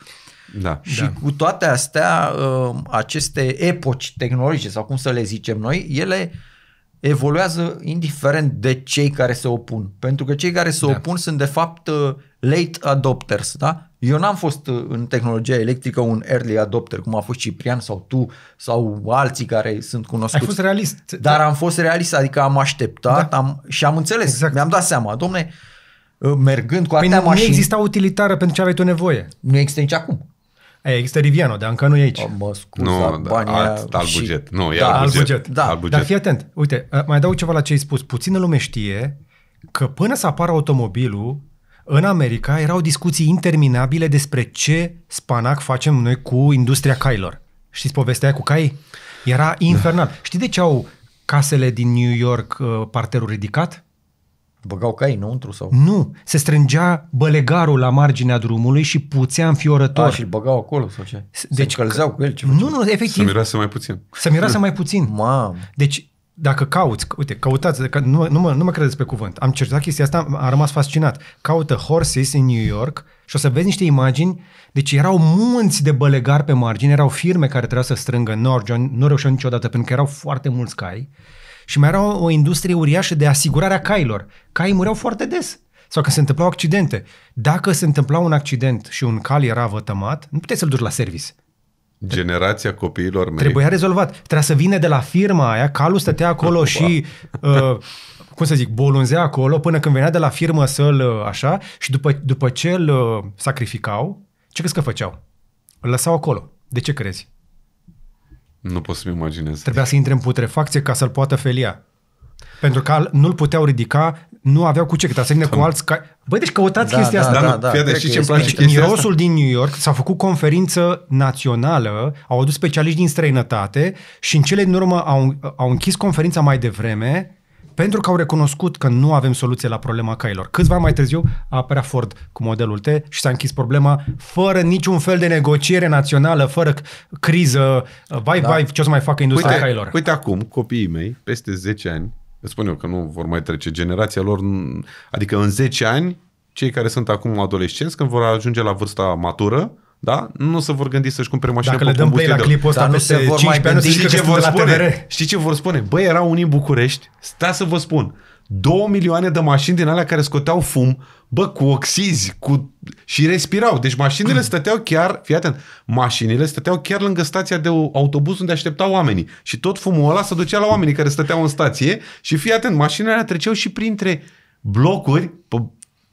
Da. Și da. cu toate astea, uh, aceste epoci tehnologice, sau cum să le zicem noi, ele evoluează indiferent de cei care se opun. Pentru că cei care se da. opun sunt, de fapt, uh, late adopters, da? Eu n-am fost uh, în tehnologia electrică un early adopter, cum a fost Ciprian sau tu sau alții care sunt cunoscuți. Ai fost realist. Dar am fost realist, adică am așteptat da. am, și am înțeles. Exact. Mi-am dat seama, domne, uh, mergând cu păi atâtea păi mașini... nu exista utilitară pentru ce aveai tu nevoie. Nu există nici acum. Aia există Riviano, dar încă nu e aici. Oh, mă, scuza, nu, banii da, alt, alt buget. Nu, e da, alt, buget. buget. Da. Alt buget. Dar fii atent. Uite, uh, mai dau ceva la ce ai spus. Puțină lume știe că până să apară automobilul, în America erau discuții interminabile despre ce spanac facem noi cu industria cailor. Știți povestea cu cai? Era da. infernal. Da. Știi de ce au casele din New York uh, parterul ridicat? Băgau cai înăuntru sau? Nu, se strângea bălegarul la marginea drumului și puțea înfiorător. A, ah, și îl băgau acolo sau ce? Deci, se încălzeau cu el? Ce nu, nu, efectiv. Să miroase mai puțin. Să miroase mai puțin. Mamă. Deci dacă cauți, uite, căutați, nu, nu, mă, nu mă credeți pe cuvânt, am cercetat chestia asta, am rămas fascinat. Caută horses in New York și o să vezi niște imagini, deci erau munți de bălegari pe margine, erau firme care trebuia să strângă, nu, nu reușeau niciodată pentru că erau foarte mulți cai și mai era o, o industrie uriașă de asigurare a cailor. Caii mureau foarte des sau că se întâmplau accidente. Dacă se întâmpla un accident și un cal era vătămat, nu puteai să-l duci la service. Generația copiilor mei. Trebuia rezolvat. Trebuia să vină de la firma aia, calul stătea acolo și, uh, cum să zic, bolunzea acolo până când venea de la firmă să-l uh, așa și după, după ce îl uh, sacrificau, ce crezi că făceau? Îl lăsau acolo. De ce crezi? Nu pot să-mi imaginez. Trebuia să intre în putrefacție ca să-l poată felia. Pentru că nu-l puteau ridica, nu aveau cu ce, că asemenea cu alți... Ca... Băi, deci căutați da, chestia da, asta. Da, da, da, da și ce place deci, mirosul asta. din New York s-a făcut conferință națională, au adus specialiști din străinătate și în cele din urmă au, au închis conferința mai devreme pentru că au recunoscut că nu avem soluție la problema cailor. Câțiva mai târziu a apărea Ford cu modelul T și s-a închis problema fără niciun fel de negociere națională, fără criză, vai, da. vai, ce o să mai facă industria uite, cailor. Uite acum, copiii mei, peste 10 ani, spun eu că nu vor mai trece generația lor, adică în 10 ani, cei care sunt acum adolescenți, când vor ajunge la vârsta matură, da? Nu se vor gândi să-și cumpere mașină Dacă pe le dăm play la clipul ăsta, nu se vor mai gândi. Știi ce vor spune? Știi ce vor spune? Băi, era unii în București, stai să vă spun două milioane de mașini din alea care scoteau fum, bă, cu oxizi, cu... și respirau. Deci mașinile stăteau chiar, fii atent, mașinile stăteau chiar lângă stația de autobuz unde așteptau oamenii. Și tot fumul ăla se ducea la oamenii care stăteau în stație și fii atent, mașinile alea treceau și printre blocuri, pe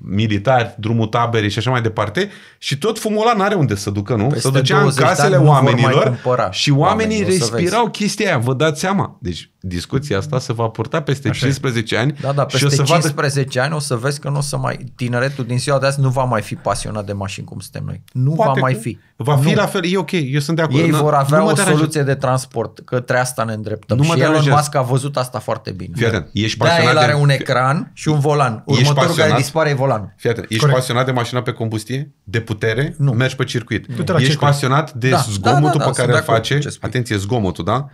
militari, drumul taberei și așa mai departe și tot fumul ăla n-are unde să ducă, nu? Peste să ducea în casele oamenilor și oamenii, oamenii respirau chestia aia, vă dați seama. Deci discuția mm. asta se va purta peste Așa 15 e. ani. Da, da, peste și o să 15 vadă... ani o să vezi că nu o să mai, tineretul din ziua de azi nu va mai fi pasionat de mașini cum suntem noi. Nu Poate va mai fi. Va fi nu. la fel, e ok, eu sunt de acord. Ei vor avea o soluție de transport, către asta ne îndreptăm. Nu și Elon Musk a văzut asta foarte bine. Fii ești pasionat de el are un ecran și un volan. Următorul care dispare e volan. Fii ești Corect. pasionat de mașina pe combustie, de putere, nu. mergi pe circuit. Nu. Ești pasionat de da, zgomotul da, da, da, pe care îl face. Atenție, zgomotul, da?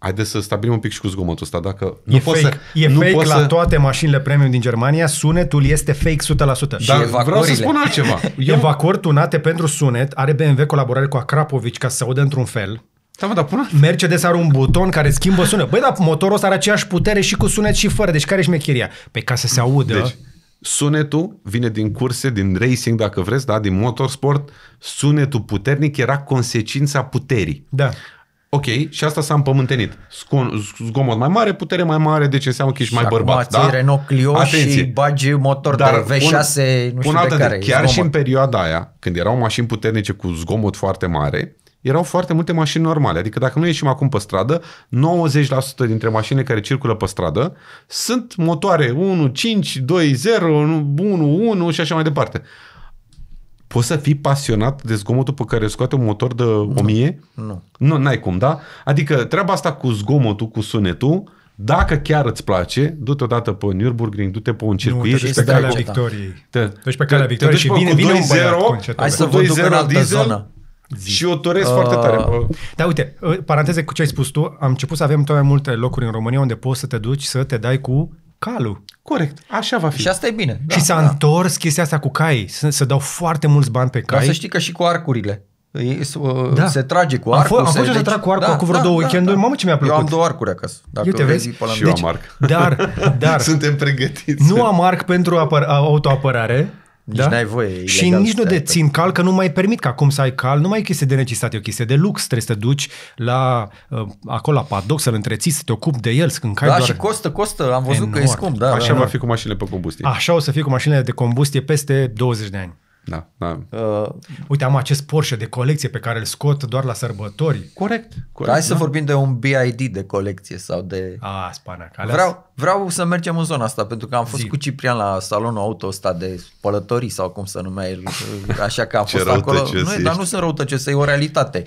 Haideți să stabilim un pic și cu zgomotul ăsta, dacă e nu fake, să, e nu fake la să... toate mașinile premium din Germania, sunetul este fake 100%. Dar vreau să spun altceva. Eu... Evacori tunate pentru sunet, are BMW colaborare cu Akrapovici ca să se audă într-un fel. Da, mă, da, până... Mercedes are un buton care schimbă sunet. Băi, dar motorul ăsta are aceeași putere și cu sunet și fără, deci care e șmecheria? Pe păi ca să se audă... Deci, sunetul vine din curse, din racing, dacă vreți, da, din motorsport. Sunetul puternic era consecința puterii. Da. Ok, și asta s-a împământenit. Zgomot mai mare, putere mai mare, deci înseamnă că ești și mai bărbat. Da? Renault Clio Atenție. și bagi motor Dar de V6, un, nu știu de care. Chiar zgomot. și în perioada aia, când erau mașini puternice cu zgomot foarte mare, erau foarte multe mașini normale. Adică dacă nu ieșim acum pe stradă, 90% dintre mașinile care circulă pe stradă sunt motoare 1, 5, 2, 0, 1, 1 și așa mai departe. Poți să fii pasionat de zgomotul pe care scoate un motor de 1000? Nu. Nu, n-ai cum, da? Adică treaba asta cu zgomotul, cu sunetul, dacă chiar îți place, du-te odată pe Nürburgring, du-te pe un circuit. Nu, te duci pe calea victoriei. Te duci pe calea victoriei și vine, vine un băiat Hai să vă duc în altă zonă. Zi. Și o doresc uh... foarte tare. Uh, da, uite, uh, paranteze cu ce ai spus tu, am început să avem tot mai multe locuri în România unde poți să te duci să te dai cu calul. Corect, așa va fi. Și asta e bine. Da, și s-a da. întors chestia asta cu cai, să, să dau foarte mulți bani pe cai. Dar să știi că și cu arcurile. E, uh, da. Se trage cu arcul. Am, fost, am fost să trag cu arcul da, cu vreo da, două da, weekenduri. Da. Mamă ce mi-a plăcut. Eu am două arcuri acasă. Dacă Iute, vezi? Pe și deci, eu am arc. Dar, dar, Suntem pregătiți. Nu am arc pentru autoapărare, da? Nici n-ai voie. Și nici nu dețin cal, că nu mai permit că acum să ai cal, nu mai e chestie de necesitate, e o chestie de lux. Trebuie să te duci la, uh, acolo la padoc, să-l întreții, să te ocupi de el, să cai Da, doar... și costă, costă, am văzut enorm. că e scump. Da, Așa da, va da. fi cu mașinile pe combustie. Așa o să fie cu mașinile de combustie peste 20 de ani. Da, da. Uh, Uite, am acest Porsche de colecție pe care îl scot doar la sărbători. Corect. corect Hai da? să vorbim de un BID de colecție sau de... A, spana, Vreau, vreau să mergem în zona asta, pentru că am fost Zi. cu Ciprian la salonul auto ăsta de spălătorii sau cum să numea el, așa că am fost acolo. Nu, dar nu sunt răutăcios, e o realitate.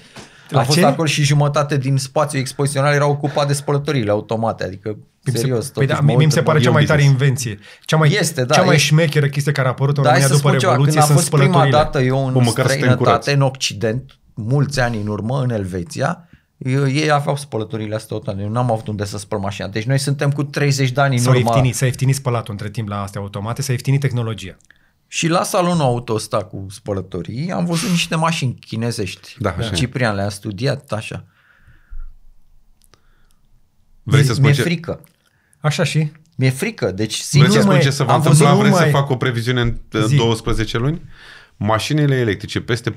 La a fost ce? acolo și jumătate din spațiu expozițional era ocupat de spălătorile automate, adică mi serios. Se, păi da, mi se păi da, pare cea mai tare invenție. Cea mai, este, da, cea mai este. șmecheră chestie care a apărut în da, România după Revoluție ceva, când sunt a fost prima dată eu în străinătate, în Occident, mulți ani în urmă, în Elveția, eu, ei aveau spălătorile astea automate, eu n-am avut unde să spăl mașina. Deci noi suntem cu 30 de ani în urmă. s ieftinit, s-a ieftinit spălatul între timp la astea automate, s-a ieftinit tehnologia. Și la salonul auto ăsta cu spălătorii am văzut niște mașini chinezești. Da, așa. Ciprian le-a studiat, așa. Vrei să spun Mi-e ce... frică. Așa și? Mi-e frică. Deci, sigur, Vrei să spun ce se va întâmpla? Vrei să fac o previziune în zi. 12 luni? Mașinile electrice, peste 40-50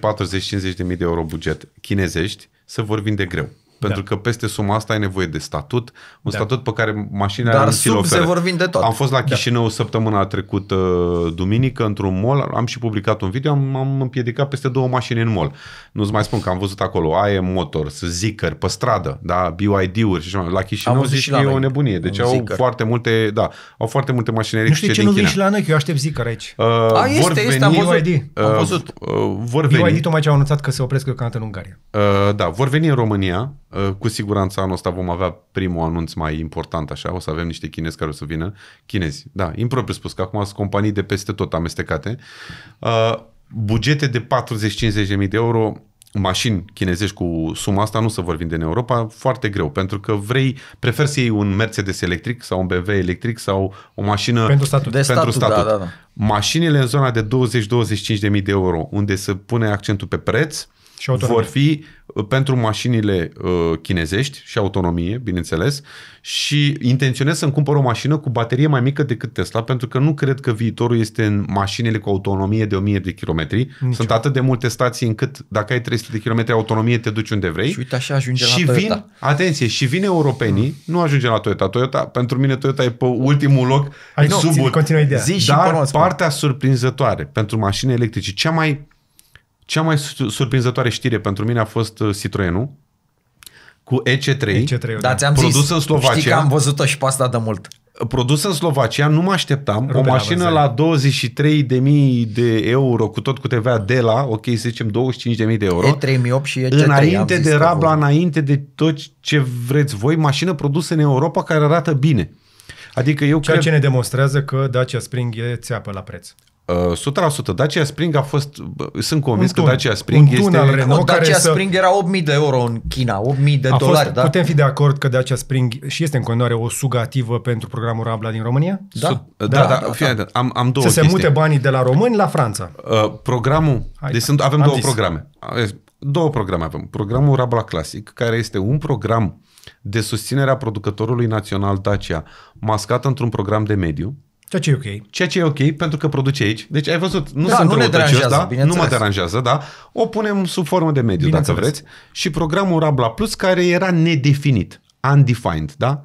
de mii de euro buget, chinezești, se vor vinde greu. Pentru da. că peste suma asta ai nevoie de statut, un da. statut pe care mașina Dar nu sub se vor vinde tot. Am fost la da. Chișinău da. săptămâna trecută, uh, duminică, într-un mall, am și publicat un video, am, am împiedicat peste două mașini în mall. Nu-ți mai spun că am văzut acolo AE Motor, zicări pe stradă, da, BYD-uri și așa. La Chișinău zici la e o nebunie. Deci au foarte multe, da, au foarte multe mașini electrice din China. Nu știu ce nu vin și la noi, eu aștept zicări aici. Uh, A, este, vor veni, este, am văzut. BYD. Uh, am văzut. Uh, vor veni. tocmai ce au anunțat că se opresc deocamdată în Ungaria. Uh, da, vor veni în România, Uh, cu siguranță anul ăsta vom avea primul anunț mai important așa, o să avem niște chinezi care o să vină. Chinezi, da, impropriu spus, că acum sunt companii de peste tot amestecate. Uh, bugete de 40-50 de mii de euro mașini chinezești cu suma asta nu se vor vinde în Europa foarte greu, pentru că vrei, prefer să iei un Mercedes electric sau un BMW electric sau o mașină pentru statut. De pentru statut, statut. Da, da, da. Mașinile în zona de 20-25 de mii de euro, unde se pune accentul pe preț, uh, și vor fi uh, pentru mașinile uh, chinezești și autonomie, bineînțeles, și intenționez să-mi cumpăr o mașină cu baterie mai mică decât Tesla, pentru că nu cred că viitorul este în mașinile cu autonomie de 1000 de kilometri. Sunt atât de multe stații încât dacă ai 300 de kilometri autonomie, te duci unde vrei. Și uite așa ajunge și la Toyota. vin, Atenție, și vin europenii, hmm. nu ajunge la Toyota. Toyota, pentru mine Toyota e pe ultimul loc. Ai, sub, nu, ideea. dar și partea surprinzătoare pentru mașini electrice, cea mai cea mai surprinzătoare știre pentru mine a fost uh, Citroenul cu EC3, EC3 da, da, ți-am produs zis, în Slovacia. Știi că am văzut-o și pe asta de mult. Produs în Slovacia, nu mă așteptam. Rubena o mașină la 23.000 de euro, cu tot cu TVA de la, ok, să zicem 25.000 de euro. E3008 și E3, Înainte de Rabla, înainte de tot ce vreți voi, mașină produsă în Europa care arată bine. Adică eu Ceea cred... ce ne demonstrează că Dacia Spring e țeapă la preț. 100% uh, Dacia Spring a fost, sunt convins că Dacia Spring un este... Renault Dacia care Spring să... era 8.000 de euro în China, 8.000 de a dolari. Fost, da? Putem fi de acord că Dacia Spring și este în continuare o sugativă pentru programul Rabla din România? Da, Sub, da, da, da, da, fie, da. da. Am, am două Să chestii. se mute banii de la români la Franța. Uh, programul, Hai, deci sunt, avem două zis. programe. Două programe avem. Programul Rabla Classic, care este un program de susținere a producătorului național Dacia, mascat într-un program de mediu, Ceea ce e ok. Ceea ce e ok pentru că produce aici. Deci ai văzut, nu da, sunt nu deranjează, da? nu mă deranjează, da? O punem sub formă de mediu, dacă vreți. Și programul Rabla Plus, care era nedefinit, undefined, da?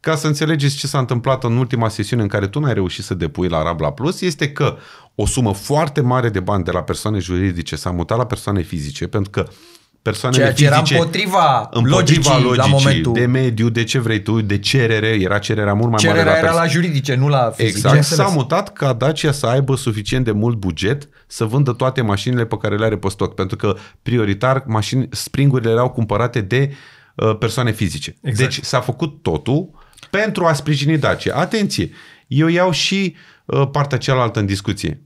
Ca să înțelegeți ce s-a întâmplat în ultima sesiune în care tu n-ai reușit să depui la Rabla Plus, este că o sumă foarte mare de bani de la persoane juridice s-a mutat la persoane fizice, pentru că persoanele Ceea ce fizice, era împotriva, împotriva logicii, logicii, la momentul... de mediu, de ce vrei tu, de cerere, era cererea mult mai cererea mare. Cererea era la juridice, nu la fizice. Exact. S-a mutat ca Dacia să aibă suficient de mult buget să vândă toate mașinile pe care le are pe stoc, pentru că prioritar mașini, springurile erau cumpărate de uh, persoane fizice. Exact. Deci s-a făcut totul pentru a sprijini Dacia. Atenție, eu iau și uh, partea cealaltă în discuție.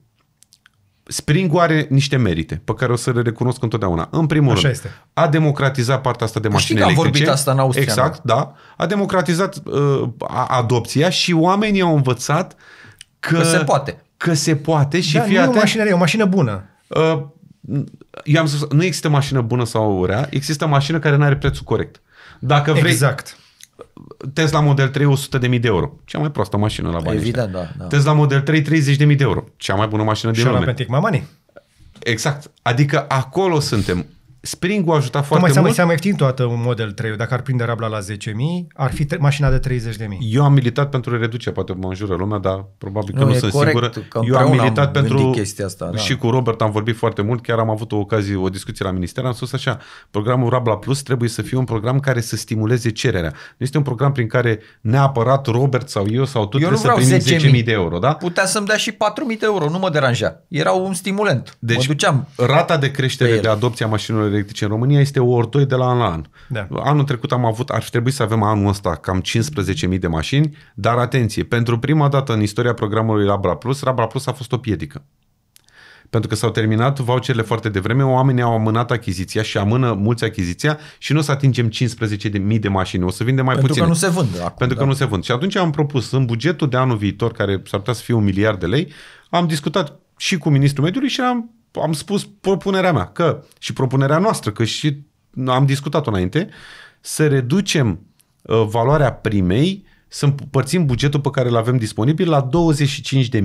Springu are niște merite pe care o să le recunosc întotdeauna. În primul Așa rând, este. a democratizat partea asta de mașini electrice. a vorbit asta în Austria. Exact, da. A democratizat uh, adopția și oamenii au învățat că, că se poate. Că se poate și da, fie nu atent, o mașină, e o mașină bună. Uh, eu am spus, nu există mașină bună sau rea, există mașină care nu are prețul corect. Dacă vrei, exact. Tesla Model 3 100.000 de euro. Cea mai proastă mașină la bani. Evident, da, da. Tesla Model 3 30.000 de euro. Cea mai bună mașină din lume. Și pentru Mamani. Exact. Adică acolo suntem. Springul a ajutat foarte Tocmai mult. Tocmai seama ieftin toată un Model 3 dacă ar prinde Rabla la 10.000, ar fi mașina de 30.000. Eu am militat pentru reducere, poate mă înjură lumea, dar probabil că nu, nu sunt corect, sigură. Eu am militat am pentru... chestia asta. Da. Și cu Robert am vorbit foarte mult, chiar am avut o ocazie, o discuție la minister, am spus așa, programul Rabla Plus trebuie să fie un program care să stimuleze cererea. Nu este un program prin care neapărat Robert sau eu sau tu eu trebuie să primim 10.000 de euro, da? Putea să-mi dea și 4.000 de euro, nu mă deranja. Era un stimulant. Deci, mă duceam rata de creștere de adopție a mașinilor mașinilor electrice în România este o ori doi de la an la an. Da. Anul trecut am avut, ar fi trebuit să avem anul ăsta cam 15.000 de mașini, dar atenție, pentru prima dată în istoria programului Rabra Plus, Rabra Plus a fost o piedică pentru că s-au terminat voucherele foarte devreme, oamenii au amânat achiziția și amână mulți achiziția și nu o să atingem 15.000 de mașini, o să vindem mai pentru puțin. Pentru că nu se vând. Acum, pentru da. că nu se vând. Și atunci am propus în bugetul de anul viitor, care s-ar putea să fie un miliard de lei, am discutat și cu ministrul mediului și am am spus propunerea mea că și propunerea noastră, că și am discutat-o înainte, să reducem uh, valoarea primei, să împărțim bugetul pe care îl avem disponibil la 25.000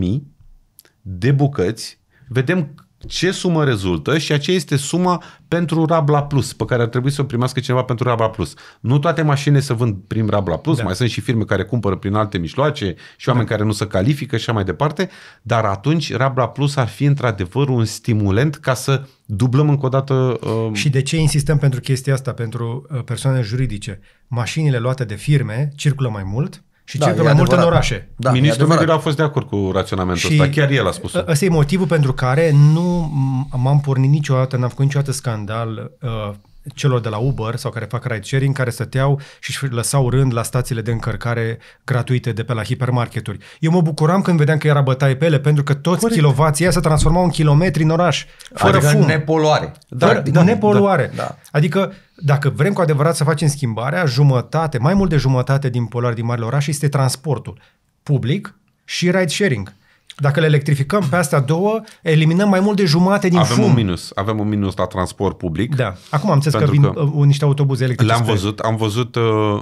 de bucăți, vedem ce sumă rezultă și aceea este suma pentru Rabla Plus, pe care ar trebui să o primească cineva pentru Rabla Plus. Nu toate mașinile se vând prin Rabla Plus, da. mai sunt și firme care cumpără prin alte mijloace și oameni da. care nu se califică și așa mai departe, dar atunci Rabla Plus ar fi într-adevăr un stimulent ca să dublăm încă o dată... Uh... Și de ce insistăm pentru chestia asta, pentru uh, persoane juridice? Mașinile luate de firme circulă mai mult, și da, cel de mai multe în orașe. Da, Ministrul Mediului a fost de acord cu raționamentul și ăsta, chiar el a spus ă, Ăsta e motivul pentru care nu m-am pornit niciodată, n-am făcut niciodată scandal uh, celor de la Uber sau care fac ride sharing, care stăteau și își lăsau rând la stațiile de încărcare gratuite de pe la hipermarketuri. Eu mă bucuram când vedeam că era bătaie pe ele, pentru că toți Corect. kilovații se transformau în kilometri în oraș, fără adică fum. nepoluare. Da, fără, da, nepoluare. Da, da. Adică dacă vrem cu adevărat să facem schimbarea, jumătate, mai mult de jumătate din poluare din marile orașe este transportul public și ride sharing. Dacă le electrificăm pe astea două, eliminăm mai mult de jumate din avem fum. Un minus, avem un minus la transport public. Da. Acum am înțeles că vin că uh, niște autobuze electrice. Le-am văzut, am văzut uh,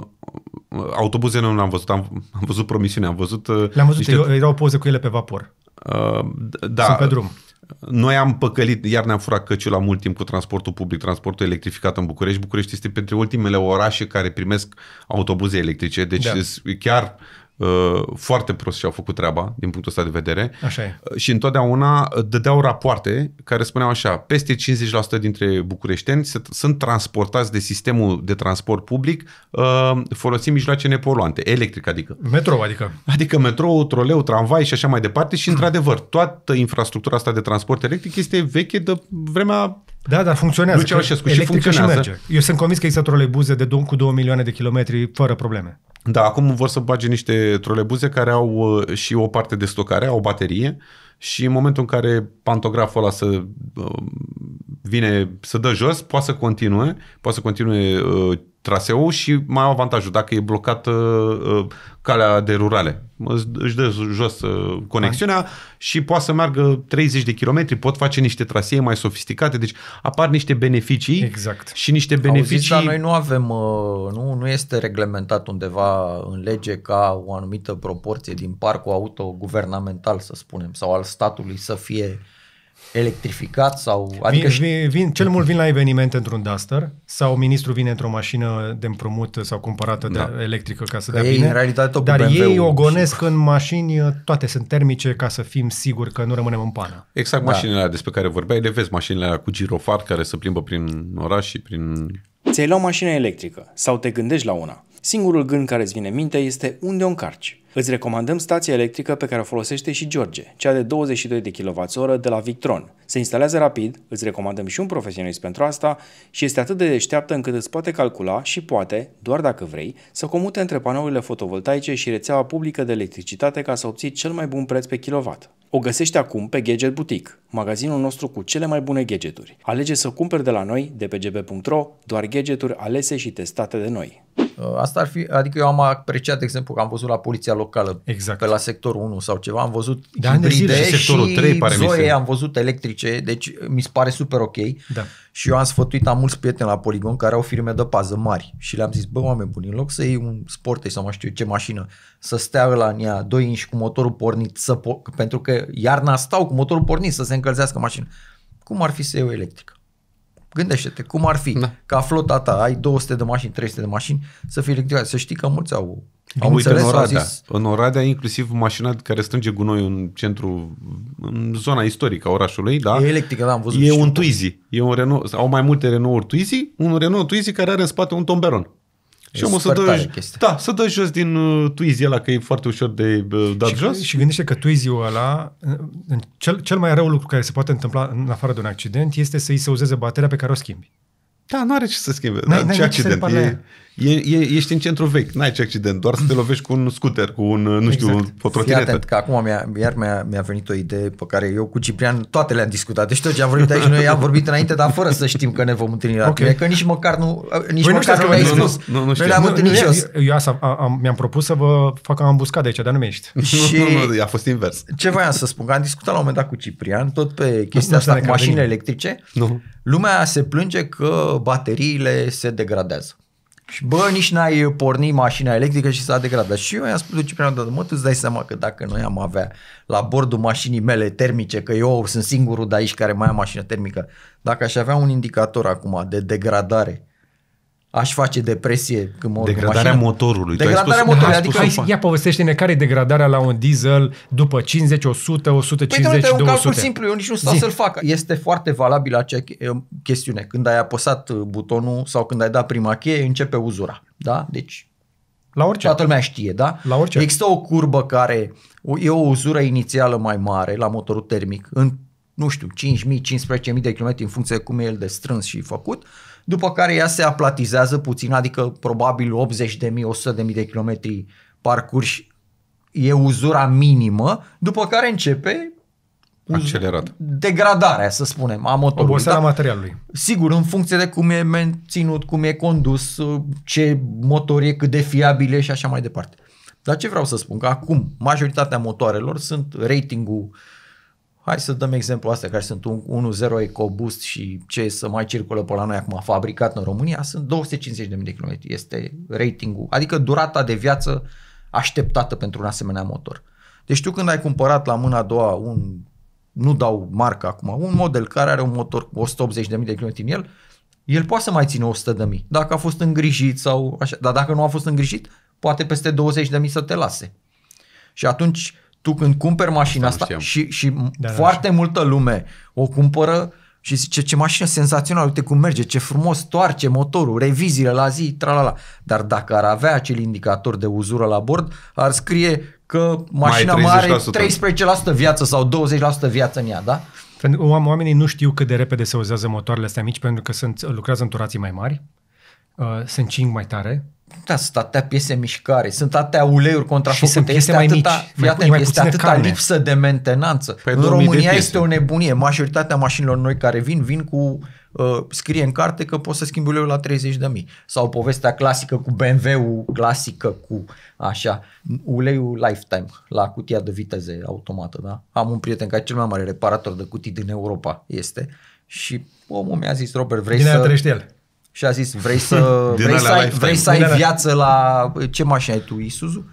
autobuze nu le am văzut, am, am văzut promisiunea, am văzut... Uh, Le-am văzut, niște... erau poze cu ele pe vapor. Uh, da. Sunt pe drum. Noi am păcălit, iar ne-am furat căciul la mult timp cu transportul public, transportul electrificat în București. București este printre ultimele orașe care primesc autobuze electrice, deci da. chiar Uh, foarte prost și-au făcut treaba din punctul ăsta de vedere. Așa e. Uh, și întotdeauna uh, dădeau rapoarte care spuneau așa, peste 50% dintre bucureșteni sunt transportați de sistemul de transport public folosind mijloace nepoluante, electric adică. Metrou adică. Adică metrou, troleu, tramvai și așa mai departe și într-adevăr toată infrastructura asta de transport electric este veche de vremea da, dar funcționează. Lui Ceaușescu și funcționează. Și merge. Eu sunt convins că există troleibuze de, cu 2 milioane de kilometri fără probleme. Da, acum vor să bage niște trolebuze care au uh, și o parte de stocare, au baterie și în momentul în care pantograful ăla să uh, vine, să dă jos, poate să continue, poate să continue uh, traseu și mai au avantajul dacă e blocată uh, uh, calea de rurale. Își dă jos uh, conexiunea Hai. și poate să meargă 30 de kilometri, pot face niște trasee mai sofisticate, deci apar niște beneficii exact. și niște beneficii... Auziți, dar noi nu avem, uh, nu, nu este reglementat undeva în lege ca o anumită proporție din parcul auto guvernamental, să spunem, sau al statului să fie uh, electrificat sau... Adică vin, vin, vin, cel mult vin la evenimente într-un Duster sau ministrul vine într-o mașină de împrumut sau cumpărată da. de electrică ca să că dea ei, bine. în realitate, tot Dar ei ogonesc și... în mașini, toate sunt termice ca să fim siguri că nu rămânem în pană. Exact, da. mașinile despre care vorbeai, le vezi mașinile cu girofar care se plimbă prin oraș și prin... Ți-ai luat mașină electrică sau te gândești la una. Singurul gând care îți vine în minte este unde o încarci. Îți recomandăm stația electrică pe care o folosește și George, cea de 22 de kWh de la Victron. Se instalează rapid, îți recomandăm și un profesionist pentru asta și este atât de deșteaptă încât îți poate calcula și poate, doar dacă vrei, să comute între panourile fotovoltaice și rețeaua publică de electricitate ca să obții cel mai bun preț pe kW. O găsești acum pe Gadget Boutique, magazinul nostru cu cele mai bune gadgeturi. Alege să cumperi de la noi, de pe gb.ro, doar gadgeturi alese și testate de noi. Asta ar fi, adică eu am apreciat, de exemplu, că am văzut la poliția locală, exact. pe la sectorul 1 sau ceva, am văzut de hibride și, sectorul și 3, pare zoe, am văzut electrice, deci mi se pare super ok. Da. Și eu am sfătuit, am mulți prieteni la Poligon care au firme de pază mari și le-am zis, bă, oameni buni, în loc să iei un sport sau mai știu ce mașină, să stea la în ea 2 inși cu motorul pornit, să po- pentru că iarna stau cu motorul pornit să se încălzească mașina. Cum ar fi să iei o electrică? Gândește-te cum ar fi da. ca flota ta, ai 200 de mașini, 300 de mașini, să fii electrificat. Să știi că mulți au am Au, uite, înțeles, în Oradea, zis... în Oradea, inclusiv mașina care strânge gunoi în centru, în zona istorică a orașului, da? E electrică, da, am văzut. E un Twizy. E un Renault, au mai multe Renault Twizy, un Renault Twizy care are în spate un tomberon. și omul să dă, da, să dă jos din uh, Twizy ăla, că e foarte ușor de uh, dat și, jos. Și gândește că Twizy-ul ăla, cel, cel mai rău lucru care se poate întâmpla în afară de un accident este să-i se uzeze bateria pe care o schimbi. Da, nu are ce să schimbe. N-ai, da, n-ai ce accident? E, E, e, ești în centru vechi, n-ai ce accident, doar să te lovești cu un scooter, cu un, nu știu, exact. o trotinetă. Fii atent, că acum mi-a, iar mi-a, mi-a venit o idee pe care eu cu Ciprian toate le-am discutat. Deci tot ce am vorbit aici, noi am vorbit înainte, dar fără să știm că ne vom întâlni la okay. tine, că nici măcar nu, nici păi măcar nu, nu ai spus. Nu, nu, nu, știu. noi ne-am nu, și eu. Eu asta a, a, mi-am propus să vă fac ambuscat de aici, dar nu mi-ești. Și nu, nu, a fost invers. Ce voiam să spun, că am discutat la un moment dat cu Ciprian, tot pe chestia asta cu mașinile electrice. Nu. Lumea se plânge că bateriile se degradează. Și bă, nici n-ai pornit mașina electrică și s-a degradat. Și eu i-am spus lui Ciprian odată, mă, tu îți dai seama că dacă noi am avea la bordul mașinii mele termice, că eu sunt singurul de aici care mai am mașină termică, dacă aș avea un indicator acum de degradare aș face depresie când mă urc Degradarea mașină. motorului. Degradarea motorului. adică ai, ia povestește-ne care e degradarea la un diesel după 50, 100, 150, păi, 200. Păi un calcul simplu, eu nici nu stau Zi. să-l fac. Este foarte valabil acea chestiune. Când ai apăsat uh, butonul sau când ai dat prima cheie, începe uzura. Da? Deci la orice. Toată lumea știe, da? La orice. Există o curbă care e o uzură inițială mai mare la motorul termic, în, nu știu, 5.000-15.000 de km în funcție de cum e el de strâns și făcut, după care ea se aplatizează puțin, adică probabil 80 de mii, 100 de mii de kilometri parcurși e uzura minimă, după care începe accelerat. Degradarea, să spunem, a motorului. Oboseala da? materialului. Sigur, în funcție de cum e menținut, cum e condus, ce motor e, cât de fiabile și așa mai departe. Dar ce vreau să spun? Că acum majoritatea motoarelor sunt ratingul uh, hai să dăm exemplu astea care sunt 1.0 EcoBoost și ce să mai circulă pe la noi acum fabricat în România, sunt 250.000 de km. Este ratingul, adică durata de viață așteptată pentru un asemenea motor. Deci tu când ai cumpărat la mâna a doua un, nu dau marca acum, un model care are un motor cu 180.000 de km în el, el poate să mai țină 100.000 dacă a fost îngrijit sau așa, dar dacă nu a fost îngrijit, poate peste 20.000 să te lase. Și atunci tu când cumperi mașina asta, asta și, și da, da foarte da, multă lume o cumpără și zice ce mașină senzațională, uite cum merge, ce frumos toarce motorul, reviziile la zi, tralala. Dar dacă ar avea acel indicator de uzură la bord, ar scrie că mașina mai are 13% viață sau 20% viață în ea, da? Oamenii nu știu cât de repede se uzează motoarele astea mici pentru că sunt, lucrează în turații mai mari uh, se încing mai tare. Da, sunt atâtea piese mișcare, sunt atâtea uleiuri contrafăcute, sunt este mai atâta, mici, atent, mai este atâta carne. lipsă de mentenanță. Păi în România este o nebunie. Majoritatea mașinilor noi care vin, vin cu Uh, scrie în carte că poți să schimbi uleiul la 30 de mii. Sau povestea clasică cu BMW-ul, clasică cu așa, uleiul lifetime la cutia de viteze automată, da? Am un prieten care e cel mai mare reparator de cutii din Europa, este. Și omul mi-a zis, Robert, vrei din să... Din el. Și a zis, vrei să, vrei să, ai, vrei să ai viață la... Ce mașină ai tu, Isuzu?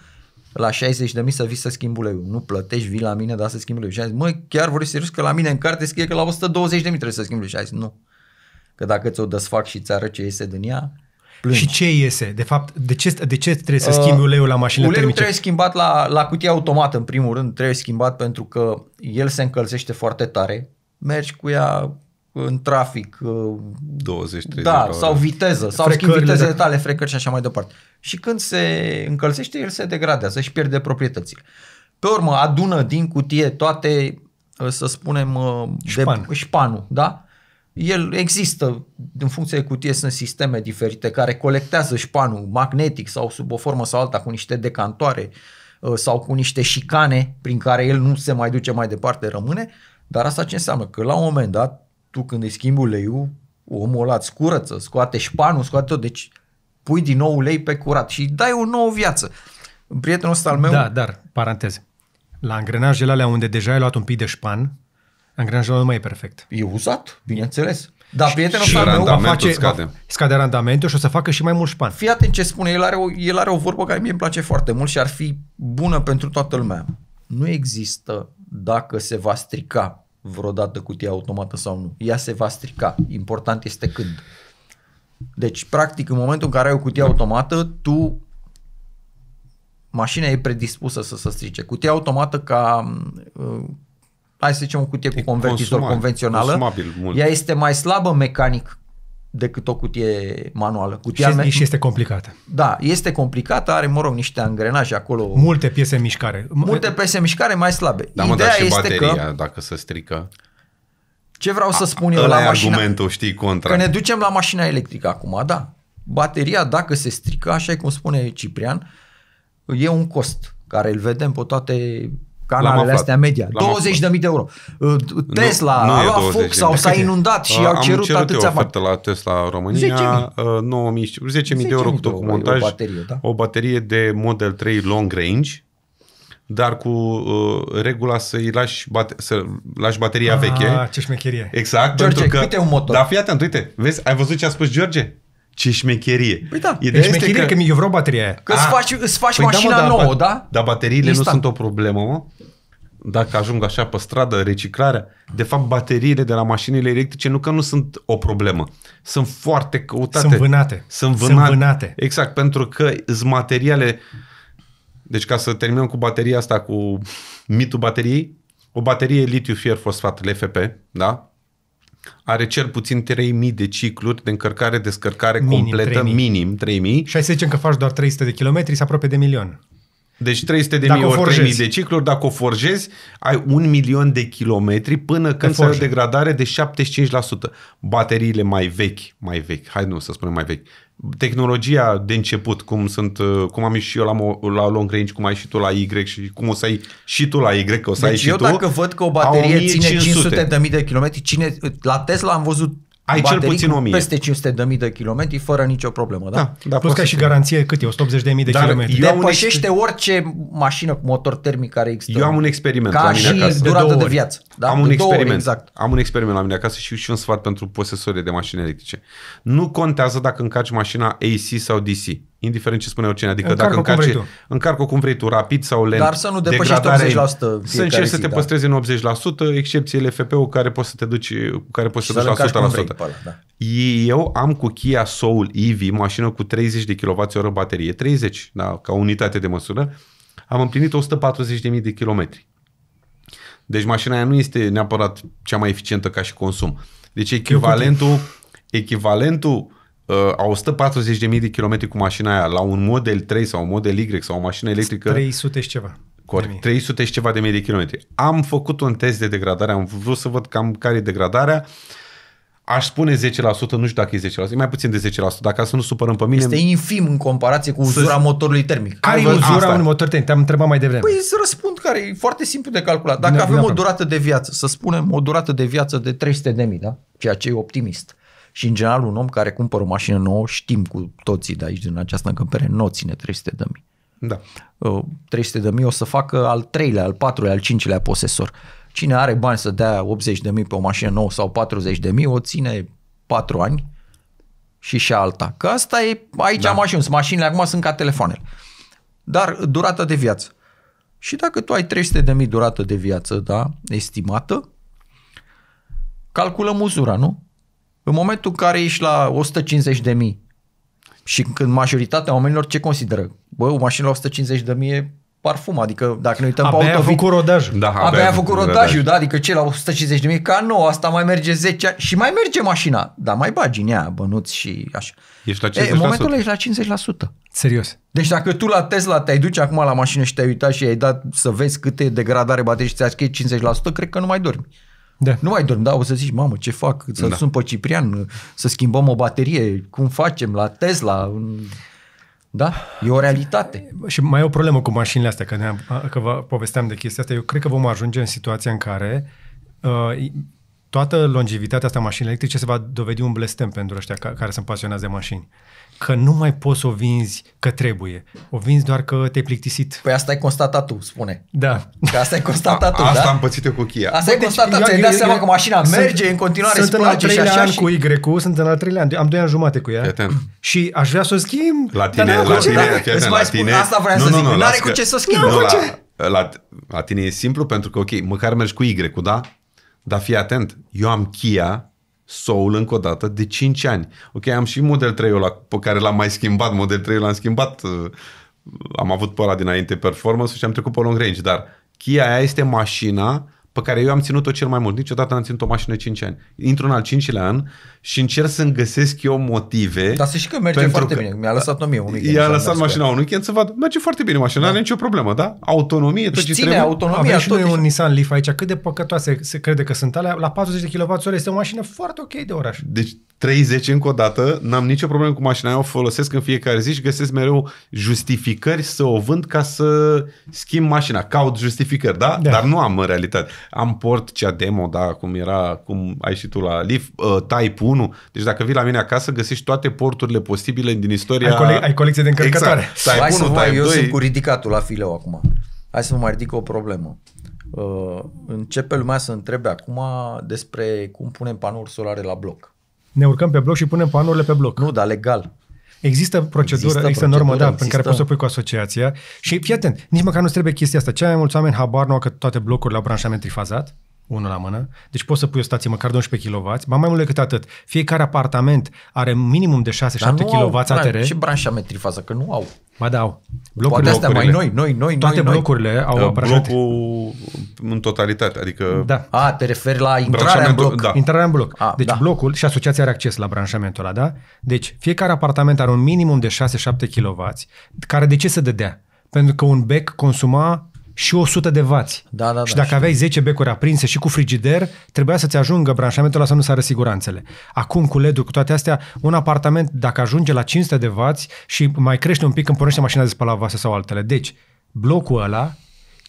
La 60 de mii să vii să schimbi uleiul. Nu plătești, vii la mine, dar să schimbi uleiul. Și a zis, măi, chiar vrei serios că la mine în carte scrie că la 120 de mii trebuie să schimbi uleiul. Și a zis, nu. Că dacă ți-o desfac și ți arăt ce iese din ea, Plângi. Și ce iese? De fapt, de ce, de ce trebuie să uh, schimbi uleiul la mașină uh, termice? trebuie schimbat la, la cutia automată, în primul rând. Trebuie schimbat pentru că el se încălzește foarte tare. Mergi cu ea în trafic. 20 uh, Da, sau viteză, sau schimb vitezele tale, frecări și așa mai departe. Și când se încălzește, el se degradează și pierde proprietățile. Pe urmă, adună din cutie toate, uh, să spunem, uh, șpan. de, șpanul, da? El există, în funcție de cutie, sunt sisteme diferite care colectează șpanul magnetic sau sub o formă sau alta cu niște decantoare sau cu niște șicane prin care el nu se mai duce mai departe, rămâne. Dar asta ce înseamnă? Că la un moment dat tu când îi schimbi uleiul, omul ăla îți curăță, scoate șpanul, scoate tot, deci pui din nou ulei pe curat și dai o nouă viață. Prietenul ăsta al meu... Da, dar, paranteze, la angrenajele alea unde deja ai luat un pic de șpan, angrenajul nu mai e perfect. E uzat, bineînțeles. Dar prietenul ăsta meu va face, scade. Va, da. scade randamentul și o să facă și mai mult șpan. Fii atent ce spune, el are, o, el are o vorbă care mie îmi place foarte mult și ar fi bună pentru toată lumea. Nu există dacă se va strica vreodată cutia automată sau nu. Ea se va strica. Important este când. Deci, practic, în momentul în care ai o cutie automată, tu mașina e predispusă să se strice. Cutia automată ca uh, hai să zicem o cutie cu convertitor consumat, convențională, ea este mai slabă mecanic decât o cutie manuală. Cutia și, me- și este complicată. Da, este complicată, are, mă rog, niște angrenaje acolo. Multe piese în mișcare. Multe piese în mișcare mai slabe. Da, mă, Ideea dar și este bateria, că, dacă se strică. Ce vreau să spun eu la mașina... argumentul, știi, contra. Că ne ducem la mașina electrică acum, da. Bateria, dacă se strică, așa cum spune Ciprian, e un cost care îl vedem pe toate canalele astea media. 20.000 de euro. Ă, Tesla nu, nu a luat foc sau s-a inundat și au cerut, cerut atâția bani. la Tesla România, 10.000, 10.000 ă, de euro cu montaj. o baterie, da? o baterie de Model 3 long range, dar cu uh, regula să-i lași, bate- să lași bateria ah, veche. ce șmecherie. Exact. George, că, uite un motor. Dar fii atent, uite, vezi, ai văzut ce a spus George? ce șmecherie. Păi da, Ideea e șmecherie că, că eu vreau bateria aia. Că A, îți ah. faci, îți faci păi mașina da, mă, nouă, păi da? Dar da, bateriile Instant. nu sunt o problemă, mă. Dacă ajung așa pe stradă, reciclarea, de fapt bateriile de la mașinile electrice nu că nu sunt o problemă. Sunt foarte căutate. Sunt vânate. Sunt vânate. Sunt vânate. Exact, pentru că sunt materiale... Deci ca să terminăm cu bateria asta, cu mitul bateriei, o baterie litiu fier fosfat, LFP, da? are cel puțin 3000 de cicluri de încărcare-descărcare minim, completă, 3000. minim 3000. Și hai să zicem că faci doar 300 de kilometri, sunt aproape de milion. Deci 300 de mii ori 3 de cicluri, dacă o forjezi, ai un milion de kilometri până când se o degradare de 75%. Bateriile mai vechi, mai vechi, hai nu să spunem mai vechi, tehnologia de început, cum sunt, uh, cum am și eu la, la long range, cum ai și tu la Y și cum o să ai și tu la Y, că o să deci ai și eu tu. eu dacă văd că o baterie ține 500 de mii de kilometri, cine, la Tesla am văzut ai cel puțin 1000. Peste 500.000 de, de kilometri fără nicio problemă, da? Da, da plus că și garanție cât e? 180.000 de, de kilometri. Depășește un... orice mașină motor termic care există. Eu am un experiment ca la mine și acasă. durată de, de viață. Da? Am un experiment. Ori, exact. Am un experiment la mine acasă și și un sfat pentru posesorii de mașini electrice. Nu contează dacă încarci mașina AC sau DC indiferent ce spune oricine. Adică încarcă dacă încarci, cum încarcă cum vrei tu, rapid sau lent. Dar să nu depășești 80%. Să încerci zi, să te da. păstrezi în 80%, excepțiile lfp ul care poți să te duci, care poți să duci la 100%. La 100%. Vrei, da. Eu am cu Kia Soul EV, mașină cu 30 de kWh baterie, 30 da, ca unitate de măsură, am împlinit 140.000 de kilometri. Deci mașina aia nu este neapărat cea mai eficientă ca și consum. Deci echivalentul, echivalentul Uh, au 140.000 de kilometri cu mașina aia la un Model 3 sau un Model Y sau o mașină electrică... 300 și ceva. Corect, 300 și ceva de mii de kilometri. Am făcut un test de degradare, am vrut să văd cam care e degradarea. Aș spune 10%, nu știu dacă e 10%, e mai puțin de 10%, dacă să nu supărăm pe mine. Este infim în comparație cu uzura să... motorului termic. Care e uzura unui motor termic? Te-am întrebat mai devreme. Păi să răspund care e foarte simplu de calculat. Dacă bine, avem o durată de viață, să spunem o durată de viață de 300 de mii, da? Ceea ce e optimist. Și în general un om care cumpără o mașină nouă, știm cu toții de aici din această încăpere, nu o ține 300 de mii. Da. 300 uh, de mii o să facă al treilea, al patrulea, al cincilea posesor. Cine are bani să dea 80 de mii pe o mașină nouă sau 40 de mii, o ține 4 ani și și alta. Că asta e, aici da. am ajuns. Mașinile acum sunt ca telefoanele. Dar durata de viață. Și dacă tu ai 300 de mii durată de viață, da, estimată, calculăm uzura, nu? În momentul în care ești la 150 de mii și când majoritatea oamenilor ce consideră? Bă, o mașină la 150 de mii e parfum, adică dacă ne uităm abia pe autovit... Făcut rodaj. Da, abia, abia a făcut rodajul, da, adică ce, la 150 de mii, ca nou, asta mai merge 10 ani și mai merge mașina, dar mai bagi în ea bănuți și așa. Ești la 50%. E, în momentul ăla ești la 50%. Serios. Deci dacă tu la Tesla te-ai duce acum la mașină și te-ai uitat și ai dat să vezi câte degradare baterii și ți a 50%, cred că nu mai dormi. Da. Nu mai dorm, da, o să zici, mamă, ce fac, să da. sun pe Ciprian, să schimbăm o baterie, cum facem la Tesla, da? E o realitate. Și mai e o problemă cu mașinile astea, că, ne că vă povesteam de chestia asta. Eu cred că vom ajunge în situația în care uh, toată longevitatea asta a mașinii electrice se va dovedi un blestem pentru ăștia care sunt pasionați de mașini că nu mai poți să o vinzi că trebuie. O vinzi doar că te-ai plictisit. Păi asta ai constatat tu, spune. Da. Că asta ai constatat tu, Asta da? am pățit eu cu Kia. Asta Bă, ai deci, constatat, ți-ai dat seama că mașina sunt, merge în continuare, sunt îți place și așa. An și... cu Y, sunt în al treilea an, am doi ani jumate cu ea. Și aș vrea să o schimb. La tine, la tine, da. la tine. mai asta vreau să zic. Nu are cu ce să o schimb. La, la tine e simplu pentru că, ok, măcar mergi cu Y, da? Dar fii atent, eu am Kia Soul încă o dată de 5 ani. Ok, am și Model 3 ăla pe care l-am mai schimbat, Model 3 l-am schimbat, uh, am avut pe ăla dinainte performance și am trecut pe long range, dar Kia aia este mașina pe care eu am ținut-o cel mai mult. Niciodată n-am ținut o mașină 5 ani. Intru în al 5-lea an și încerc să-mi găsesc eu motive. Dar să știi că merge foarte că bine. Mi-a lăsat mie un weekend. I-a lăsat mașina un weekend să vad. Merge foarte bine mașina, da. nu nicio problemă, da? Autonomie, tot ce ține autonomia. Avem și noi un Nissan Leaf aici. Cât de păcătoase se crede că sunt alea. La 40 de kWh este o mașină foarte ok de oraș. Deci 30 încă o dată, n-am nicio problemă cu mașina, eu o folosesc în fiecare zi și găsesc mereu justificări să o vând ca să schimb mașina. Caut justificări, da? da. Dar nu am în realitate. Am port cea demo, da, cum era, cum ai și tu la Leaf, uh, Type 1. Deci dacă vii la mine acasă, găsești toate porturile posibile din istoria... Ai, cole- ai colecție de încărcătoare. Exact. Hai 1, să vă, eu 2. sunt cu ridicatul la fileu acum. Hai să mă mai ridic o problemă. Uh, începe lumea să întrebe acum despre cum punem panouri solare la bloc. Ne urcăm pe bloc și punem panourile pe bloc. Nu, dar legal. Există procedură, există, există normă, da, există... prin care poți să pui cu asociația. Și fii atent, nici măcar nu trebuie chestia asta. Cei mai mulți oameni habar nu au că toate blocurile au branșament trifazat unul la mână, deci poți să pui o stație măcar de 11 kW, ba mai mult decât atât, fiecare apartament are minimum de 6-7 kW ATR. Și branșament trifază, că nu au. Ba da, au. Blocurile, Poate astea mai noi, noi, noi, Toate noi, blocurile noi. au uh, Blocul în totalitate, adică... Da. A, te referi la intrarea în bloc. Da. Intrarea în bloc. A, deci da. blocul și asociația are acces la branșamentul ăla, da? Deci fiecare apartament are un minimum de 6-7 kW, care de ce se dădea? Pentru că un bec consuma și 100 de vați. Da, da, da, și dacă aveai 10 becuri aprinse și cu frigider, trebuia să-ți ajungă branșamentul ăla să nu sară siguranțele. Acum cu led cu toate astea, un apartament, dacă ajunge la 500 de vați și mai crește un pic, îmi pornește mașina de spălat vase sau altele. Deci, blocul ăla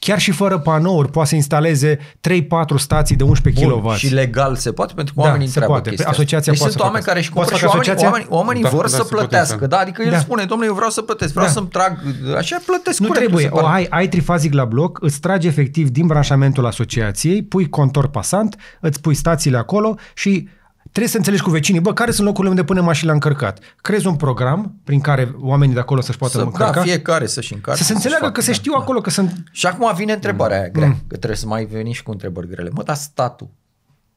chiar și fără panouri, poate să instaleze 3-4 stații de 11 kW. Și legal se poate, pentru că da, oamenii da, întreabă poate. chestia Asociația deci poate sunt oameni care și cumpără și oamenii, oamenii, oamenii da, vor da, să plătească. Da, adică el da. spune, domnule, eu vreau să plătesc, vreau da. să-mi trag, așa plătesc. Nu curent, trebuie, o, ai, ai trifazic la bloc, îți tragi efectiv din branșamentul asociației, pui contor pasant, îți pui stațiile acolo și Trebuie să înțelegi cu vecinii, bă, care sunt locurile unde punem mașina încărcat. Crezi un program prin care oamenii de acolo să-și poată să, încărca. Da, fiecare să-și încarce. Să se înțeleagă că se știu da. acolo că sunt... Și acum vine întrebarea mm. aia grea, mm. că trebuie să mai veni și cu întrebări grele. Mă, dar statul?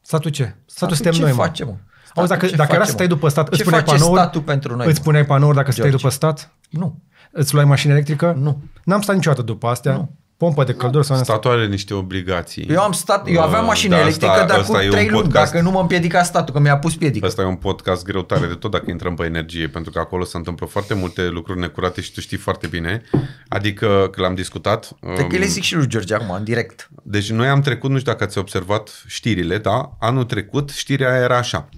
Statul ce? Statul, statul suntem ce noi, facem, mă. Auzi, dacă, dacă facem, era să stai după stat, îți puneai panouri? statul pentru noi? Îți puneai panouri dacă George. stai după stat? Nu. Îți luai mașină electrică? Nu. N-am stat niciodată după astea. Nu pompă de căldură sau Statul are niște obligații. Eu am stat, eu aveam uh, mașină da, electrică, asta, dar cu trei luni, podcast, dacă nu mă împiedica statul, că mi-a pus piedică. Asta e un podcast greu tare de tot dacă intrăm pe energie, pentru că acolo se întâmplă foarte multe lucruri necurate și tu știi foarte bine. Adică, că l-am discutat... Te um, le zic și lui George acum, în direct. Deci noi am trecut, nu știu dacă ați observat știrile, da? Anul trecut știrea era așa.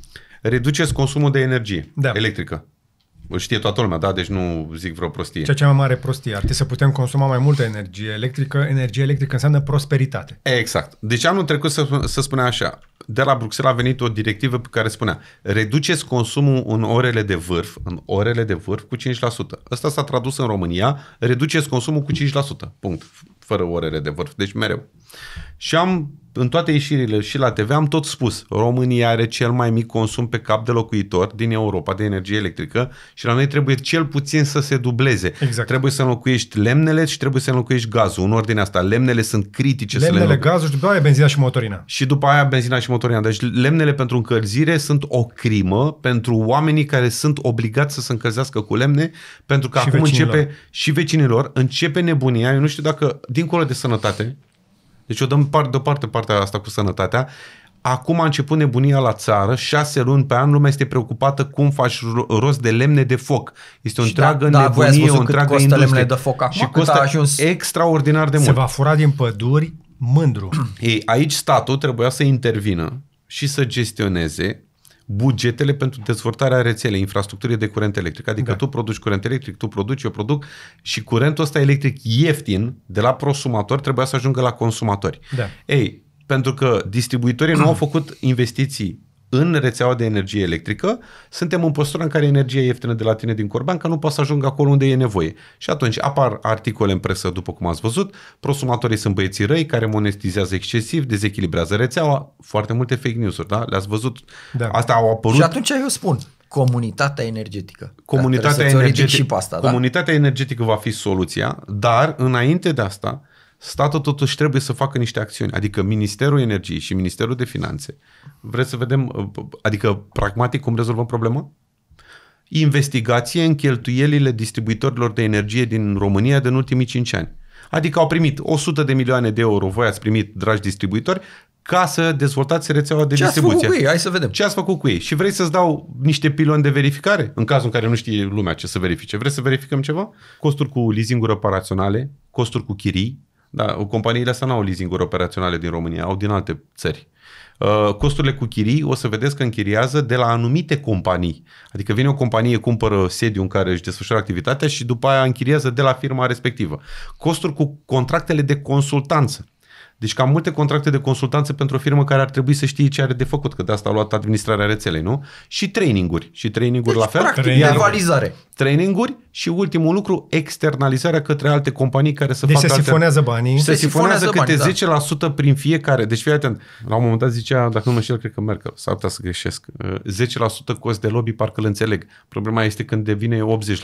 Reduceți consumul de energie da. electrică știe toată lumea, da? Deci nu zic vreo prostie. Ceea ce mai mare prostie ar trebui să putem consuma mai multă energie electrică. Energie electrică înseamnă prosperitate. Exact. Deci anul trecut să, să spunea așa, de la Bruxelles a venit o directivă pe care spunea reduceți consumul în orele de vârf, în orele de vârf cu 5%. Asta s-a tradus în România, reduceți consumul cu 5%. Punct. Fără orele de vârf, deci mereu. Și am în toate ieșirile și la TV am tot spus, România are cel mai mic consum pe cap de locuitor din Europa de energie electrică și la noi trebuie cel puțin să se dubleze. Exact. Trebuie să înlocuiești lemnele și trebuie să înlocuiești gazul. În ordinea asta, lemnele sunt critice. Lemnele, să le gazul și după aia benzina și motorina. Și după aia benzina și motorina. Deci lemnele pentru încălzire sunt o crimă pentru oamenii care sunt obligați să se încălzească cu lemne pentru că și acum vecinilor. începe și vecinilor, începe nebunia. Eu nu știu dacă, dincolo de sănătate, deci o dăm part, deoparte partea asta cu sănătatea. Acum a început nebunia la țară, șase luni pe an, lumea este preocupată cum faci rost de lemne de foc. Este o și întreagă da, da nebunie, o întreagă costă industrie. lemne de foc acum, și costă a ajuns... extraordinar de mult. Se va fura din păduri mândru. Ei, aici statul trebuia să intervină și să gestioneze bugetele pentru dezvoltarea rețelei, infrastructurii de curent electric. Adică da. tu produci curent electric, tu produci, eu produc și curentul ăsta electric ieftin de la prosumator trebuia să ajungă la consumatori. Da. Ei, pentru că distribuitorii nu au făcut investiții în rețeaua de energie electrică, suntem în postura în care energia ieftină de la tine din Corban, că nu poate să ajungă acolo unde e nevoie. Și atunci apar articole în presă, după cum ați văzut, prosumatorii sunt băieții răi care monetizează excesiv, dezechilibrează rețeaua, foarte multe fake news-uri, da? Le-ați văzut? Da. Asta au apărut. Și atunci eu spun, comunitatea energetică. Da, comunitatea energetică, și pe asta, da. comunitatea da? energetică va fi soluția, dar înainte de asta statul totuși trebuie să facă niște acțiuni, adică Ministerul Energiei și Ministerul de Finanțe. Vreți să vedem, adică pragmatic cum rezolvăm problema? Investigație în cheltuielile distribuitorilor de energie din România din ultimii 5 ani. Adică au primit 100 de milioane de euro, voi ați primit, dragi distribuitori, ca să dezvoltați rețeaua de Ce distribuție. Ce ați făcut cu ei? Hai să vedem. Ce ați făcut cu ei? Și vrei să-ți dau niște piloni de verificare? În cazul în care nu știe lumea ce să verifice. Vrei să verificăm ceva? Costuri cu leasing-uri operaționale, costuri cu chirii, da, companiile astea nu au leasing-uri operaționale din România, au din alte țări. Uh, costurile cu chirii o să vedeți că închiriază de la anumite companii. Adică vine o companie, cumpără sediu în care își desfășoară activitatea și după aia închiriază de la firma respectivă. Costuri cu contractele de consultanță. Deci cam multe contracte de consultanță pentru o firmă care ar trebui să știe ce are de făcut, că de asta a luat administrarea rețelei, nu? Și traininguri. Și traininguri deci, la fel. Practic, de valizare traininguri și ultimul lucru, externalizarea către alte companii care să deci facă se alte... sifonează banii. Se, se sifonează, sifonează câte bani, 10% da. prin fiecare. Deci fii atent, la un moment dat zicea, dacă nu mă știu, cred că Merkel, s-ar putea să greșesc, 10% eh, cost de lobby, parcă îl înțeleg. Problema este când devine 80%.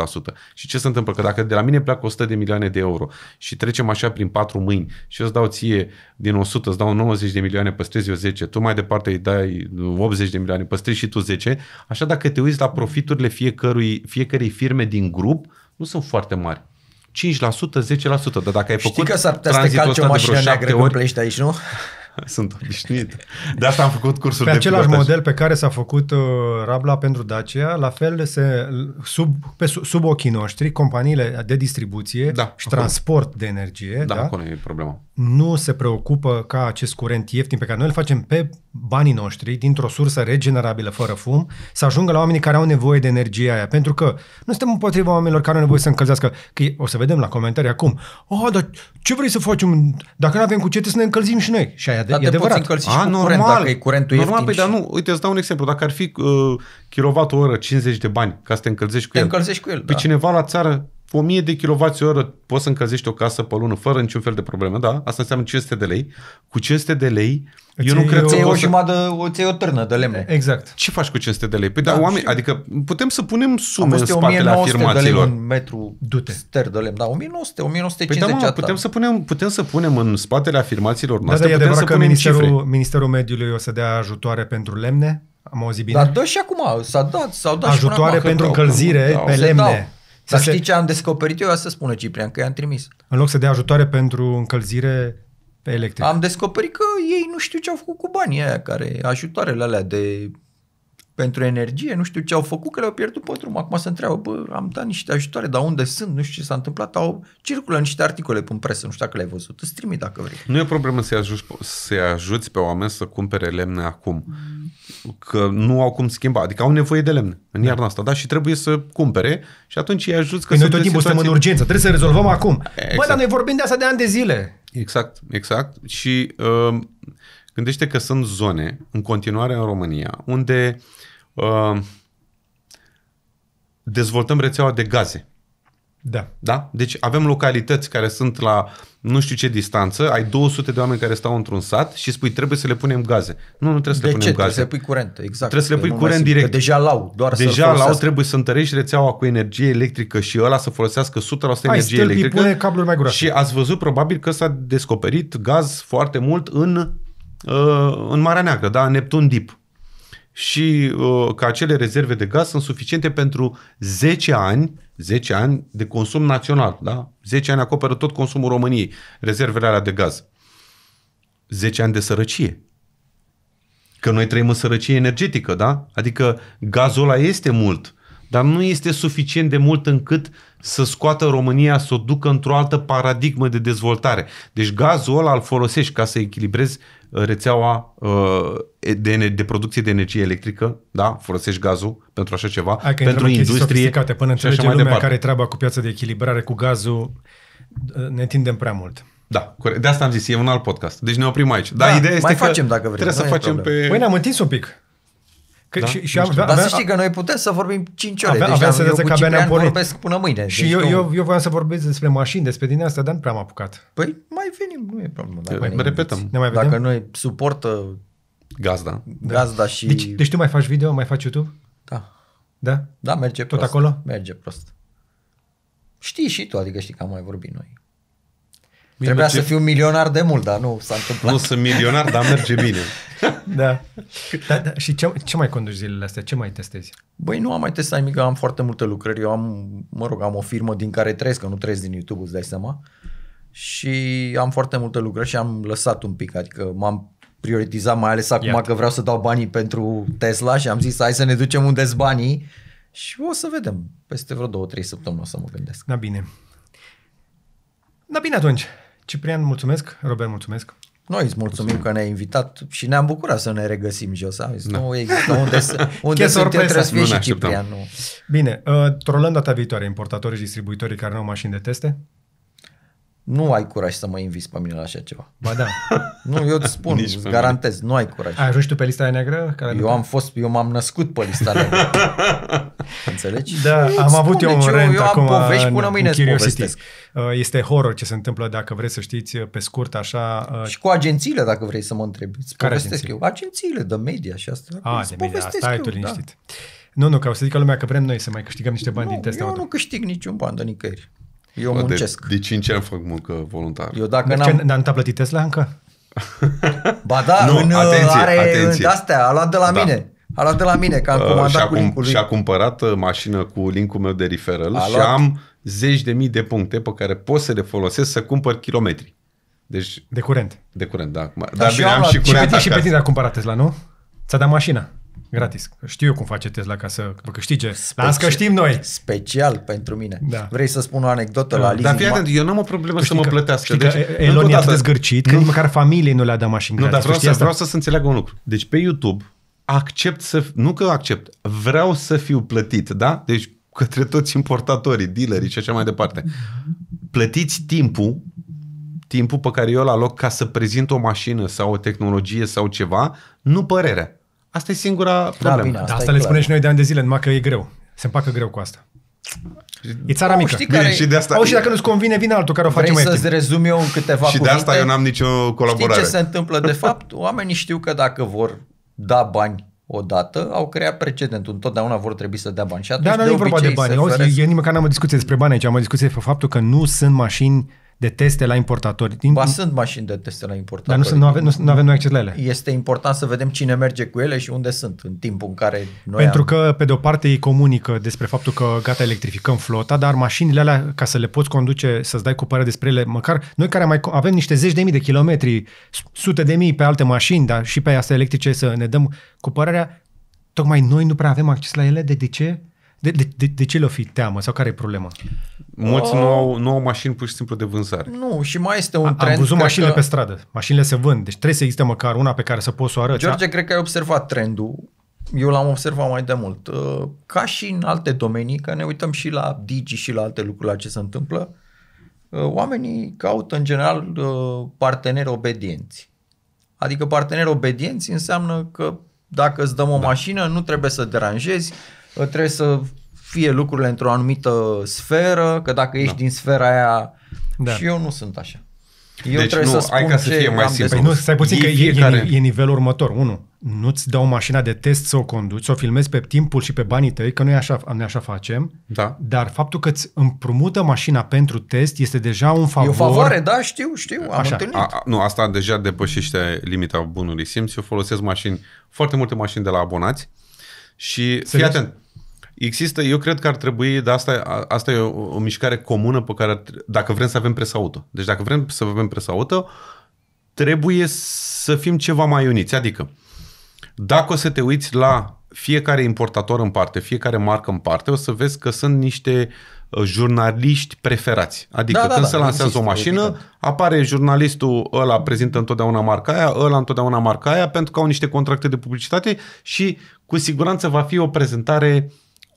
Și ce se întâmplă? Că dacă de la mine pleacă 100 de milioane de euro și trecem așa prin patru mâini și eu îți dau ție din 100, îți dau 90 de milioane, păstrezi eu 10, tu mai departe îi dai 80 de milioane, păstrezi și tu 10, așa dacă te uiți la profiturile fiecărui, fiecărei firme din grup nu sunt foarte mari. 5%, 10%, dar dacă ai Știi făcut că s-ar putea să te o mașină neagră ori, plești aici, nu? Sunt obișnuit. De asta am făcut cursul pe de același pilotaj. model pe care s-a făcut uh, Rabla pentru Dacia, la fel se, sub, pe, sub ochii noștri, companiile de distribuție da, și acolo. transport de energie da, da, acolo e problema nu se preocupă ca acest curent ieftin pe care noi îl facem pe banii noștri, dintr-o sursă regenerabilă, fără fum, să ajungă la oamenii care au nevoie de energia aia. Pentru că nu suntem împotriva oamenilor care au nevoie să încălzească. Că o să vedem la comentarii acum. Oh, dar ce vrei să facem? Dacă nu avem cu ce, să ne încălzim și noi. Și aia dar e te Poți încălzi și A, cu normal, curent, dacă e curentul normal, ieftin. Normal, păi, și... dar nu, uite, îți dau un exemplu. Dacă ar fi uh, oră 50 de bani ca să te încălzești cu te el. Te încălzești cu el, Pe da. cineva la țară 1000 de kWh poți să încălzești o casă pe lună fără niciun fel de probleme, da? Asta înseamnă 500 de lei. Cu 500 de lei, Îți eu nu cred o, că... o jumătate, o, ți o târnă de lemne. Exact. Ce faci cu 500 de lei? Păi da, da oameni, și... adică putem să punem sume în spatele afirmațiilor. De lei un metru Du-te. ster de lemn, da, 1900, 1950. Păi da, mă, putem, să punem, putem să punem în spatele afirmațiilor da, noastre, da, da, putem să că punem Ministerul, cifre. Ministerul Mediului o să dea ajutoare pentru lemne, am auzit bine? Dar dă și acum, s-a dat, s-au dat Ajutoare și pentru da, încălzire pe lemne. Dau. Să se... știi ce am descoperit eu? Asta spune Ciprian, că i-am trimis. În loc să dea ajutoare pentru încălzire electrică. Am descoperit că ei nu știu ce au făcut cu banii aia care, ajutoarele alea de pentru energie, nu știu ce au făcut, că le-au pierdut pe drum. Acum se întreabă, bă, am dat niște ajutoare, dar unde sunt, nu știu ce s-a întâmplat, au circulă niște articole pe presă, nu știu dacă le-ai văzut, îți trimit dacă vrei. Nu e o problemă să-i ajuți, să ajuți pe oameni să cumpere lemne acum. Mm că nu au cum schimba, adică au nevoie de lemn în da. iarna asta, da? Și trebuie să cumpere și atunci îi ajut că... Păi noi tot timpul situație... în urgență, trebuie să rezolvăm acum. Exact. Bă, dar noi vorbim de asta de ani de zile. Exact, exact. Și uh, gândește că sunt zone în continuare în România unde uh, dezvoltăm rețeaua de gaze. Da. da. Deci avem localități care sunt la nu știu ce distanță, ai 200 de oameni care stau într-un sat și spui trebuie să le punem gaze. Nu, nu trebuie să de le punem ce? gaze. Trebuie să le pui curent, exact. Trebuie să le pui curent direct. Că deja lau, doar Deja lau trebuie să întărești rețeaua cu energie electrică și ăla să folosească 100% ai, energie electrică. Pune cabluri mai groase. Și ați văzut probabil că s-a descoperit gaz foarte mult în, uh, în Marea Neagră, da? Neptun Deep și uh, că acele rezerve de gaz sunt suficiente pentru 10 ani, 10 ani de consum național, da? 10 ani acoperă tot consumul României, rezervele alea de gaz. 10 ani de sărăcie. Că noi trăim în sărăcie energetică, da? Adică gazul ăla este mult, dar nu este suficient de mult încât să scoată România, să o ducă într-o altă paradigmă de dezvoltare. Deci gazul ăla îl folosești ca să echilibrezi rețeaua uh, de, de producție de energie electrică, da, folosești gazul pentru așa ceva, Hai pentru industrie până înțelege lumea departe. care treaba cu piața de echilibrare, cu gazul, ne tindem prea mult. Da, corect. De asta am zis, e un alt podcast. Deci ne oprim aici. Dar da, ideea este mai că facem dacă vrem. Trebuie să facem problem. pe... Păi ne-am întins un pic. Că da? și, și am, avea, Dar să știi că noi putem să vorbim 5 ore. Avea, deci avea să eu cu Ciprian vorbesc până mâine. Și deci eu, nu... eu, eu voiam să vorbesc despre mașini, despre din asta, dar nu prea am apucat. Păi mai venim, nu e problemă. Dacă mai ne repetăm. Ne mai vedem? Dacă noi suportă gazda. Gazda da. și... Deci, deci tu mai faci video, mai faci YouTube? Da. Da? Da, merge Tot prost. acolo? Merge prost. Știi și tu, adică știi că am mai vorbit noi. Trebuia merge... să fiu milionar de mult, dar nu s-a întâmplat. Nu sunt milionar, dar merge bine. da. da, da. Și ce, ce mai conduci zilele astea? Ce mai testezi? Băi, nu am mai testat nimic, am foarte multe lucrări. Eu am, mă rog, am o firmă din care trăiesc, că nu trăiesc din YouTube, îți dai seama. Și am foarte multe lucrări și am lăsat un pic, adică m-am prioritizat, mai ales acum Iată. că vreau să dau banii pentru Tesla și am zis hai să ne ducem unde sunt banii și o să vedem. Peste vreo două, trei săptămâni o să mă gândesc. Da, bine. Da, bine atunci. Ciprian, mulțumesc. Robert, mulțumesc. Noi îți mulțumim, mulțumim că ne-ai invitat și ne-am bucurat să ne regăsim, Josa. Da. Nu există unde, să, unde sunt trebuie să fie și Ciprian. Nu. Bine, uh, trolând data viitoare importatorii și distribuitorii care nu au mașini de teste nu ai curaj să mă inviți pe mine la așa ceva. Ba da. Nu, eu îți spun, Nici îți garantez, nu ai curaj. Ai ajuns tu pe lista neagră? Care eu am fost, eu m-am născut pe lista neagră. Înțelegi? Da, nu, am avut eu un rent eu acum. Eu am povești până mâine povestesc. Uh, este horror ce se întâmplă, dacă vreți să știți, pe scurt, așa... Uh, și cu agențiile, dacă vrei să mă întrebi. Îți care povestesc agenții? eu. Agențiile de media și asta. A, ah, de media, asta ai tu da. liniștit. Da. Nu, nu, ca o să zică lumea că vrem noi să mai câștigăm niște bani nu, din teste. Eu auto. nu câștig niciun ban de nicăieri. Eu muncesc. De, de 5 ani fac muncă voluntară. Eu dacă n-am... Dar nu te-a plătit Tesla încă? ba da, nu, în, uh, atenție, are uh, atenție. astea, a luat de la da. mine. A luat de la mine, că am uh, comandat uh, și-a, cu link Și-a cumpărat mașină cu linkul meu de referral a și luat... am zeci de mii de puncte pe care pot să le folosesc să cumpăr kilometri. Deci, de curent. De curent, da. Dar, Dar și bine, am, și curent Și pe tine, și pe tine a cumpărat Tesla, nu? Ți-a dat mașina. Gratis. Știu eu cum face Tesla ca să vă câștige. Speci- Las că știm noi. Special pentru mine. Da. Vrei să spun o anecdotă da. la Lizzy? Dar fii atent, eu n-am o problemă să mă că, plătească. Deci, Elon i-a dezgârcit, că nici măcar familiei nu le-a dat mașini Nu, gratis. dar vreau să, vreau să se înțeleagă un lucru. Deci pe YouTube accept să, nu că accept, vreau să fiu plătit, da? Deci către toți importatorii, dealerii și așa mai departe. Plătiți timpul timpul pe care eu îl aloc ca să prezint o mașină sau o tehnologie sau ceva, nu părerea. Asta e singura da, problemă. Da, bine, asta, asta le clar. spunem și noi de ani de zile, numai că e greu. Se împacă greu cu asta. E țara mică. Știi care... Bine, și de asta... Au, și dacă nu-ți convine, vine altul care o face mai să-ți rezum eu în câteva Și cuvinte, de asta eu n-am nicio colaborare. Știi ce se întâmplă? De fapt, oamenii știu că dacă vor da bani odată, au creat precedentul. Întotdeauna vor trebui să dea bani. Și da, atunci, da, nu e vorba de bani. Eu, feresc... nimeni n-am o discuție despre bani aici. Am o discuție pe faptul că nu sunt mașini de teste la importatori. Din, ba, sunt mașini de teste la importatori. Dar nu, nu, avem, nu, nu avem noi acces la ele. Este important să vedem cine merge cu ele și unde sunt în timpul în care noi Pentru am... că, pe de o parte, ei comunică despre faptul că gata, electrificăm flota, dar mașinile alea, ca să le poți conduce, să-ți dai cu părere despre ele, măcar noi care mai avem niște zeci de mii de kilometri, sute de mii pe alte mașini, dar și pe astea electrice să ne dăm cu părerea, tocmai noi nu prea avem acces la ele, de, de ce? De, de, de, de ce le-o fi teamă sau care e problema? Mulți uh, oh. nu, au, nu au mașini pur și simplu de vânzare. Nu, și mai este un A, trend... Am văzut mașinile că... pe stradă. Mașinile se vând. Deci trebuie să existe măcar una pe care să poți să o arăți. Da? George, da? cred că ai observat trendul. Eu l-am observat mai de mult. Uh, ca și în alte domenii, că ne uităm și la digi și la alte lucruri la ce se întâmplă, uh, oamenii caută în general uh, parteneri obedienți. Adică parteneri obedienți înseamnă că dacă îți dăm o da. mașină, nu trebuie să deranjezi, trebuie să fie lucrurile într-o anumită sferă, că dacă ești da. din sfera aia da. și eu nu sunt așa. Eu deci trebuie nu, să spun ai ca să fie mai simplu. Păi nu, păi stai puțin că fiecare... e, e, e nivelul următor. Unu, Nu-ți dau mașina de test să o conduci, să o filmezi pe timpul și pe banii tăi, că noi așa, noi așa facem, da. dar faptul că îți împrumută mașina pentru test este deja un favor. E o favoare, da, știu, știu, am așa. întâlnit. A, a, nu, asta deja depășește limita bunului simț. Eu folosesc mașini, foarte multe mașini de la abonați și Serios? fii atent, Există, eu cred că ar trebui, dar asta, asta e o, o mișcare comună pe care, dacă vrem să avem presa auto, deci dacă vrem să avem presa auto, trebuie să fim ceva mai uniți. Adică, dacă o să te uiți la fiecare importator în parte, fiecare marcă în parte, o să vezi că sunt niște uh, jurnaliști preferați. Adică da, da când da, se lansează o mașină, evident. apare jurnalistul ăla, prezintă întotdeauna marca aia, ăla întotdeauna marca aia, pentru că au niște contracte de publicitate și cu siguranță va fi o prezentare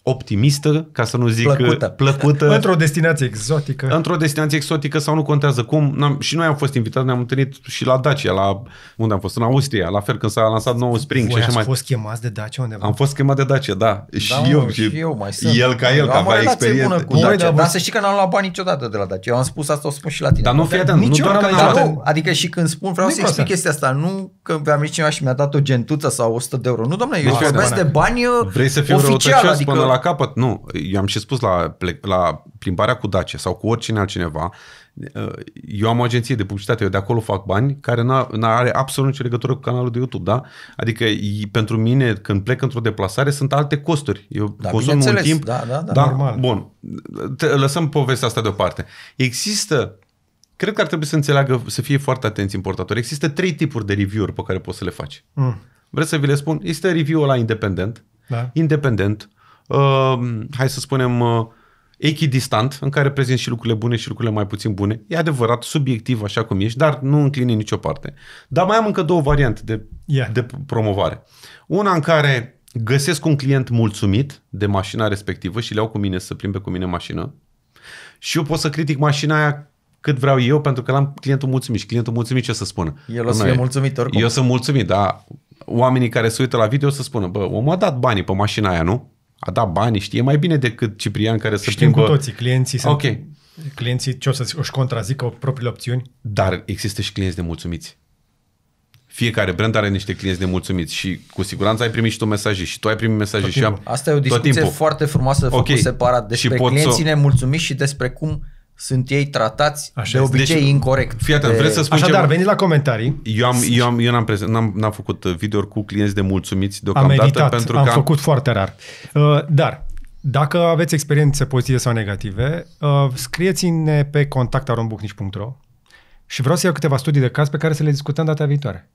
optimistă, ca să nu zic plăcută. plăcută într-o destinație exotică. Într-o destinație exotică sau nu contează cum. N-am, și noi am fost invitați, ne-am întâlnit și la Dacia, la unde am fost, în Austria, la fel când s-a lansat nou Spring. Voi și așa mai... fost chemați de Dacia undeva? Am fost chemat de Dacia, da. da și mă, eu, și, și eu mai sunt. El ca el, eu ca avea experiență. Cu Dacia, dar, dar să știi că n-am luat bani niciodată de la Dacia. Eu am spus asta, o spun și la tine. Dar nu fii atent, nu doar că n-am luat. Adică și când spun, vreau să explic chestia asta, nu că am venit cineva și mi-a dat o gentuță sau 100 de euro. Nu, domnule, eu deci vorbesc de bani Vrei să fiu răutăcios adică până la la capăt, nu, eu am și spus la, la plimbarea cu Dacia sau cu oricine altcineva, eh, eu am o agenție de publicitate, eu de acolo fac bani, care nu are absolut nicio legătură cu canalul de YouTube, da? Adică pentru mine, când plec într-o deplasare, sunt alte costuri. Eu da, consum un timp... Da, da, da, da normal. Bun, te, lăsăm povestea asta deoparte. Există Cred că ar trebui să înțeleagă, să fie foarte atenți importatori. Există trei tipuri de review-uri pe care poți să le faci. Mm. Vreți să vi le spun? Este review-ul la independent, da. independent, uh, hai să spunem, uh, echidistant, în care prezint și lucrurile bune și lucrurile mai puțin bune. E adevărat, subiectiv, așa cum ești, dar nu înclini în nicio parte. Dar mai am încă două variante de, yeah. de promovare. Una în care găsesc un client mulțumit de mașina respectivă și le iau cu mine să plimbe cu mine mașină și eu pot să critic mașina aia cât vreau eu, pentru că l-am clientul mulțumit și clientul mulțumit ce să spună. El o să fie mulțumit oricum. Eu sunt mulțumit, dar oamenii care se uită la video o să spună, bă, omul a dat banii pe mașina aia, nu? a dat bani, știe mai bine decât Ciprian care să Știm plimbă... cu toții, clienții sunt... Okay. Clienții ce o să își contrazică propriile opțiuni? Dar există și clienți nemulțumiți. Fiecare brand are niște clienți nemulțumiți și cu siguranță ai primit și tu mesaje și tu ai primit mesaje și am... Asta e o discuție foarte frumoasă făcută okay. separat despre și clienții să... nemulțumiți și despre cum sunt ei tratați Așa de obicei deci, incorrect. Fii atent, de... vreți să spun Așadar, ceva? veniți la comentarii. Eu, am, eu, am, eu n-am, prezent, n-am, n-am făcut uh, video cu clienți de mulțumiți deocamdată. Am meditat, pentru am că am făcut foarte rar. Uh, dar, dacă aveți experiențe pozitive sau negative, uh, scrieți-ne pe contactarombucnici.ro și vreau să iau câteva studii de caz pe care să le discutăm data viitoare.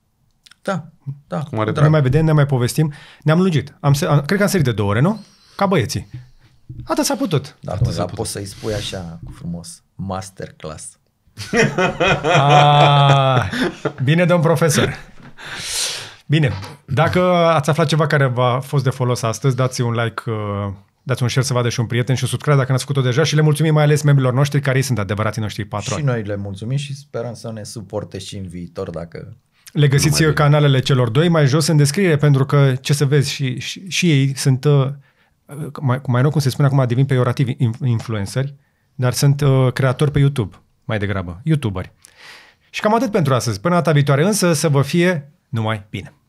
Da, da. Cum are ne mai vedem, ne mai povestim. Ne-am lungit. Am, am, cred că am sărit de două ore, nu? Ca băieții. Atât s-a putut. Da, Atât s-a putut. poți să-i spui așa cu frumos, masterclass. A, ah, bine, domn profesor. Bine, dacă ați aflat ceva care v-a fost de folos astăzi, dați un like, uh, dați un share să vadă și un prieten și un subscribe dacă n-ați făcut-o deja și le mulțumim mai ales membrilor noștri care ei sunt adevărații noștri patroni. Și noi le mulțumim și sperăm să ne suporte și în viitor dacă le găsiți canalele celor doi mai jos în descriere pentru că, ce să vezi, și, și, și ei sunt uh, mai, mai nou cum se spune acum, devin peiorativ influenceri, dar sunt uh, creatori pe YouTube, mai degrabă, youtuberi. Și cam atât pentru astăzi. Până data viitoare însă să vă fie numai bine!